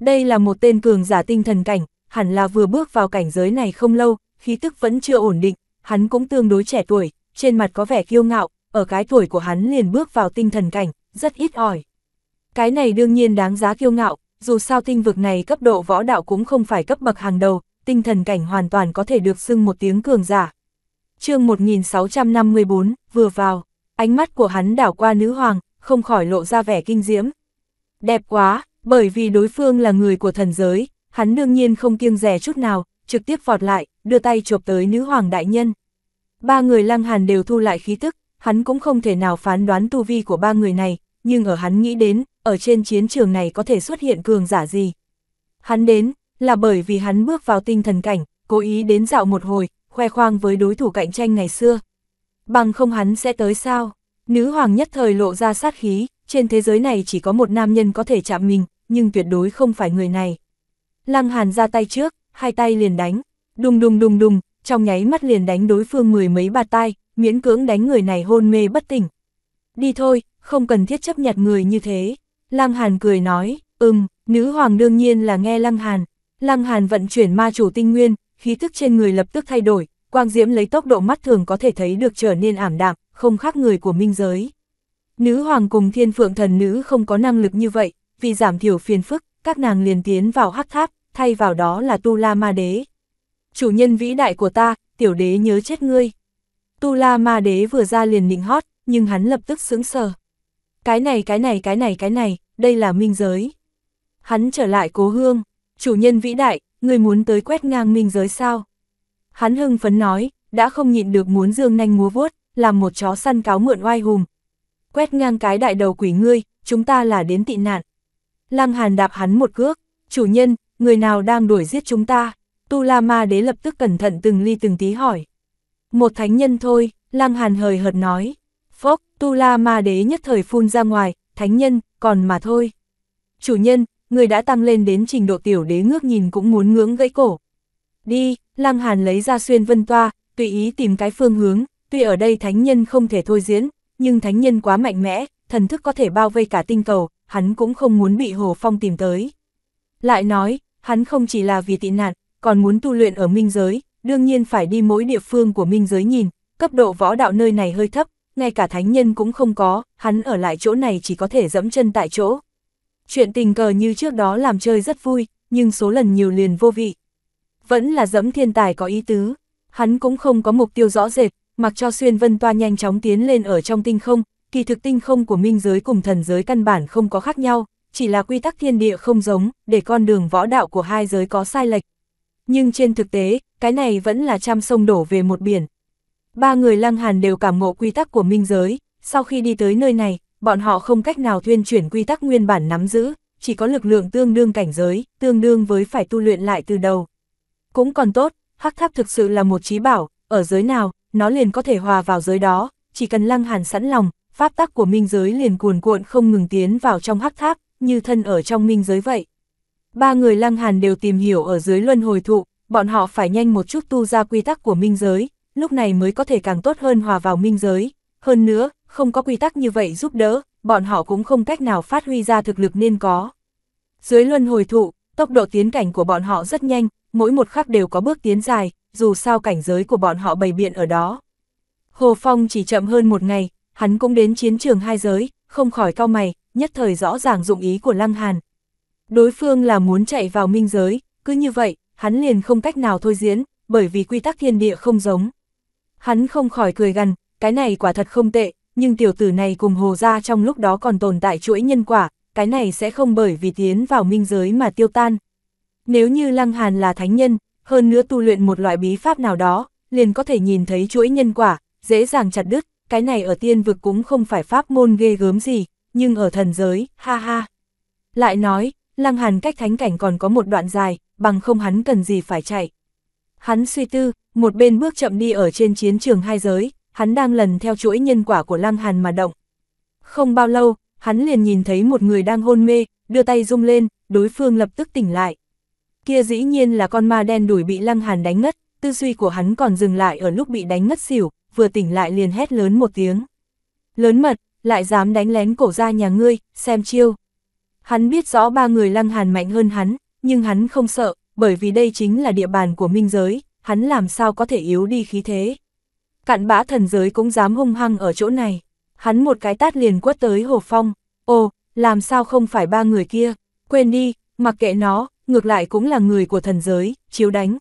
Đây là một tên cường giả tinh thần cảnh, hẳn là vừa bước vào cảnh giới này không lâu, khí tức vẫn chưa ổn định, hắn cũng tương đối trẻ tuổi, trên mặt có vẻ kiêu ngạo, ở cái tuổi của hắn liền bước vào tinh thần cảnh, rất ít ỏi. Cái này đương nhiên đáng giá kiêu ngạo, dù sao tinh vực này cấp độ võ đạo cũng không phải cấp bậc hàng đầu, tinh thần cảnh hoàn toàn có thể được xưng một tiếng cường giả. chương 1654, vừa vào, ánh mắt của hắn đảo qua nữ hoàng, không khỏi lộ ra vẻ kinh diễm. Đẹp quá, bởi vì đối phương là người của thần giới, hắn đương nhiên không kiêng rẻ chút nào, trực tiếp vọt lại, đưa tay chụp tới nữ hoàng đại nhân. Ba người lăng hàn đều thu lại khí tức, hắn cũng không thể nào phán đoán tu vi của ba người này, nhưng ở hắn nghĩ đến, ở trên chiến trường này có thể xuất hiện cường giả gì. Hắn đến, là bởi vì hắn bước vào tinh thần cảnh, cố ý đến dạo một hồi, khoe khoang với đối thủ cạnh tranh ngày xưa. Bằng không hắn sẽ tới sao? Nữ hoàng nhất thời lộ ra sát khí, trên thế giới này chỉ có một nam nhân có thể chạm mình, nhưng tuyệt đối không phải người này. Lăng Hàn ra tay trước, hai tay liền đánh, đùng đùng đùng đùng, trong nháy mắt liền đánh đối phương mười mấy bạt tay, miễn cưỡng đánh người này hôn mê bất tỉnh. Đi thôi, không cần thiết chấp nhặt người như thế. Lăng Hàn cười nói, ừm, nữ hoàng đương nhiên là nghe Lăng Hàn. Lăng Hàn vận chuyển ma chủ tinh nguyên, khí tức trên người lập tức thay đổi, quang diễm lấy tốc độ mắt thường có thể thấy được trở nên ảm đạm, không khác người của minh giới. Nữ hoàng cùng thiên phượng thần nữ không có năng lực như vậy, vì giảm thiểu phiền phức, các nàng liền tiến vào hắc tháp, thay vào đó là Tu La Ma Đế. Chủ nhân vĩ đại của ta, tiểu đế nhớ chết ngươi. Tu La Ma Đế vừa ra liền nịnh hót, nhưng hắn lập tức sững sờ. Cái này cái này cái này cái này, đây là minh giới. Hắn trở lại cố hương, chủ nhân vĩ đại, người muốn tới quét ngang minh giới sao? Hắn hưng phấn nói, đã không nhịn được muốn dương nanh múa vuốt làm một chó săn cáo mượn oai hùng, Quét ngang cái đại đầu quỷ ngươi, chúng ta là đến tị nạn. Lăng Hàn đạp hắn một cước, chủ nhân, người nào đang đuổi giết chúng ta? Tu La Ma đế lập tức cẩn thận từng ly từng tí hỏi. Một thánh nhân thôi, Lăng Hàn hời hợt nói. Phốc, Tu La Ma đế nhất thời phun ra ngoài, thánh nhân, còn mà thôi. Chủ nhân, người đã tăng lên đến trình độ tiểu đế ngước nhìn cũng muốn ngưỡng gãy cổ. Đi, Lăng Hàn lấy ra xuyên vân toa, tùy ý tìm cái phương hướng, Tuy ở đây thánh nhân không thể thôi diễn, nhưng thánh nhân quá mạnh mẽ, thần thức có thể bao vây cả tinh cầu, hắn cũng không muốn bị Hồ Phong tìm tới. Lại nói, hắn không chỉ là vì tị nạn, còn muốn tu luyện ở minh giới, đương nhiên phải đi mỗi địa phương của minh giới nhìn, cấp độ võ đạo nơi này hơi thấp, ngay cả thánh nhân cũng không có, hắn ở lại chỗ này chỉ có thể dẫm chân tại chỗ. Chuyện tình cờ như trước đó làm chơi rất vui, nhưng số lần nhiều liền vô vị. Vẫn là dẫm thiên tài có ý tứ, hắn cũng không có mục tiêu rõ rệt, mặc cho xuyên vân toa nhanh chóng tiến lên ở trong tinh không, kỳ thực tinh không của minh giới cùng thần giới căn bản không có khác nhau, chỉ là quy tắc thiên địa không giống, để con đường võ đạo của hai giới có sai lệch. Nhưng trên thực tế, cái này vẫn là trăm sông đổ về một biển. Ba người lăng hàn đều cảm ngộ quy tắc của minh giới, sau khi đi tới nơi này, bọn họ không cách nào thuyên chuyển quy tắc nguyên bản nắm giữ, chỉ có lực lượng tương đương cảnh giới, tương đương với phải tu luyện lại từ đầu. Cũng còn tốt, hắc tháp thực sự là một trí bảo, ở giới nào, nó liền có thể hòa vào giới đó, chỉ cần lăng hàn sẵn lòng, pháp tắc của minh giới liền cuồn cuộn không ngừng tiến vào trong hắc tháp, như thân ở trong minh giới vậy. Ba người lăng hàn đều tìm hiểu ở dưới luân hồi thụ, bọn họ phải nhanh một chút tu ra quy tắc của minh giới, lúc này mới có thể càng tốt hơn hòa vào minh giới. Hơn nữa, không có quy tắc như vậy giúp đỡ, bọn họ cũng không cách nào phát huy ra thực lực nên có. Dưới luân hồi thụ, tốc độ tiến cảnh của bọn họ rất nhanh, mỗi một khắc đều có bước tiến dài, dù sao cảnh giới của bọn họ bày biện ở đó. Hồ Phong chỉ chậm hơn một ngày, hắn cũng đến chiến trường hai giới, không khỏi cao mày, nhất thời rõ ràng dụng ý của Lăng Hàn. Đối phương là muốn chạy vào minh giới, cứ như vậy, hắn liền không cách nào thôi diễn, bởi vì quy tắc thiên địa không giống. Hắn không khỏi cười gần cái này quả thật không tệ, nhưng tiểu tử này cùng hồ gia trong lúc đó còn tồn tại chuỗi nhân quả, cái này sẽ không bởi vì tiến vào minh giới mà tiêu tan. Nếu như Lăng Hàn là thánh nhân, hơn nữa tu luyện một loại bí pháp nào đó, liền có thể nhìn thấy chuỗi nhân quả, dễ dàng chặt đứt, cái này ở tiên vực cũng không phải pháp môn ghê gớm gì, nhưng ở thần giới, ha ha. Lại nói, Lăng Hàn cách thánh cảnh còn có một đoạn dài, bằng không hắn cần gì phải chạy. Hắn suy tư, một bên bước chậm đi ở trên chiến trường hai giới, hắn đang lần theo chuỗi nhân quả của Lăng Hàn mà động. Không bao lâu, hắn liền nhìn thấy một người đang hôn mê, đưa tay rung lên, đối phương lập tức tỉnh lại kia dĩ nhiên là con ma đen đuổi bị Lăng Hàn đánh ngất, tư duy của hắn còn dừng lại ở lúc bị đánh ngất xỉu, vừa tỉnh lại liền hét lớn một tiếng. Lớn mật, lại dám đánh lén cổ ra nhà ngươi, xem chiêu. Hắn biết rõ ba người Lăng Hàn mạnh hơn hắn, nhưng hắn không sợ, bởi vì đây chính là địa bàn của minh giới, hắn làm sao có thể yếu đi khí thế. Cạn bã thần giới cũng dám hung hăng ở chỗ này, hắn một cái tát liền quất tới Hồ Phong, ồ, làm sao không phải ba người kia, quên đi, mặc kệ nó, ngược lại cũng là người của thần giới, chiếu đánh.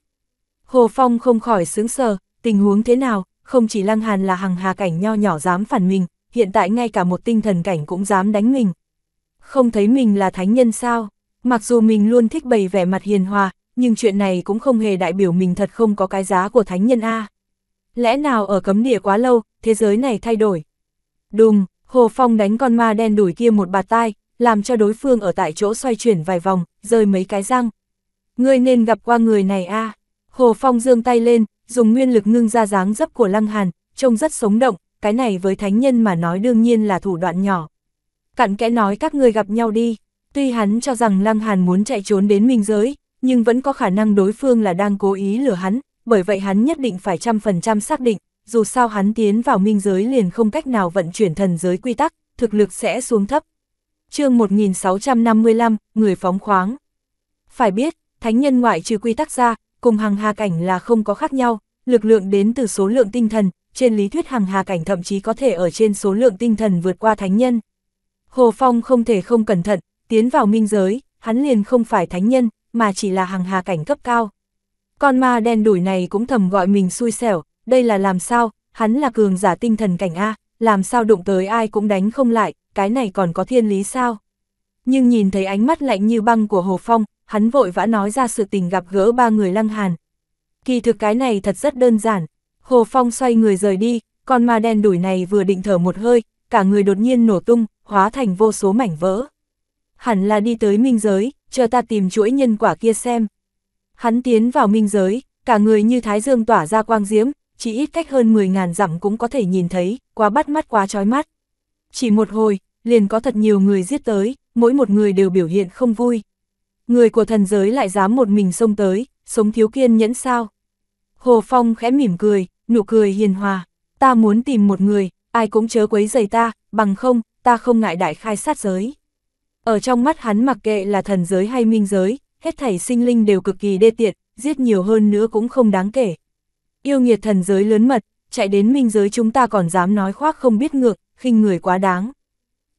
Hồ Phong không khỏi sướng sờ, tình huống thế nào, không chỉ Lăng Hàn là hằng hà cảnh nho nhỏ dám phản mình, hiện tại ngay cả một tinh thần cảnh cũng dám đánh mình. Không thấy mình là thánh nhân sao, mặc dù mình luôn thích bày vẻ mặt hiền hòa, nhưng chuyện này cũng không hề đại biểu mình thật không có cái giá của thánh nhân A. Lẽ nào ở cấm địa quá lâu, thế giới này thay đổi? Đùng, Hồ Phong đánh con ma đen đuổi kia một bà tai, làm cho đối phương ở tại chỗ xoay chuyển vài vòng, rơi mấy cái răng. Ngươi nên gặp qua người này a Hồ Phong dương tay lên, dùng nguyên lực ngưng ra dáng dấp của Lăng Hàn, trông rất sống động, cái này với thánh nhân mà nói đương nhiên là thủ đoạn nhỏ. Cặn kẽ nói các ngươi gặp nhau đi, tuy hắn cho rằng Lăng Hàn muốn chạy trốn đến minh giới, nhưng vẫn có khả năng đối phương là đang cố ý lừa hắn, bởi vậy hắn nhất định phải trăm phần trăm xác định, dù sao hắn tiến vào minh giới liền không cách nào vận chuyển thần giới quy tắc, thực lực sẽ xuống thấp chương 1655, người phóng khoáng. Phải biết, thánh nhân ngoại trừ quy tắc ra, cùng hàng hà cảnh là không có khác nhau, lực lượng đến từ số lượng tinh thần, trên lý thuyết hàng hà cảnh thậm chí có thể ở trên số lượng tinh thần vượt qua thánh nhân. Hồ Phong không thể không cẩn thận, tiến vào minh giới, hắn liền không phải thánh nhân, mà chỉ là hàng hà cảnh cấp cao. Con ma đen đuổi này cũng thầm gọi mình xui xẻo, đây là làm sao, hắn là cường giả tinh thần cảnh A, làm sao đụng tới ai cũng đánh không lại, cái này còn có thiên lý sao? Nhưng nhìn thấy ánh mắt lạnh như băng của Hồ Phong, hắn vội vã nói ra sự tình gặp gỡ ba người lăng hàn. Kỳ thực cái này thật rất đơn giản. Hồ Phong xoay người rời đi, con ma đen đuổi này vừa định thở một hơi, cả người đột nhiên nổ tung, hóa thành vô số mảnh vỡ. Hẳn là đi tới minh giới, chờ ta tìm chuỗi nhân quả kia xem. Hắn tiến vào minh giới, cả người như thái dương tỏa ra quang diễm, chỉ ít cách hơn 10.000 dặm cũng có thể nhìn thấy, quá bắt mắt quá chói mắt. Chỉ một hồi, liền có thật nhiều người giết tới, mỗi một người đều biểu hiện không vui. Người của thần giới lại dám một mình xông tới, sống thiếu kiên nhẫn sao. Hồ Phong khẽ mỉm cười, nụ cười hiền hòa, ta muốn tìm một người, ai cũng chớ quấy giày ta, bằng không, ta không ngại đại khai sát giới. Ở trong mắt hắn mặc kệ là thần giới hay minh giới, hết thảy sinh linh đều cực kỳ đê tiện, giết nhiều hơn nữa cũng không đáng kể. Yêu nghiệt thần giới lớn mật, chạy đến minh giới chúng ta còn dám nói khoác không biết ngược, khinh người quá đáng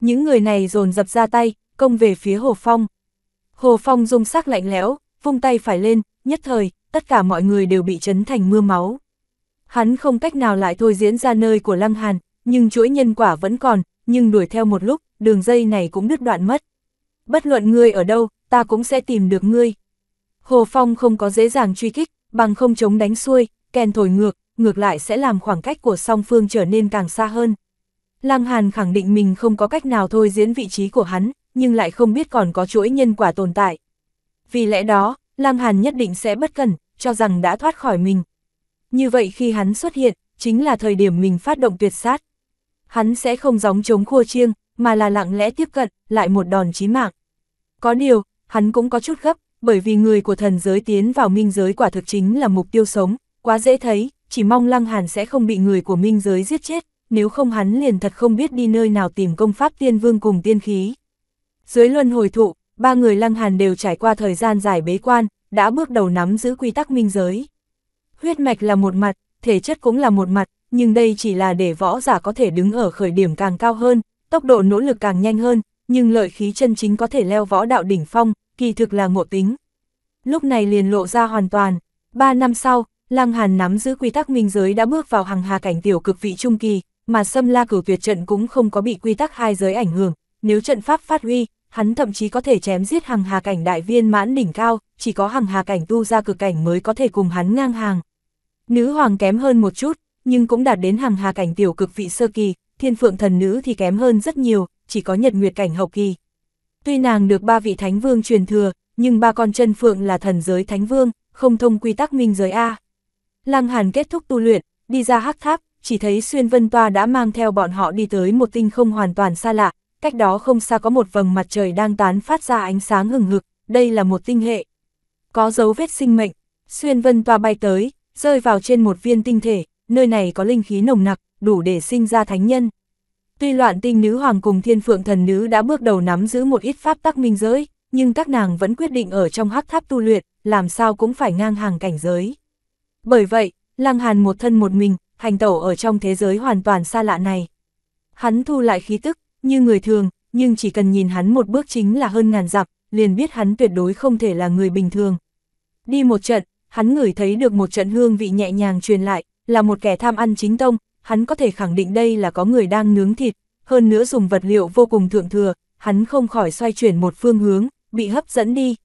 những người này dồn dập ra tay, công về phía Hồ Phong. Hồ Phong dung sắc lạnh lẽo, vung tay phải lên, nhất thời, tất cả mọi người đều bị chấn thành mưa máu. Hắn không cách nào lại thôi diễn ra nơi của Lăng Hàn, nhưng chuỗi nhân quả vẫn còn, nhưng đuổi theo một lúc, đường dây này cũng đứt đoạn mất. Bất luận ngươi ở đâu, ta cũng sẽ tìm được ngươi. Hồ Phong không có dễ dàng truy kích, bằng không chống đánh xuôi, kèn thổi ngược, ngược lại sẽ làm khoảng cách của song phương trở nên càng xa hơn. Lăng Hàn khẳng định mình không có cách nào thôi diễn vị trí của hắn, nhưng lại không biết còn có chuỗi nhân quả tồn tại. Vì lẽ đó, Lăng Hàn nhất định sẽ bất cẩn, cho rằng đã thoát khỏi mình. Như vậy khi hắn xuất hiện, chính là thời điểm mình phát động tuyệt sát. Hắn sẽ không gióng chống khua chiêng, mà là lặng lẽ tiếp cận, lại một đòn chí mạng. Có điều, hắn cũng có chút gấp, bởi vì người của thần giới tiến vào minh giới quả thực chính là mục tiêu sống, quá dễ thấy, chỉ mong Lăng Hàn sẽ không bị người của minh giới giết chết nếu không hắn liền thật không biết đi nơi nào tìm công pháp tiên vương cùng tiên khí. Dưới luân hồi thụ, ba người lăng hàn đều trải qua thời gian dài bế quan, đã bước đầu nắm giữ quy tắc minh giới. Huyết mạch là một mặt, thể chất cũng là một mặt, nhưng đây chỉ là để võ giả có thể đứng ở khởi điểm càng cao hơn, tốc độ nỗ lực càng nhanh hơn, nhưng lợi khí chân chính có thể leo võ đạo đỉnh phong, kỳ thực là ngộ tính. Lúc này liền lộ ra hoàn toàn, ba năm sau, Lăng Hàn nắm giữ quy tắc minh giới đã bước vào hàng hà cảnh tiểu cực vị trung kỳ, mà xâm la cửu tuyệt trận cũng không có bị quy tắc hai giới ảnh hưởng, nếu trận pháp phát huy, hắn thậm chí có thể chém giết hàng hà cảnh đại viên mãn đỉnh cao, chỉ có hàng hà cảnh tu ra cực cảnh mới có thể cùng hắn ngang hàng. Nữ hoàng kém hơn một chút, nhưng cũng đạt đến hàng hà cảnh tiểu cực vị sơ kỳ, thiên phượng thần nữ thì kém hơn rất nhiều, chỉ có nhật nguyệt cảnh hậu kỳ. Tuy nàng được ba vị thánh vương truyền thừa, nhưng ba con chân phượng là thần giới thánh vương, không thông quy tắc minh giới A. Lăng Hàn kết thúc tu luyện, đi ra hắc tháp, chỉ thấy Xuyên Vân Toa đã mang theo bọn họ đi tới một tinh không hoàn toàn xa lạ, cách đó không xa có một vầng mặt trời đang tán phát ra ánh sáng hừng hực, đây là một tinh hệ. Có dấu vết sinh mệnh, Xuyên Vân Toa bay tới, rơi vào trên một viên tinh thể, nơi này có linh khí nồng nặc, đủ để sinh ra thánh nhân. Tuy loạn tinh nữ hoàng cùng thiên phượng thần nữ đã bước đầu nắm giữ một ít pháp tắc minh giới, nhưng các nàng vẫn quyết định ở trong hắc tháp tu luyện, làm sao cũng phải ngang hàng cảnh giới. Bởi vậy, lang Hàn một thân một mình, hành tẩu ở trong thế giới hoàn toàn xa lạ này. Hắn thu lại khí tức, như người thường, nhưng chỉ cần nhìn hắn một bước chính là hơn ngàn dặm, liền biết hắn tuyệt đối không thể là người bình thường. Đi một trận, hắn ngửi thấy được một trận hương vị nhẹ nhàng truyền lại, là một kẻ tham ăn chính tông, hắn có thể khẳng định đây là có người đang nướng thịt, hơn nữa dùng vật liệu vô cùng thượng thừa, hắn không khỏi xoay chuyển một phương hướng, bị hấp dẫn đi.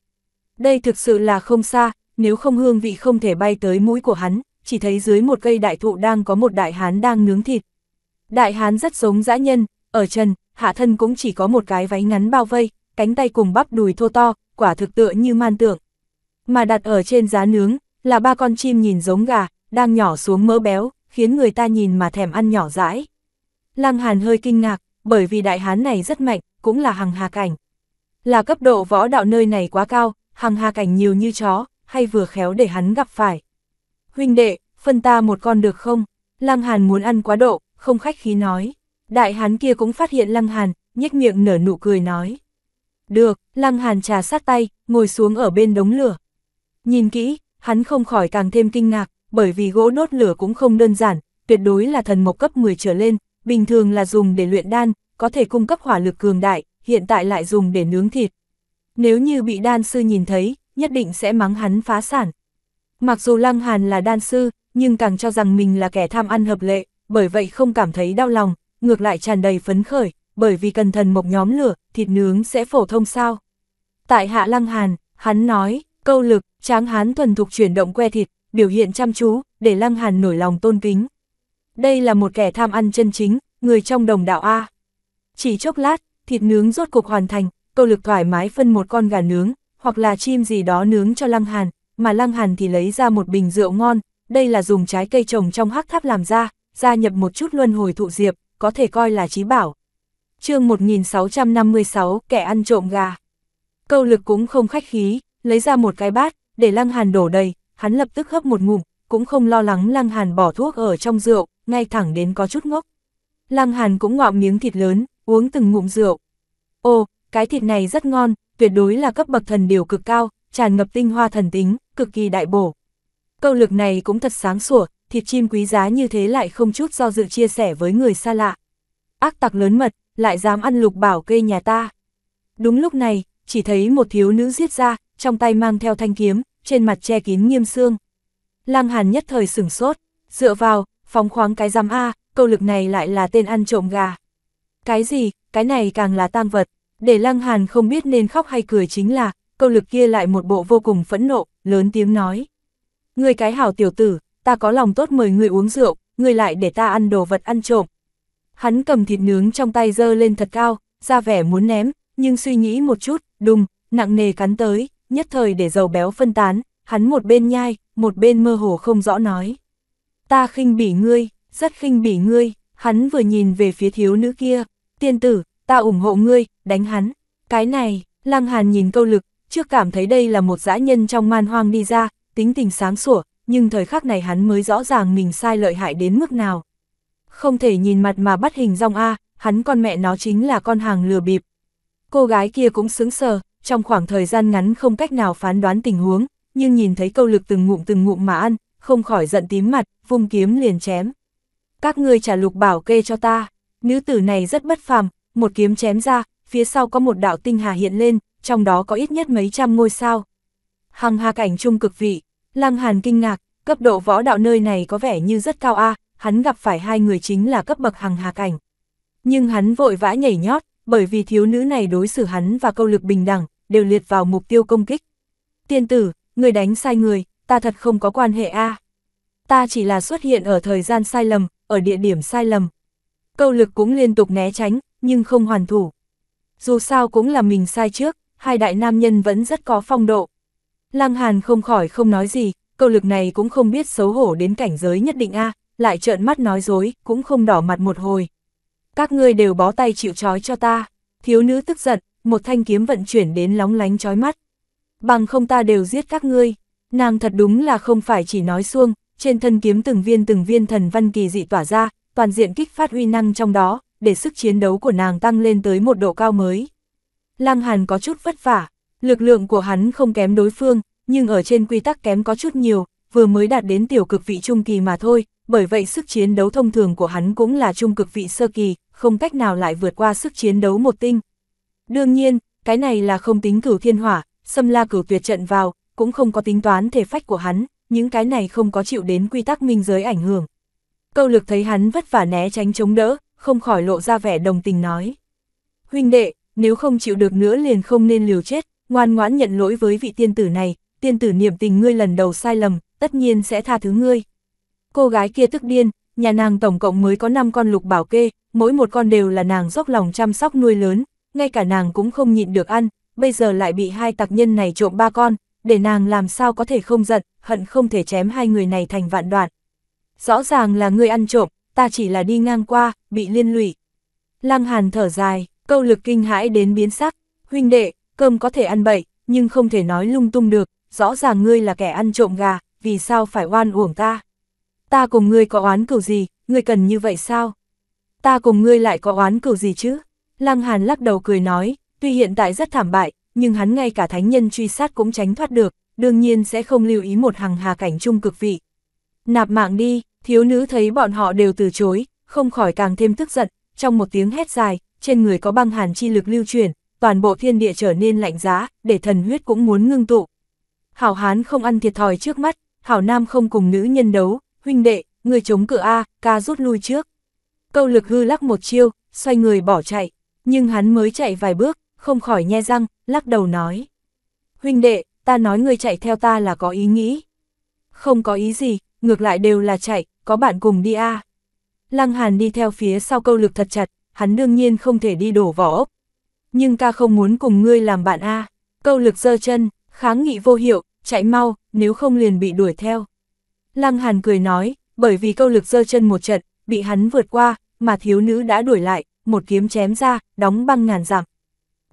Đây thực sự là không xa, nếu không hương vị không thể bay tới mũi của hắn, chỉ thấy dưới một cây đại thụ đang có một đại hán đang nướng thịt. Đại hán rất giống dã nhân, ở chân, hạ thân cũng chỉ có một cái váy ngắn bao vây, cánh tay cùng bắp đùi thô to, quả thực tựa như man tượng. Mà đặt ở trên giá nướng, là ba con chim nhìn giống gà, đang nhỏ xuống mỡ béo, khiến người ta nhìn mà thèm ăn nhỏ dãi. Lăng Hàn hơi kinh ngạc, bởi vì đại hán này rất mạnh, cũng là hằng hà cảnh. Là cấp độ võ đạo nơi này quá cao, hằng hà cảnh nhiều như chó, hay vừa khéo để hắn gặp phải huynh đệ, phân ta một con được không? Lăng Hàn muốn ăn quá độ, không khách khí nói. Đại hán kia cũng phát hiện Lăng Hàn, nhếch miệng nở nụ cười nói. Được, Lăng Hàn trà sát tay, ngồi xuống ở bên đống lửa. Nhìn kỹ, hắn không khỏi càng thêm kinh ngạc, bởi vì gỗ nốt lửa cũng không đơn giản, tuyệt đối là thần mộc cấp 10 trở lên, bình thường là dùng để luyện đan, có thể cung cấp hỏa lực cường đại, hiện tại lại dùng để nướng thịt. Nếu như bị đan sư nhìn thấy, nhất định sẽ mắng hắn phá sản. Mặc dù Lăng Hàn là đan sư, nhưng càng cho rằng mình là kẻ tham ăn hợp lệ, bởi vậy không cảm thấy đau lòng, ngược lại tràn đầy phấn khởi, bởi vì cần thần mộc nhóm lửa, thịt nướng sẽ phổ thông sao. Tại hạ Lăng Hàn, hắn nói, câu lực, tráng hán thuần thục chuyển động que thịt, biểu hiện chăm chú, để Lăng Hàn nổi lòng tôn kính. Đây là một kẻ tham ăn chân chính, người trong đồng đạo A. Chỉ chốc lát, thịt nướng rốt cục hoàn thành, câu lực thoải mái phân một con gà nướng, hoặc là chim gì đó nướng cho Lăng Hàn, mà Lăng Hàn thì lấy ra một bình rượu ngon, đây là dùng trái cây trồng trong hắc tháp làm ra, gia nhập một chút luân hồi thụ diệp, có thể coi là trí bảo. chương 1656, kẻ ăn trộm gà. Câu lực cũng không khách khí, lấy ra một cái bát, để Lăng Hàn đổ đầy, hắn lập tức hấp một ngụm, cũng không lo lắng Lăng Hàn bỏ thuốc ở trong rượu, ngay thẳng đến có chút ngốc. Lăng Hàn cũng ngọm miếng thịt lớn, uống từng ngụm rượu. Ô, cái thịt này rất ngon, tuyệt đối là cấp bậc thần điều cực cao, tràn ngập tinh hoa thần tính, cực kỳ đại bổ. Câu lực này cũng thật sáng sủa, thịt chim quý giá như thế lại không chút do dự chia sẻ với người xa lạ. Ác tặc lớn mật, lại dám ăn lục bảo cây nhà ta. Đúng lúc này, chỉ thấy một thiếu nữ giết ra, trong tay mang theo thanh kiếm, trên mặt che kín nghiêm xương. Lăng Hàn nhất thời sửng sốt, dựa vào, phóng khoáng cái giám A, câu lực này lại là tên ăn trộm gà. Cái gì, cái này càng là tang vật, để Lăng Hàn không biết nên khóc hay cười chính là, câu lực kia lại một bộ vô cùng phẫn nộ, lớn tiếng nói. Người cái hảo tiểu tử, ta có lòng tốt mời người uống rượu, người lại để ta ăn đồ vật ăn trộm. Hắn cầm thịt nướng trong tay dơ lên thật cao, ra vẻ muốn ném, nhưng suy nghĩ một chút, đùng, nặng nề cắn tới, nhất thời để dầu béo phân tán, hắn một bên nhai, một bên mơ hồ không rõ nói. Ta khinh bỉ ngươi, rất khinh bỉ ngươi, hắn vừa nhìn về phía thiếu nữ kia, tiên tử, ta ủng hộ ngươi, đánh hắn. Cái này, Lăng Hàn nhìn câu lực, trước cảm thấy đây là một dã nhân trong man hoang đi ra, tính tình sáng sủa, nhưng thời khắc này hắn mới rõ ràng mình sai lợi hại đến mức nào. Không thể nhìn mặt mà bắt hình rong A, hắn con mẹ nó chính là con hàng lừa bịp. Cô gái kia cũng sướng sờ, trong khoảng thời gian ngắn không cách nào phán đoán tình huống, nhưng nhìn thấy câu lực từng ngụm từng ngụm mà ăn, không khỏi giận tím mặt, vung kiếm liền chém. Các ngươi trả lục bảo kê cho ta, nữ tử này rất bất phàm, một kiếm chém ra, phía sau có một đạo tinh hà hiện lên, trong đó có ít nhất mấy trăm ngôi sao. Hằng hà cảnh trung cực vị, Lăng Hàn kinh ngạc, cấp độ võ đạo nơi này có vẻ như rất cao a, hắn gặp phải hai người chính là cấp bậc hằng hà cảnh. Nhưng hắn vội vã nhảy nhót, bởi vì thiếu nữ này đối xử hắn và câu lực bình đẳng, đều liệt vào mục tiêu công kích. Tiên tử, người đánh sai người, ta thật không có quan hệ a. Ta chỉ là xuất hiện ở thời gian sai lầm, ở địa điểm sai lầm. Câu lực cũng liên tục né tránh, nhưng không hoàn thủ. Dù sao cũng là mình sai trước, hai đại nam nhân vẫn rất có phong độ. Lăng Hàn không khỏi không nói gì, câu lực này cũng không biết xấu hổ đến cảnh giới nhất định a, lại trợn mắt nói dối, cũng không đỏ mặt một hồi. Các ngươi đều bó tay chịu trói cho ta, thiếu nữ tức giận, một thanh kiếm vận chuyển đến lóng lánh trói mắt. Bằng không ta đều giết các ngươi, nàng thật đúng là không phải chỉ nói xuông, trên thân kiếm từng viên từng viên thần văn kỳ dị tỏa ra, toàn diện kích phát uy năng trong đó, để sức chiến đấu của nàng tăng lên tới một độ cao mới. Lăng Hàn có chút vất vả, lực lượng của hắn không kém đối phương, nhưng ở trên quy tắc kém có chút nhiều, vừa mới đạt đến tiểu cực vị trung kỳ mà thôi, bởi vậy sức chiến đấu thông thường của hắn cũng là trung cực vị sơ kỳ, không cách nào lại vượt qua sức chiến đấu một tinh. Đương nhiên, cái này là không tính cửu thiên hỏa, xâm la cửu tuyệt trận vào, cũng không có tính toán thể phách của hắn, những cái này không có chịu đến quy tắc minh giới ảnh hưởng. Câu lực thấy hắn vất vả né tránh chống đỡ, không khỏi lộ ra vẻ đồng tình nói. Huynh đệ, nếu không chịu được nữa liền không nên liều chết, ngoan ngoãn nhận lỗi với vị tiên tử này, tiên tử niệm tình ngươi lần đầu sai lầm, tất nhiên sẽ tha thứ ngươi. Cô gái kia tức điên, nhà nàng tổng cộng mới có 5 con lục bảo kê, mỗi một con đều là nàng dốc lòng chăm sóc nuôi lớn, ngay cả nàng cũng không nhịn được ăn, bây giờ lại bị hai tặc nhân này trộm ba con, để nàng làm sao có thể không giận, hận không thể chém hai người này thành vạn đoạn. Rõ ràng là ngươi ăn trộm, ta chỉ là đi ngang qua, bị liên lụy. Lăng Hàn thở dài, Câu lực kinh hãi đến biến sắc, huynh đệ, cơm có thể ăn bậy, nhưng không thể nói lung tung được, rõ ràng ngươi là kẻ ăn trộm gà, vì sao phải oan uổng ta? Ta cùng ngươi có oán cửu gì, ngươi cần như vậy sao? Ta cùng ngươi lại có oán cửu gì chứ? Lăng Hàn lắc đầu cười nói, tuy hiện tại rất thảm bại, nhưng hắn ngay cả thánh nhân truy sát cũng tránh thoát được, đương nhiên sẽ không lưu ý một hàng hà cảnh trung cực vị. Nạp mạng đi, thiếu nữ thấy bọn họ đều từ chối, không khỏi càng thêm tức giận, trong một tiếng hét dài, trên người có băng hàn chi lực lưu chuyển, toàn bộ thiên địa trở nên lạnh giá, để thần huyết cũng muốn ngưng tụ. Hảo hán không ăn thiệt thòi trước mắt, hảo nam không cùng nữ nhân đấu, huynh đệ, người chống cửa A, ca rút lui trước. Câu lực hư lắc một chiêu, xoay người bỏ chạy, nhưng hắn mới chạy vài bước, không khỏi nhe răng, lắc đầu nói. Huynh đệ, ta nói người chạy theo ta là có ý nghĩ. Không có ý gì, ngược lại đều là chạy, có bạn cùng đi A. Lăng Hàn đi theo phía sau câu lực thật chặt, hắn đương nhiên không thể đi đổ vỏ ốc. Nhưng ta không muốn cùng ngươi làm bạn A. Câu lực giơ chân, kháng nghị vô hiệu, chạy mau, nếu không liền bị đuổi theo. Lăng Hàn cười nói, bởi vì câu lực giơ chân một trận, bị hắn vượt qua, mà thiếu nữ đã đuổi lại, một kiếm chém ra, đóng băng ngàn dặm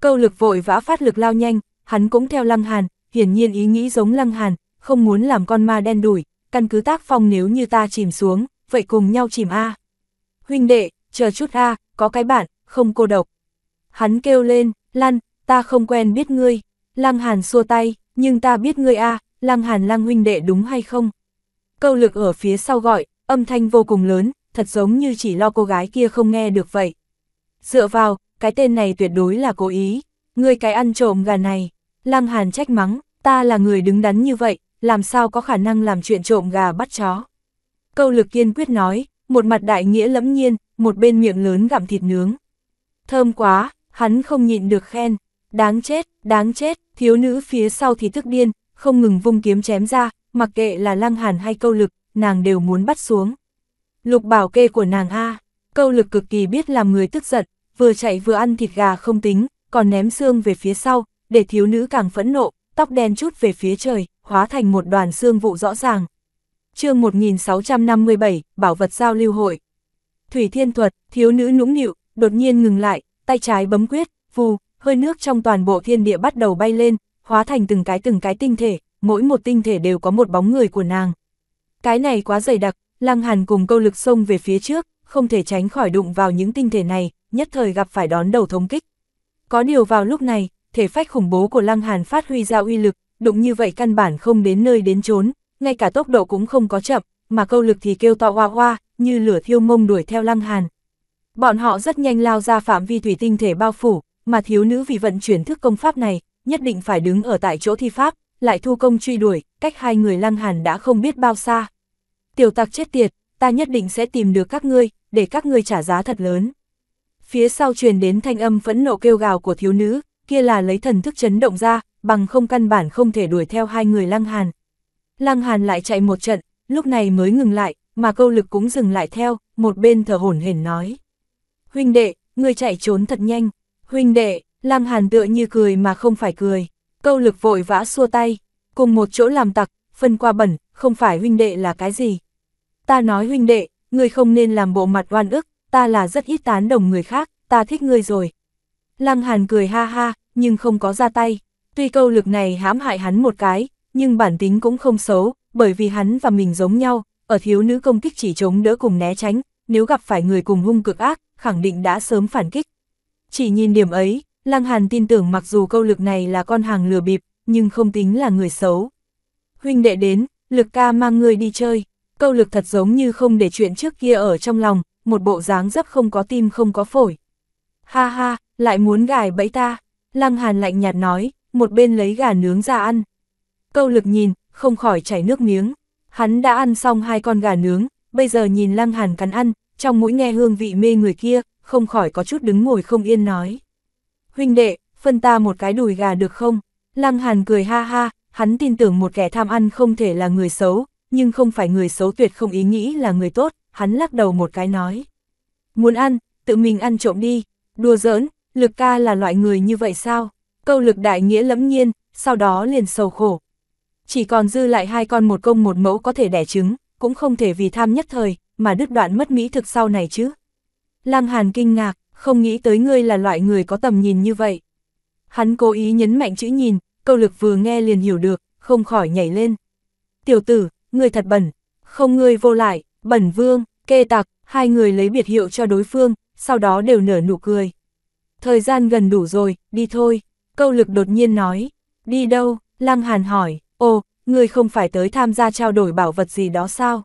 Câu lực vội vã phát lực lao nhanh, hắn cũng theo Lăng Hàn, hiển nhiên ý nghĩ giống Lăng Hàn, không muốn làm con ma đen đuổi, căn cứ tác phong nếu như ta chìm xuống, vậy cùng nhau chìm A. Huynh đệ, chờ chút A, có cái bạn, không cô độc. Hắn kêu lên, Lan, ta không quen biết ngươi. Lăng Hàn xua tay, nhưng ta biết ngươi a, à, Lăng Hàn Lăng huynh đệ đúng hay không? Câu lực ở phía sau gọi, âm thanh vô cùng lớn, thật giống như chỉ lo cô gái kia không nghe được vậy. Dựa vào, cái tên này tuyệt đối là cố ý, ngươi cái ăn trộm gà này. Lăng Hàn trách mắng, ta là người đứng đắn như vậy, làm sao có khả năng làm chuyện trộm gà bắt chó. Câu lực kiên quyết nói, một mặt đại nghĩa lẫm nhiên, một bên miệng lớn gặm thịt nướng. Thơm quá, hắn không nhịn được khen, đáng chết, đáng chết, thiếu nữ phía sau thì tức điên, không ngừng vung kiếm chém ra, mặc kệ là lăng hàn hay câu lực, nàng đều muốn bắt xuống. Lục bảo kê của nàng A, câu lực cực kỳ biết làm người tức giận, vừa chạy vừa ăn thịt gà không tính, còn ném xương về phía sau, để thiếu nữ càng phẫn nộ, tóc đen chút về phía trời, hóa thành một đoàn xương vụ rõ ràng, chương 1657, Bảo vật giao lưu hội. Thủy Thiên Thuật, thiếu nữ nũng nịu, đột nhiên ngừng lại, tay trái bấm quyết, vù, hơi nước trong toàn bộ thiên địa bắt đầu bay lên, hóa thành từng cái từng cái tinh thể, mỗi một tinh thể đều có một bóng người của nàng. Cái này quá dày đặc, Lăng Hàn cùng câu lực xông về phía trước, không thể tránh khỏi đụng vào những tinh thể này, nhất thời gặp phải đón đầu thống kích. Có điều vào lúc này, thể phách khủng bố của Lăng Hàn phát huy ra uy lực, đụng như vậy căn bản không đến nơi đến chốn, ngay cả tốc độ cũng không có chậm, mà câu lực thì kêu to hoa hoa, như lửa thiêu mông đuổi theo lăng hàn. Bọn họ rất nhanh lao ra phạm vi thủy tinh thể bao phủ, mà thiếu nữ vì vận chuyển thức công pháp này, nhất định phải đứng ở tại chỗ thi pháp, lại thu công truy đuổi, cách hai người lăng hàn đã không biết bao xa. Tiểu tặc chết tiệt, ta nhất định sẽ tìm được các ngươi, để các ngươi trả giá thật lớn. Phía sau truyền đến thanh âm phẫn nộ kêu gào của thiếu nữ, kia là lấy thần thức chấn động ra, bằng không căn bản không thể đuổi theo hai người lăng hàn. Lăng Hàn lại chạy một trận, lúc này mới ngừng lại, mà câu lực cũng dừng lại theo, một bên thở hổn hển nói. Huynh đệ, người chạy trốn thật nhanh. Huynh đệ, Lăng Hàn tựa như cười mà không phải cười. Câu lực vội vã xua tay, cùng một chỗ làm tặc, phân qua bẩn, không phải huynh đệ là cái gì. Ta nói huynh đệ, ngươi không nên làm bộ mặt oan ức, ta là rất ít tán đồng người khác, ta thích ngươi rồi. Lăng Hàn cười ha ha, nhưng không có ra tay. Tuy câu lực này hãm hại hắn một cái, nhưng bản tính cũng không xấu, bởi vì hắn và mình giống nhau, ở thiếu nữ công kích chỉ chống đỡ cùng né tránh, nếu gặp phải người cùng hung cực ác, khẳng định đã sớm phản kích. Chỉ nhìn điểm ấy, Lăng Hàn tin tưởng mặc dù câu lực này là con hàng lừa bịp, nhưng không tính là người xấu. Huynh đệ đến, lực ca mang người đi chơi. Câu lực thật giống như không để chuyện trước kia ở trong lòng, một bộ dáng dấp không có tim không có phổi. Ha ha, lại muốn gài bẫy ta. Lăng Hàn lạnh nhạt nói, một bên lấy gà nướng ra ăn, câu lực nhìn, không khỏi chảy nước miếng. Hắn đã ăn xong hai con gà nướng, bây giờ nhìn lăng hàn cắn ăn, trong mũi nghe hương vị mê người kia, không khỏi có chút đứng ngồi không yên nói. Huynh đệ, phân ta một cái đùi gà được không? Lăng hàn cười ha ha, hắn tin tưởng một kẻ tham ăn không thể là người xấu, nhưng không phải người xấu tuyệt không ý nghĩ là người tốt, hắn lắc đầu một cái nói. Muốn ăn, tự mình ăn trộm đi, đùa giỡn, lực ca là loại người như vậy sao? Câu lực đại nghĩa lẫm nhiên, sau đó liền sầu khổ, chỉ còn dư lại hai con một công một mẫu có thể đẻ trứng, cũng không thể vì tham nhất thời, mà đứt đoạn mất mỹ thực sau này chứ. Lăng Hàn kinh ngạc, không nghĩ tới ngươi là loại người có tầm nhìn như vậy. Hắn cố ý nhấn mạnh chữ nhìn, câu lực vừa nghe liền hiểu được, không khỏi nhảy lên. Tiểu tử, ngươi thật bẩn, không ngươi vô lại, bẩn vương, kê tặc, hai người lấy biệt hiệu cho đối phương, sau đó đều nở nụ cười. Thời gian gần đủ rồi, đi thôi, câu lực đột nhiên nói. Đi đâu? Lăng Hàn hỏi, Ồ, người không phải tới tham gia trao đổi bảo vật gì đó sao?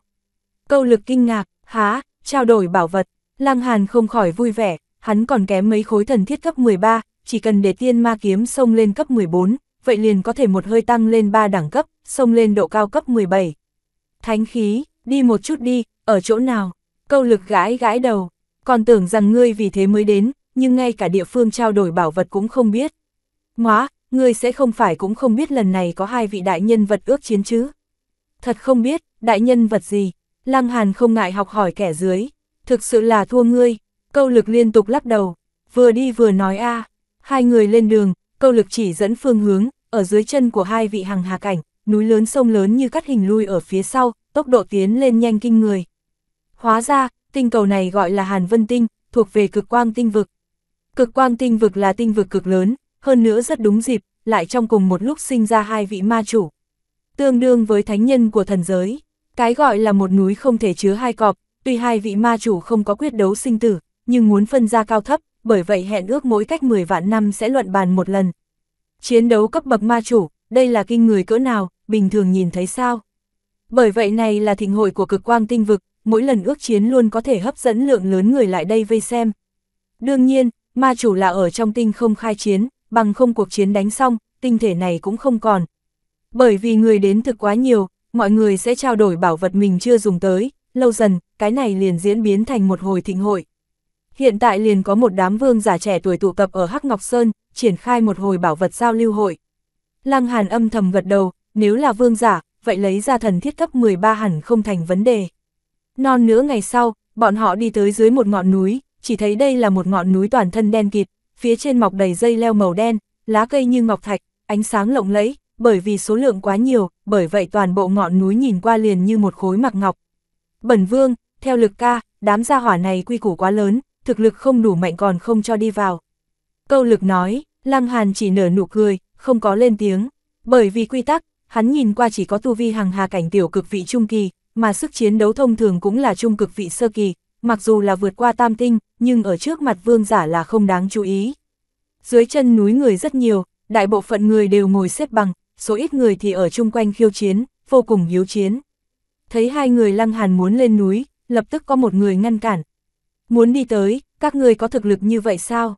Câu lực kinh ngạc, há, trao đổi bảo vật, Lăng Hàn không khỏi vui vẻ, hắn còn kém mấy khối thần thiết cấp 13, chỉ cần để tiên ma kiếm sông lên cấp 14, vậy liền có thể một hơi tăng lên 3 đẳng cấp, sông lên độ cao cấp 17. Thánh khí, đi một chút đi, ở chỗ nào? Câu lực gãi gãi đầu, còn tưởng rằng ngươi vì thế mới đến, nhưng ngay cả địa phương trao đổi bảo vật cũng không biết. Móa, ngươi sẽ không phải cũng không biết lần này có hai vị đại nhân vật ước chiến chứ. Thật không biết, đại nhân vật gì, Lăng Hàn không ngại học hỏi kẻ dưới, thực sự là thua ngươi, câu lực liên tục lắc đầu, vừa đi vừa nói a hai người lên đường, câu lực chỉ dẫn phương hướng, ở dưới chân của hai vị hàng hà cảnh, núi lớn sông lớn như cắt hình lui ở phía sau, tốc độ tiến lên nhanh kinh người. Hóa ra, tinh cầu này gọi là Hàn Vân Tinh, thuộc về cực quang tinh vực. Cực quang tinh vực là tinh vực cực lớn, hơn nữa rất đúng dịp, lại trong cùng một lúc sinh ra hai vị ma chủ. Tương đương với thánh nhân của thần giới, cái gọi là một núi không thể chứa hai cọp, tuy hai vị ma chủ không có quyết đấu sinh tử, nhưng muốn phân ra cao thấp, bởi vậy hẹn ước mỗi cách 10 vạn năm sẽ luận bàn một lần. Chiến đấu cấp bậc ma chủ, đây là kinh người cỡ nào, bình thường nhìn thấy sao? Bởi vậy này là thịnh hội của cực quang tinh vực, mỗi lần ước chiến luôn có thể hấp dẫn lượng lớn người lại đây vây xem. Đương nhiên, ma chủ là ở trong tinh không khai chiến, bằng không cuộc chiến đánh xong, tinh thể này cũng không còn. Bởi vì người đến thực quá nhiều, mọi người sẽ trao đổi bảo vật mình chưa dùng tới, lâu dần, cái này liền diễn biến thành một hồi thịnh hội. Hiện tại liền có một đám vương giả trẻ tuổi tụ tập ở Hắc Ngọc Sơn, triển khai một hồi bảo vật giao lưu hội. Lăng Hàn âm thầm gật đầu, nếu là vương giả, vậy lấy ra thần thiết cấp 13 hẳn không thành vấn đề. Non nữa ngày sau, bọn họ đi tới dưới một ngọn núi, chỉ thấy đây là một ngọn núi toàn thân đen kịt, phía trên mọc đầy dây leo màu đen, lá cây như ngọc thạch, ánh sáng lộng lẫy, bởi vì số lượng quá nhiều, bởi vậy toàn bộ ngọn núi nhìn qua liền như một khối mặc ngọc. Bẩn vương, theo lực ca, đám gia hỏa này quy củ quá lớn, thực lực không đủ mạnh còn không cho đi vào. Câu lực nói, Lăng Hàn chỉ nở nụ cười, không có lên tiếng, bởi vì quy tắc, hắn nhìn qua chỉ có tu vi hàng hà cảnh tiểu cực vị trung kỳ, mà sức chiến đấu thông thường cũng là trung cực vị sơ kỳ, mặc dù là vượt qua tam tinh, nhưng ở trước mặt vương giả là không đáng chú ý. Dưới chân núi người rất nhiều, đại bộ phận người đều ngồi xếp bằng, số ít người thì ở chung quanh khiêu chiến, vô cùng hiếu chiến. Thấy hai người lăng hàn muốn lên núi, lập tức có một người ngăn cản. Muốn đi tới, các người có thực lực như vậy sao?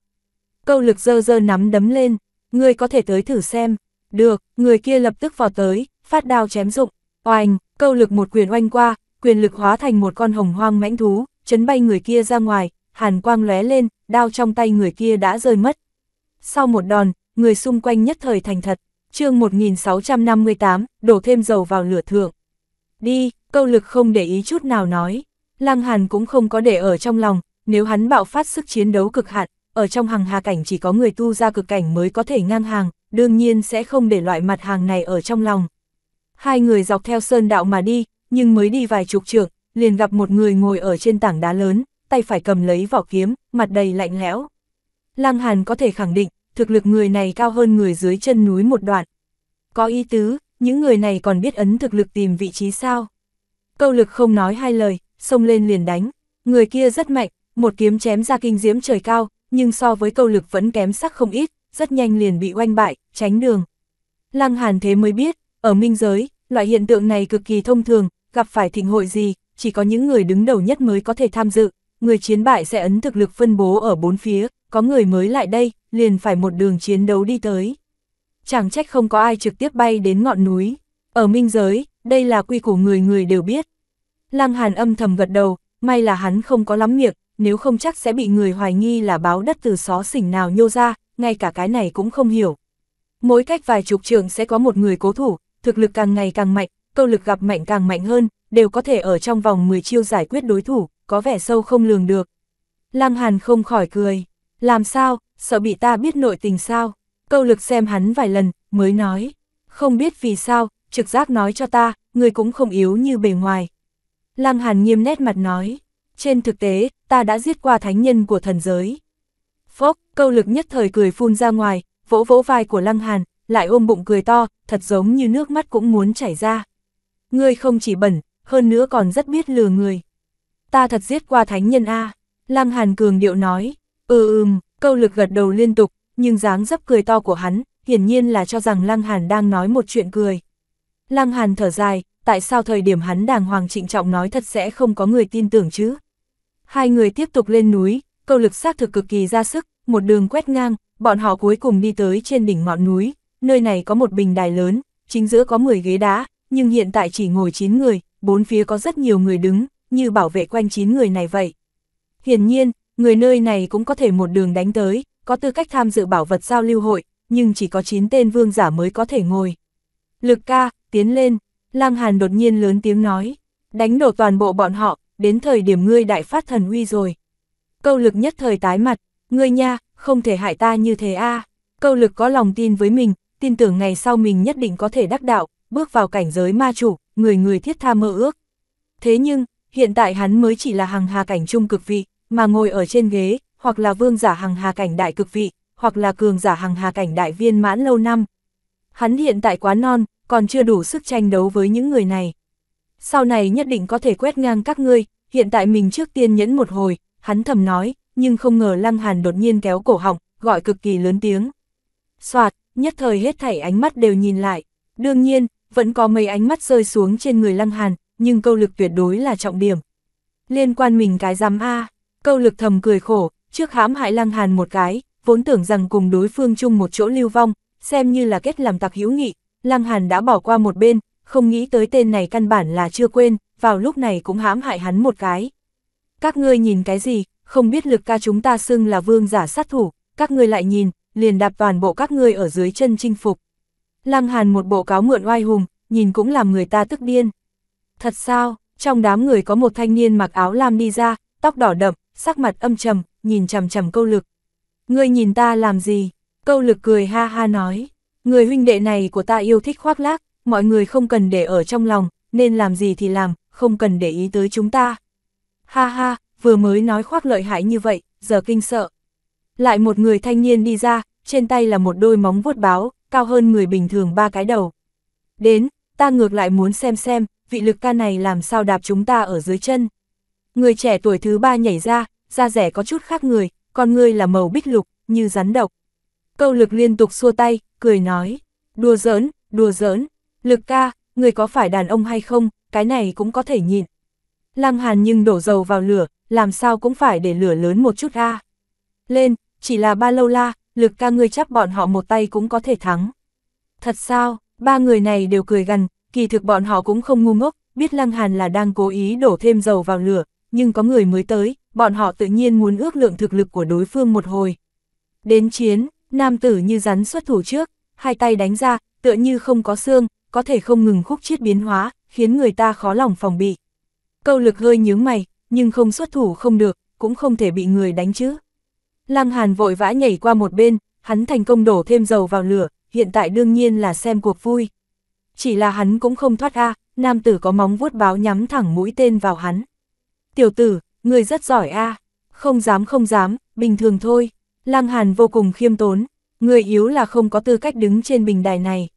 Câu lực dơ dơ nắm đấm lên, người có thể tới thử xem. Được, người kia lập tức vào tới, phát đao chém dụng. Oanh, câu lực một quyền oanh qua, quyền lực hóa thành một con hồng hoang mãnh thú, chấn bay người kia ra ngoài, hàn quang lóe lên, đao trong tay người kia đã rơi mất. Sau một đòn, người xung quanh nhất thời thành thật, chương 1658, đổ thêm dầu vào lửa thượng. Đi, câu lực không để ý chút nào nói, Lăng Hàn cũng không có để ở trong lòng, nếu hắn bạo phát sức chiến đấu cực hạn, ở trong hàng hà cảnh chỉ có người tu ra cực cảnh mới có thể ngang hàng, đương nhiên sẽ không để loại mặt hàng này ở trong lòng. Hai người dọc theo sơn đạo mà đi, nhưng mới đi vài chục trượng, liền gặp một người ngồi ở trên tảng đá lớn, tay phải cầm lấy vỏ kiếm, mặt đầy lạnh lẽo. Lăng Hàn có thể khẳng định, thực lực người này cao hơn người dưới chân núi một đoạn. Có ý tứ, những người này còn biết ấn thực lực tìm vị trí sao. Câu lực không nói hai lời, xông lên liền đánh. Người kia rất mạnh, một kiếm chém ra kinh diễm trời cao, nhưng so với câu lực vẫn kém sắc không ít, rất nhanh liền bị oanh bại, tránh đường. Lăng Hàn thế mới biết, ở minh giới, loại hiện tượng này cực kỳ thông thường, gặp phải thịnh hội gì, chỉ có những người đứng đầu nhất mới có thể tham dự, người chiến bại sẽ ấn thực lực phân bố ở bốn phía, có người mới lại đây, liền phải một đường chiến đấu đi tới. Chẳng trách không có ai trực tiếp bay đến ngọn núi. Ở minh giới, đây là quy của người người đều biết. Lăng Hàn âm thầm gật đầu, may là hắn không có lắm miệng, nếu không chắc sẽ bị người hoài nghi là báo đất từ xó xỉnh nào nhô ra, ngay cả cái này cũng không hiểu. Mỗi cách vài chục trường sẽ có một người cố thủ, thực lực càng ngày càng mạnh, câu lực gặp mạnh càng mạnh hơn, đều có thể ở trong vòng 10 chiêu giải quyết đối thủ, có vẻ sâu không lường được. Lăng Hàn không khỏi cười, làm sao, sợ bị ta biết nội tình sao, câu lực xem hắn vài lần, mới nói, không biết vì sao, trực giác nói cho ta, người cũng không yếu như bề ngoài. Lăng Hàn nghiêm nét mặt nói, trên thực tế, ta đã giết qua thánh nhân của thần giới. Phốc, câu lực nhất thời cười phun ra ngoài, vỗ vỗ vai của Lăng Hàn, lại ôm bụng cười to, thật giống như nước mắt cũng muốn chảy ra. Ngươi không chỉ bẩn, hơn nữa còn rất biết lừa người. Ta thật giết qua thánh nhân A, Lăng Hàn Cường điệu nói, ừ ừm, câu lực gật đầu liên tục, nhưng dáng dấp cười to của hắn, hiển nhiên là cho rằng Lăng Hàn đang nói một chuyện cười. Lăng Hàn thở dài, tại sao thời điểm hắn đàng hoàng trịnh trọng nói thật sẽ không có người tin tưởng chứ? Hai người tiếp tục lên núi, câu lực xác thực cực kỳ ra sức, một đường quét ngang, bọn họ cuối cùng đi tới trên đỉnh ngọn núi, nơi này có một bình đài lớn, chính giữa có 10 ghế đá, nhưng hiện tại chỉ ngồi 9 người, bốn phía có rất nhiều người đứng, như bảo vệ quanh chín người này vậy. Hiển nhiên, người nơi này cũng có thể một đường đánh tới, có tư cách tham dự bảo vật giao lưu hội, nhưng chỉ có 9 tên vương giả mới có thể ngồi. Lực ca, tiến lên, Lăng Hàn đột nhiên lớn tiếng nói, đánh đổ toàn bộ bọn họ, đến thời điểm ngươi đại phát thần uy rồi. Câu lực nhất thời tái mặt, ngươi nha, không thể hại ta như thế a. Câu lực có lòng tin với mình, tin tưởng ngày sau mình nhất định có thể đắc đạo, bước vào cảnh giới ma chủ, người người thiết tha mơ ước. Thế nhưng, hiện tại hắn mới chỉ là hàng hà cảnh trung cực vị, mà ngồi ở trên ghế, hoặc là vương giả hàng hà cảnh đại cực vị, hoặc là cường giả hàng hà cảnh đại viên mãn lâu năm. Hắn hiện tại quá non, còn chưa đủ sức tranh đấu với những người này. Sau này nhất định có thể quét ngang các ngươi, hiện tại mình trước tiên nhẫn một hồi, hắn thầm nói, nhưng không ngờ Lăng Hàn đột nhiên kéo cổ họng, gọi cực kỳ lớn tiếng. Soạt, nhất thời hết thảy ánh mắt đều nhìn lại. Đương nhiên, vẫn có mấy ánh mắt rơi xuống trên người Lăng Hàn, nhưng câu lực tuyệt đối là trọng điểm. Liên quan mình cái giám A, câu lực thầm cười khổ, trước hãm hại Lăng Hàn một cái, vốn tưởng rằng cùng đối phương chung một chỗ lưu vong, xem như là kết làm tặc hữu nghị, Lăng Hàn đã bỏ qua một bên, không nghĩ tới tên này căn bản là chưa quên, vào lúc này cũng hãm hại hắn một cái. Các ngươi nhìn cái gì, không biết lực ca chúng ta xưng là vương giả sát thủ, các ngươi lại nhìn, liền đạp toàn bộ các ngươi ở dưới chân chinh phục. Lăng Hàn một bộ cáo mượn oai hùng, nhìn cũng làm người ta tức điên. Thật sao, trong đám người có một thanh niên mặc áo lam đi ra, tóc đỏ đậm, sắc mặt âm trầm, nhìn trầm trầm câu lực. Ngươi nhìn ta làm gì? Câu lực cười ha ha nói. Người huynh đệ này của ta yêu thích khoác lác, mọi người không cần để ở trong lòng, nên làm gì thì làm, không cần để ý tới chúng ta. Ha ha, vừa mới nói khoác lợi hại như vậy, giờ kinh sợ. Lại một người thanh niên đi ra, trên tay là một đôi móng vuốt báo, cao hơn người bình thường ba cái đầu. Đến, ta ngược lại muốn xem xem, vị lực ca này làm sao đạp chúng ta ở dưới chân. Người trẻ tuổi thứ ba nhảy ra, da rẻ có chút khác người, con ngươi là màu bích lục, như rắn độc. Câu lực liên tục xua tay, cười nói, đùa giỡn, đùa giỡn, lực ca, người có phải đàn ông hay không, cái này cũng có thể nhịn. Lăng Hàn nhưng đổ dầu vào lửa, làm sao cũng phải để lửa lớn một chút a. Lên, chỉ là ba lâu la, lực ca ngươi chắc bọn họ một tay cũng có thể thắng. Thật sao, ba người này đều cười gần, kỳ thực bọn họ cũng không ngu ngốc, biết Lăng Hàn là đang cố ý đổ thêm dầu vào lửa, nhưng có người mới tới, bọn họ tự nhiên muốn ước lượng thực lực của đối phương một hồi. Đến chiến, nam tử như rắn xuất thủ trước, hai tay đánh ra, tựa như không có xương, có thể không ngừng khúc chiết biến hóa, khiến người ta khó lòng phòng bị. Câu lực hơi nhướng mày, nhưng không xuất thủ không được, cũng không thể bị người đánh chứ. Lăng Hàn vội vã nhảy qua một bên, hắn thành công đổ thêm dầu vào lửa, hiện tại đương nhiên là xem cuộc vui. Chỉ là hắn cũng không thoát a, nam tử có móng vuốt báo nhắm thẳng mũi tên vào hắn. Tiểu tử, người rất giỏi a, không dám không dám, bình thường thôi. Lăng Hàn vô cùng khiêm tốn, người yếu là không có tư cách đứng trên bình đài này.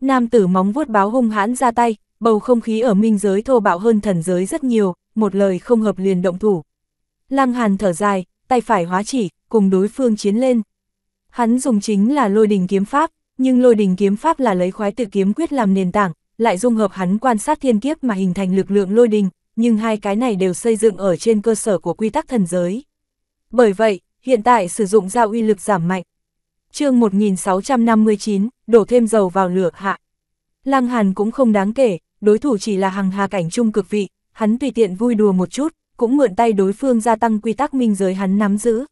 Nam tử móng vuốt báo hung hãn ra tay, bầu không khí ở minh giới thô bạo hơn thần giới rất nhiều, một lời không hợp liền động thủ. Lăng Hàn thở dài, tay phải hóa chỉ, cùng đối phương chiến lên. Hắn dùng chính là lôi đình kiếm pháp, nhưng lôi đình kiếm pháp là lấy khoái tự kiếm quyết làm nền tảng, lại dung hợp hắn quan sát thiên kiếp mà hình thành lực lượng lôi đình, nhưng hai cái này đều xây dựng ở trên cơ sở của quy tắc thần giới. Bởi vậy, hiện tại sử dụng ra uy lực giảm mạnh. chương 1659, đổ thêm dầu vào lửa hạ. Lăng Hàn cũng không đáng kể, đối thủ chỉ là hàng hà cảnh trung cực vị, hắn tùy tiện vui đùa một chút, cũng mượn tay đối phương gia tăng quy tắc minh giới hắn nắm giữ,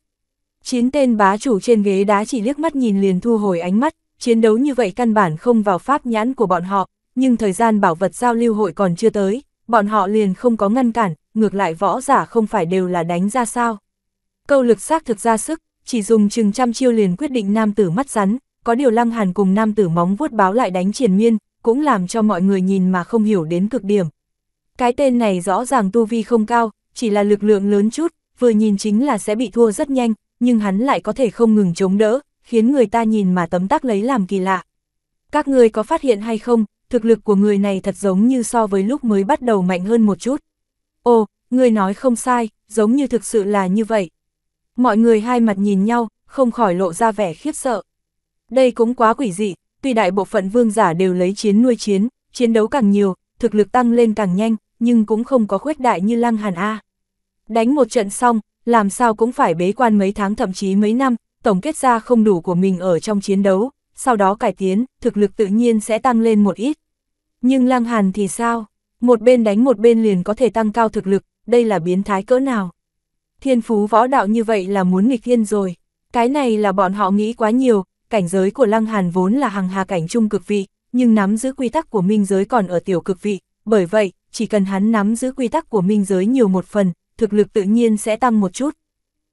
Chín tên bá chủ trên ghế đá chỉ liếc mắt nhìn liền thu hồi ánh mắt, chiến đấu như vậy căn bản không vào pháp nhãn của bọn họ, nhưng thời gian bảo vật giao lưu hội còn chưa tới, bọn họ liền không có ngăn cản, ngược lại võ giả không phải đều là đánh ra sao. Câu lực xác thực ra sức, chỉ dùng chừng trăm chiêu liền quyết định nam tử mắt rắn, có điều lăng hàn cùng nam tử móng vuốt báo lại đánh triển miên, cũng làm cho mọi người nhìn mà không hiểu đến cực điểm. Cái tên này rõ ràng tu vi không cao, chỉ là lực lượng lớn chút, vừa nhìn chính là sẽ bị thua rất nhanh, nhưng hắn lại có thể không ngừng chống đỡ, khiến người ta nhìn mà tấm tắc lấy làm kỳ lạ. Các người có phát hiện hay không, thực lực của người này thật giống như so với lúc mới bắt đầu mạnh hơn một chút. Ồ, người nói không sai, giống như thực sự là như vậy. Mọi người hai mặt nhìn nhau, không khỏi lộ ra vẻ khiếp sợ. Đây cũng quá quỷ dị, tuy đại bộ phận vương giả đều lấy chiến nuôi chiến, chiến đấu càng nhiều, thực lực tăng lên càng nhanh, nhưng cũng không có khuếch đại như Lăng Hàn A. Đánh một trận xong, làm sao cũng phải bế quan mấy tháng thậm chí mấy năm, tổng kết ra không đủ của mình ở trong chiến đấu, sau đó cải tiến, thực lực tự nhiên sẽ tăng lên một ít. Nhưng Lăng Hàn thì sao? Một bên đánh một bên liền có thể tăng cao thực lực, đây là biến thái cỡ nào? Thiên phú võ đạo như vậy là muốn nghịch thiên rồi. Cái này là bọn họ nghĩ quá nhiều, cảnh giới của Lăng Hàn vốn là hàng hà cảnh trung cực vị, nhưng nắm giữ quy tắc của minh giới còn ở tiểu cực vị, bởi vậy, chỉ cần hắn nắm giữ quy tắc của minh giới nhiều một phần, thực lực tự nhiên sẽ tăng một chút.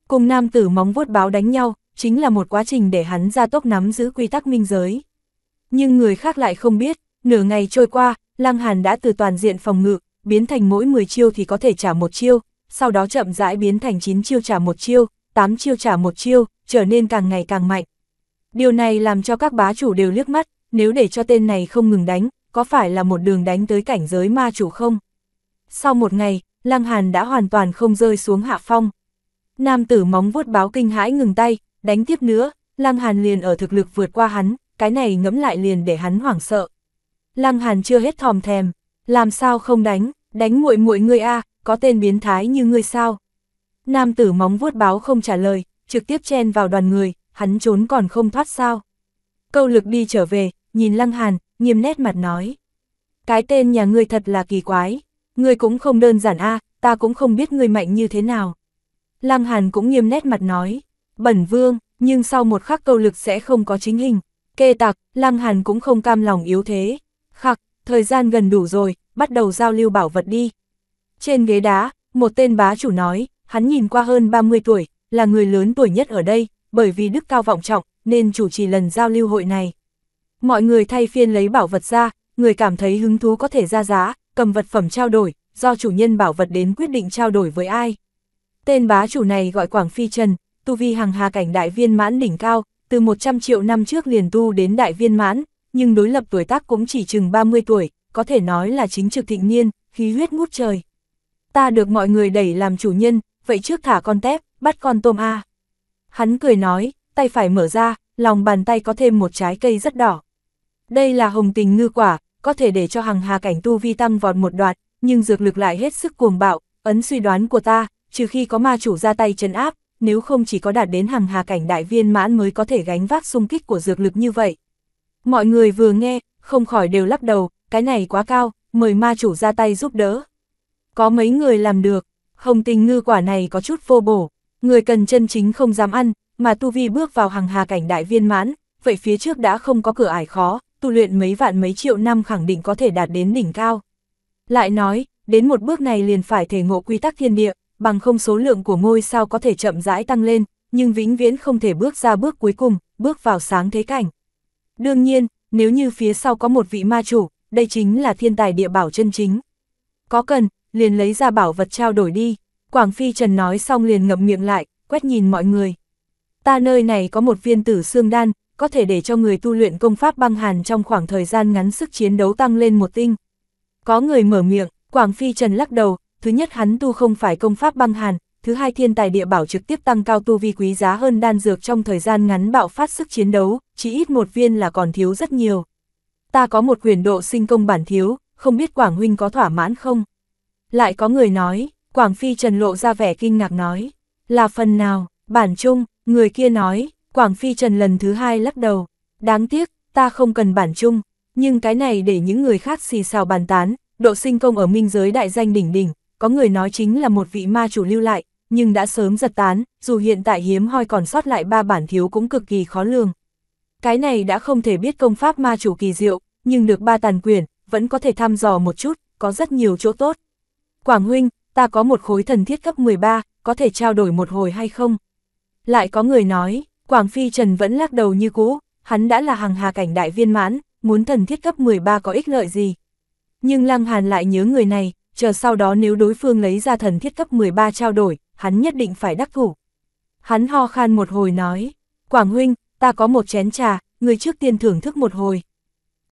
Cùng nam tử móng vuốt báo đánh nhau, chính là một quá trình để hắn ra tốc nắm giữ quy tắc minh giới. Nhưng người khác lại không biết, nửa ngày trôi qua, Lăng Hàn đã từ toàn diện phòng ngự, biến thành mỗi 10 chiêu thì có thể trả một chiêu, sau đó chậm rãi biến thành 9 chiêu trả một chiêu, 8 chiêu trả một chiêu, trở nên càng ngày càng mạnh. Điều này làm cho các bá chủ đều liếc mắt, nếu để cho tên này không ngừng đánh, có phải là một đường đánh tới cảnh giới ma chủ không? Sau một ngày, Lăng Hàn đã hoàn toàn không rơi xuống hạ phong. Nam tử móng vuốt báo kinh hãi ngừng tay, đánh tiếp nữa, Lăng Hàn liền ở thực lực vượt qua hắn, cái này ngẫm lại liền để hắn hoảng sợ. Lăng Hàn chưa hết thòm thèm, làm sao không đánh, đánh muội muội ngươi a, có tên biến thái như ngươi sao? Nam tử móng vuốt báo không trả lời, trực tiếp chen vào đoàn người, hắn trốn còn không thoát sao? Câu lực đi trở về, nhìn Lăng Hàn, nghiêm nét mặt nói. Cái tên nhà ngươi thật là kỳ quái. Ngươi cũng không đơn giản a ta cũng không biết ngươi mạnh như thế nào. Lăng Hàn cũng nghiêm nét mặt nói, bẩn vương, nhưng sau một khắc câu lực sẽ không có chính hình. Kê tặc, Lăng Hàn cũng không cam lòng yếu thế. Khắc, thời gian gần đủ rồi, bắt đầu giao lưu bảo vật đi. Trên ghế đá, một tên bá chủ nói, hắn nhìn qua hơn 30 tuổi, là người lớn tuổi nhất ở đây, bởi vì đức cao vọng trọng, nên chủ trì lần giao lưu hội này. Mọi người thay phiên lấy bảo vật ra, người cảm thấy hứng thú có thể ra giá, cầm vật phẩm trao đổi, do chủ nhân bảo vật đến quyết định trao đổi với ai. Tên bá chủ này gọi Quảng Phi Trần, tu vi hàng hà cảnh đại viên mãn đỉnh cao, từ 100 triệu năm trước liền tu đến đại viên mãn, nhưng đối lập tuổi tác cũng chỉ chừng 30 tuổi, có thể nói là chính trực thịnh niên, khí huyết ngút trời. Ta được mọi người đẩy làm chủ nhân, vậy trước thả con tép, bắt con tôm A. Hắn cười nói, tay phải mở ra, lòng bàn tay có thêm một trái cây rất đỏ. Đây là hồng tình ngư quả, có thể để cho hằng hà cảnh tu vi tăng vọt một đoạn nhưng dược lực lại hết sức cuồng bạo, ấn suy đoán của ta, trừ khi có ma chủ ra tay chấn áp, nếu không chỉ có đạt đến hằng hà cảnh đại viên mãn mới có thể gánh vác xung kích của dược lực như vậy. Mọi người vừa nghe, không khỏi đều lắc đầu, cái này quá cao, mời ma chủ ra tay giúp đỡ. Có mấy người làm được, hồng tình ngư quả này có chút vô bổ, người cần chân chính không dám ăn, mà tu vi bước vào hằng hà cảnh đại viên mãn, vậy phía trước đã không có cửa ải khó, tu luyện mấy vạn mấy triệu năm khẳng định có thể đạt đến đỉnh cao. Lại nói, đến một bước này liền phải thể ngộ quy tắc thiên địa, bằng không số lượng của ngôi sao có thể chậm rãi tăng lên, nhưng vĩnh viễn không thể bước ra bước cuối cùng, bước vào sáng thế cảnh. Đương nhiên, nếu như phía sau có một vị ma chủ, đây chính là thiên tài địa bảo chân chính. Có cần, liền lấy ra bảo vật trao đổi đi, Quảng Phi Trần nói xong liền ngậm miệng lại, quét nhìn mọi người. Ta nơi này có một viên tử xương đan, có thể để cho người tu luyện công pháp băng hàn trong khoảng thời gian ngắn sức chiến đấu tăng lên một tinh. Có người mở miệng, Quảng Phi Trần lắc đầu, thứ nhất hắn tu không phải công pháp băng hàn, thứ hai thiên tài địa bảo trực tiếp tăng cao tu vi quý giá hơn đan dược trong thời gian ngắn bạo phát sức chiến đấu, chỉ ít một viên là còn thiếu rất nhiều. Ta có một quyền độ sinh công bản thiếu, không biết Quảng Huynh có thỏa mãn không? Lại có người nói, Quảng Phi Trần lộ ra vẻ kinh ngạc nói, là phần nào, bản chung, người kia nói, Quảng Phi Trần lần thứ hai lắc đầu, đáng tiếc, ta không cần bản chung, nhưng cái này để những người khác xì xào bàn tán, độ sinh công ở minh giới đại danh đỉnh đỉnh, có người nói chính là một vị ma chủ lưu lại, nhưng đã sớm giật tán, dù hiện tại hiếm hoi còn sót lại ba bản thiếu cũng cực kỳ khó lường. Cái này đã không thể biết công pháp ma chủ kỳ diệu, nhưng được ba tàn quyền vẫn có thể thăm dò một chút, có rất nhiều chỗ tốt. Quảng huynh, ta có một khối thần thiết cấp 13, có thể trao đổi một hồi hay không? Lại có người nói, Quảng Phi Trần vẫn lắc đầu như cũ, hắn đã là hàng hà cảnh đại viên mãn, muốn thần thiết cấp 13 có ích lợi gì. Nhưng Lăng Hàn lại nhớ người này, chờ sau đó nếu đối phương lấy ra thần thiết cấp 13 trao đổi, hắn nhất định phải đắc thủ. Hắn ho khan một hồi nói, Quảng Huynh, ta có một chén trà, người trước tiên thưởng thức một hồi.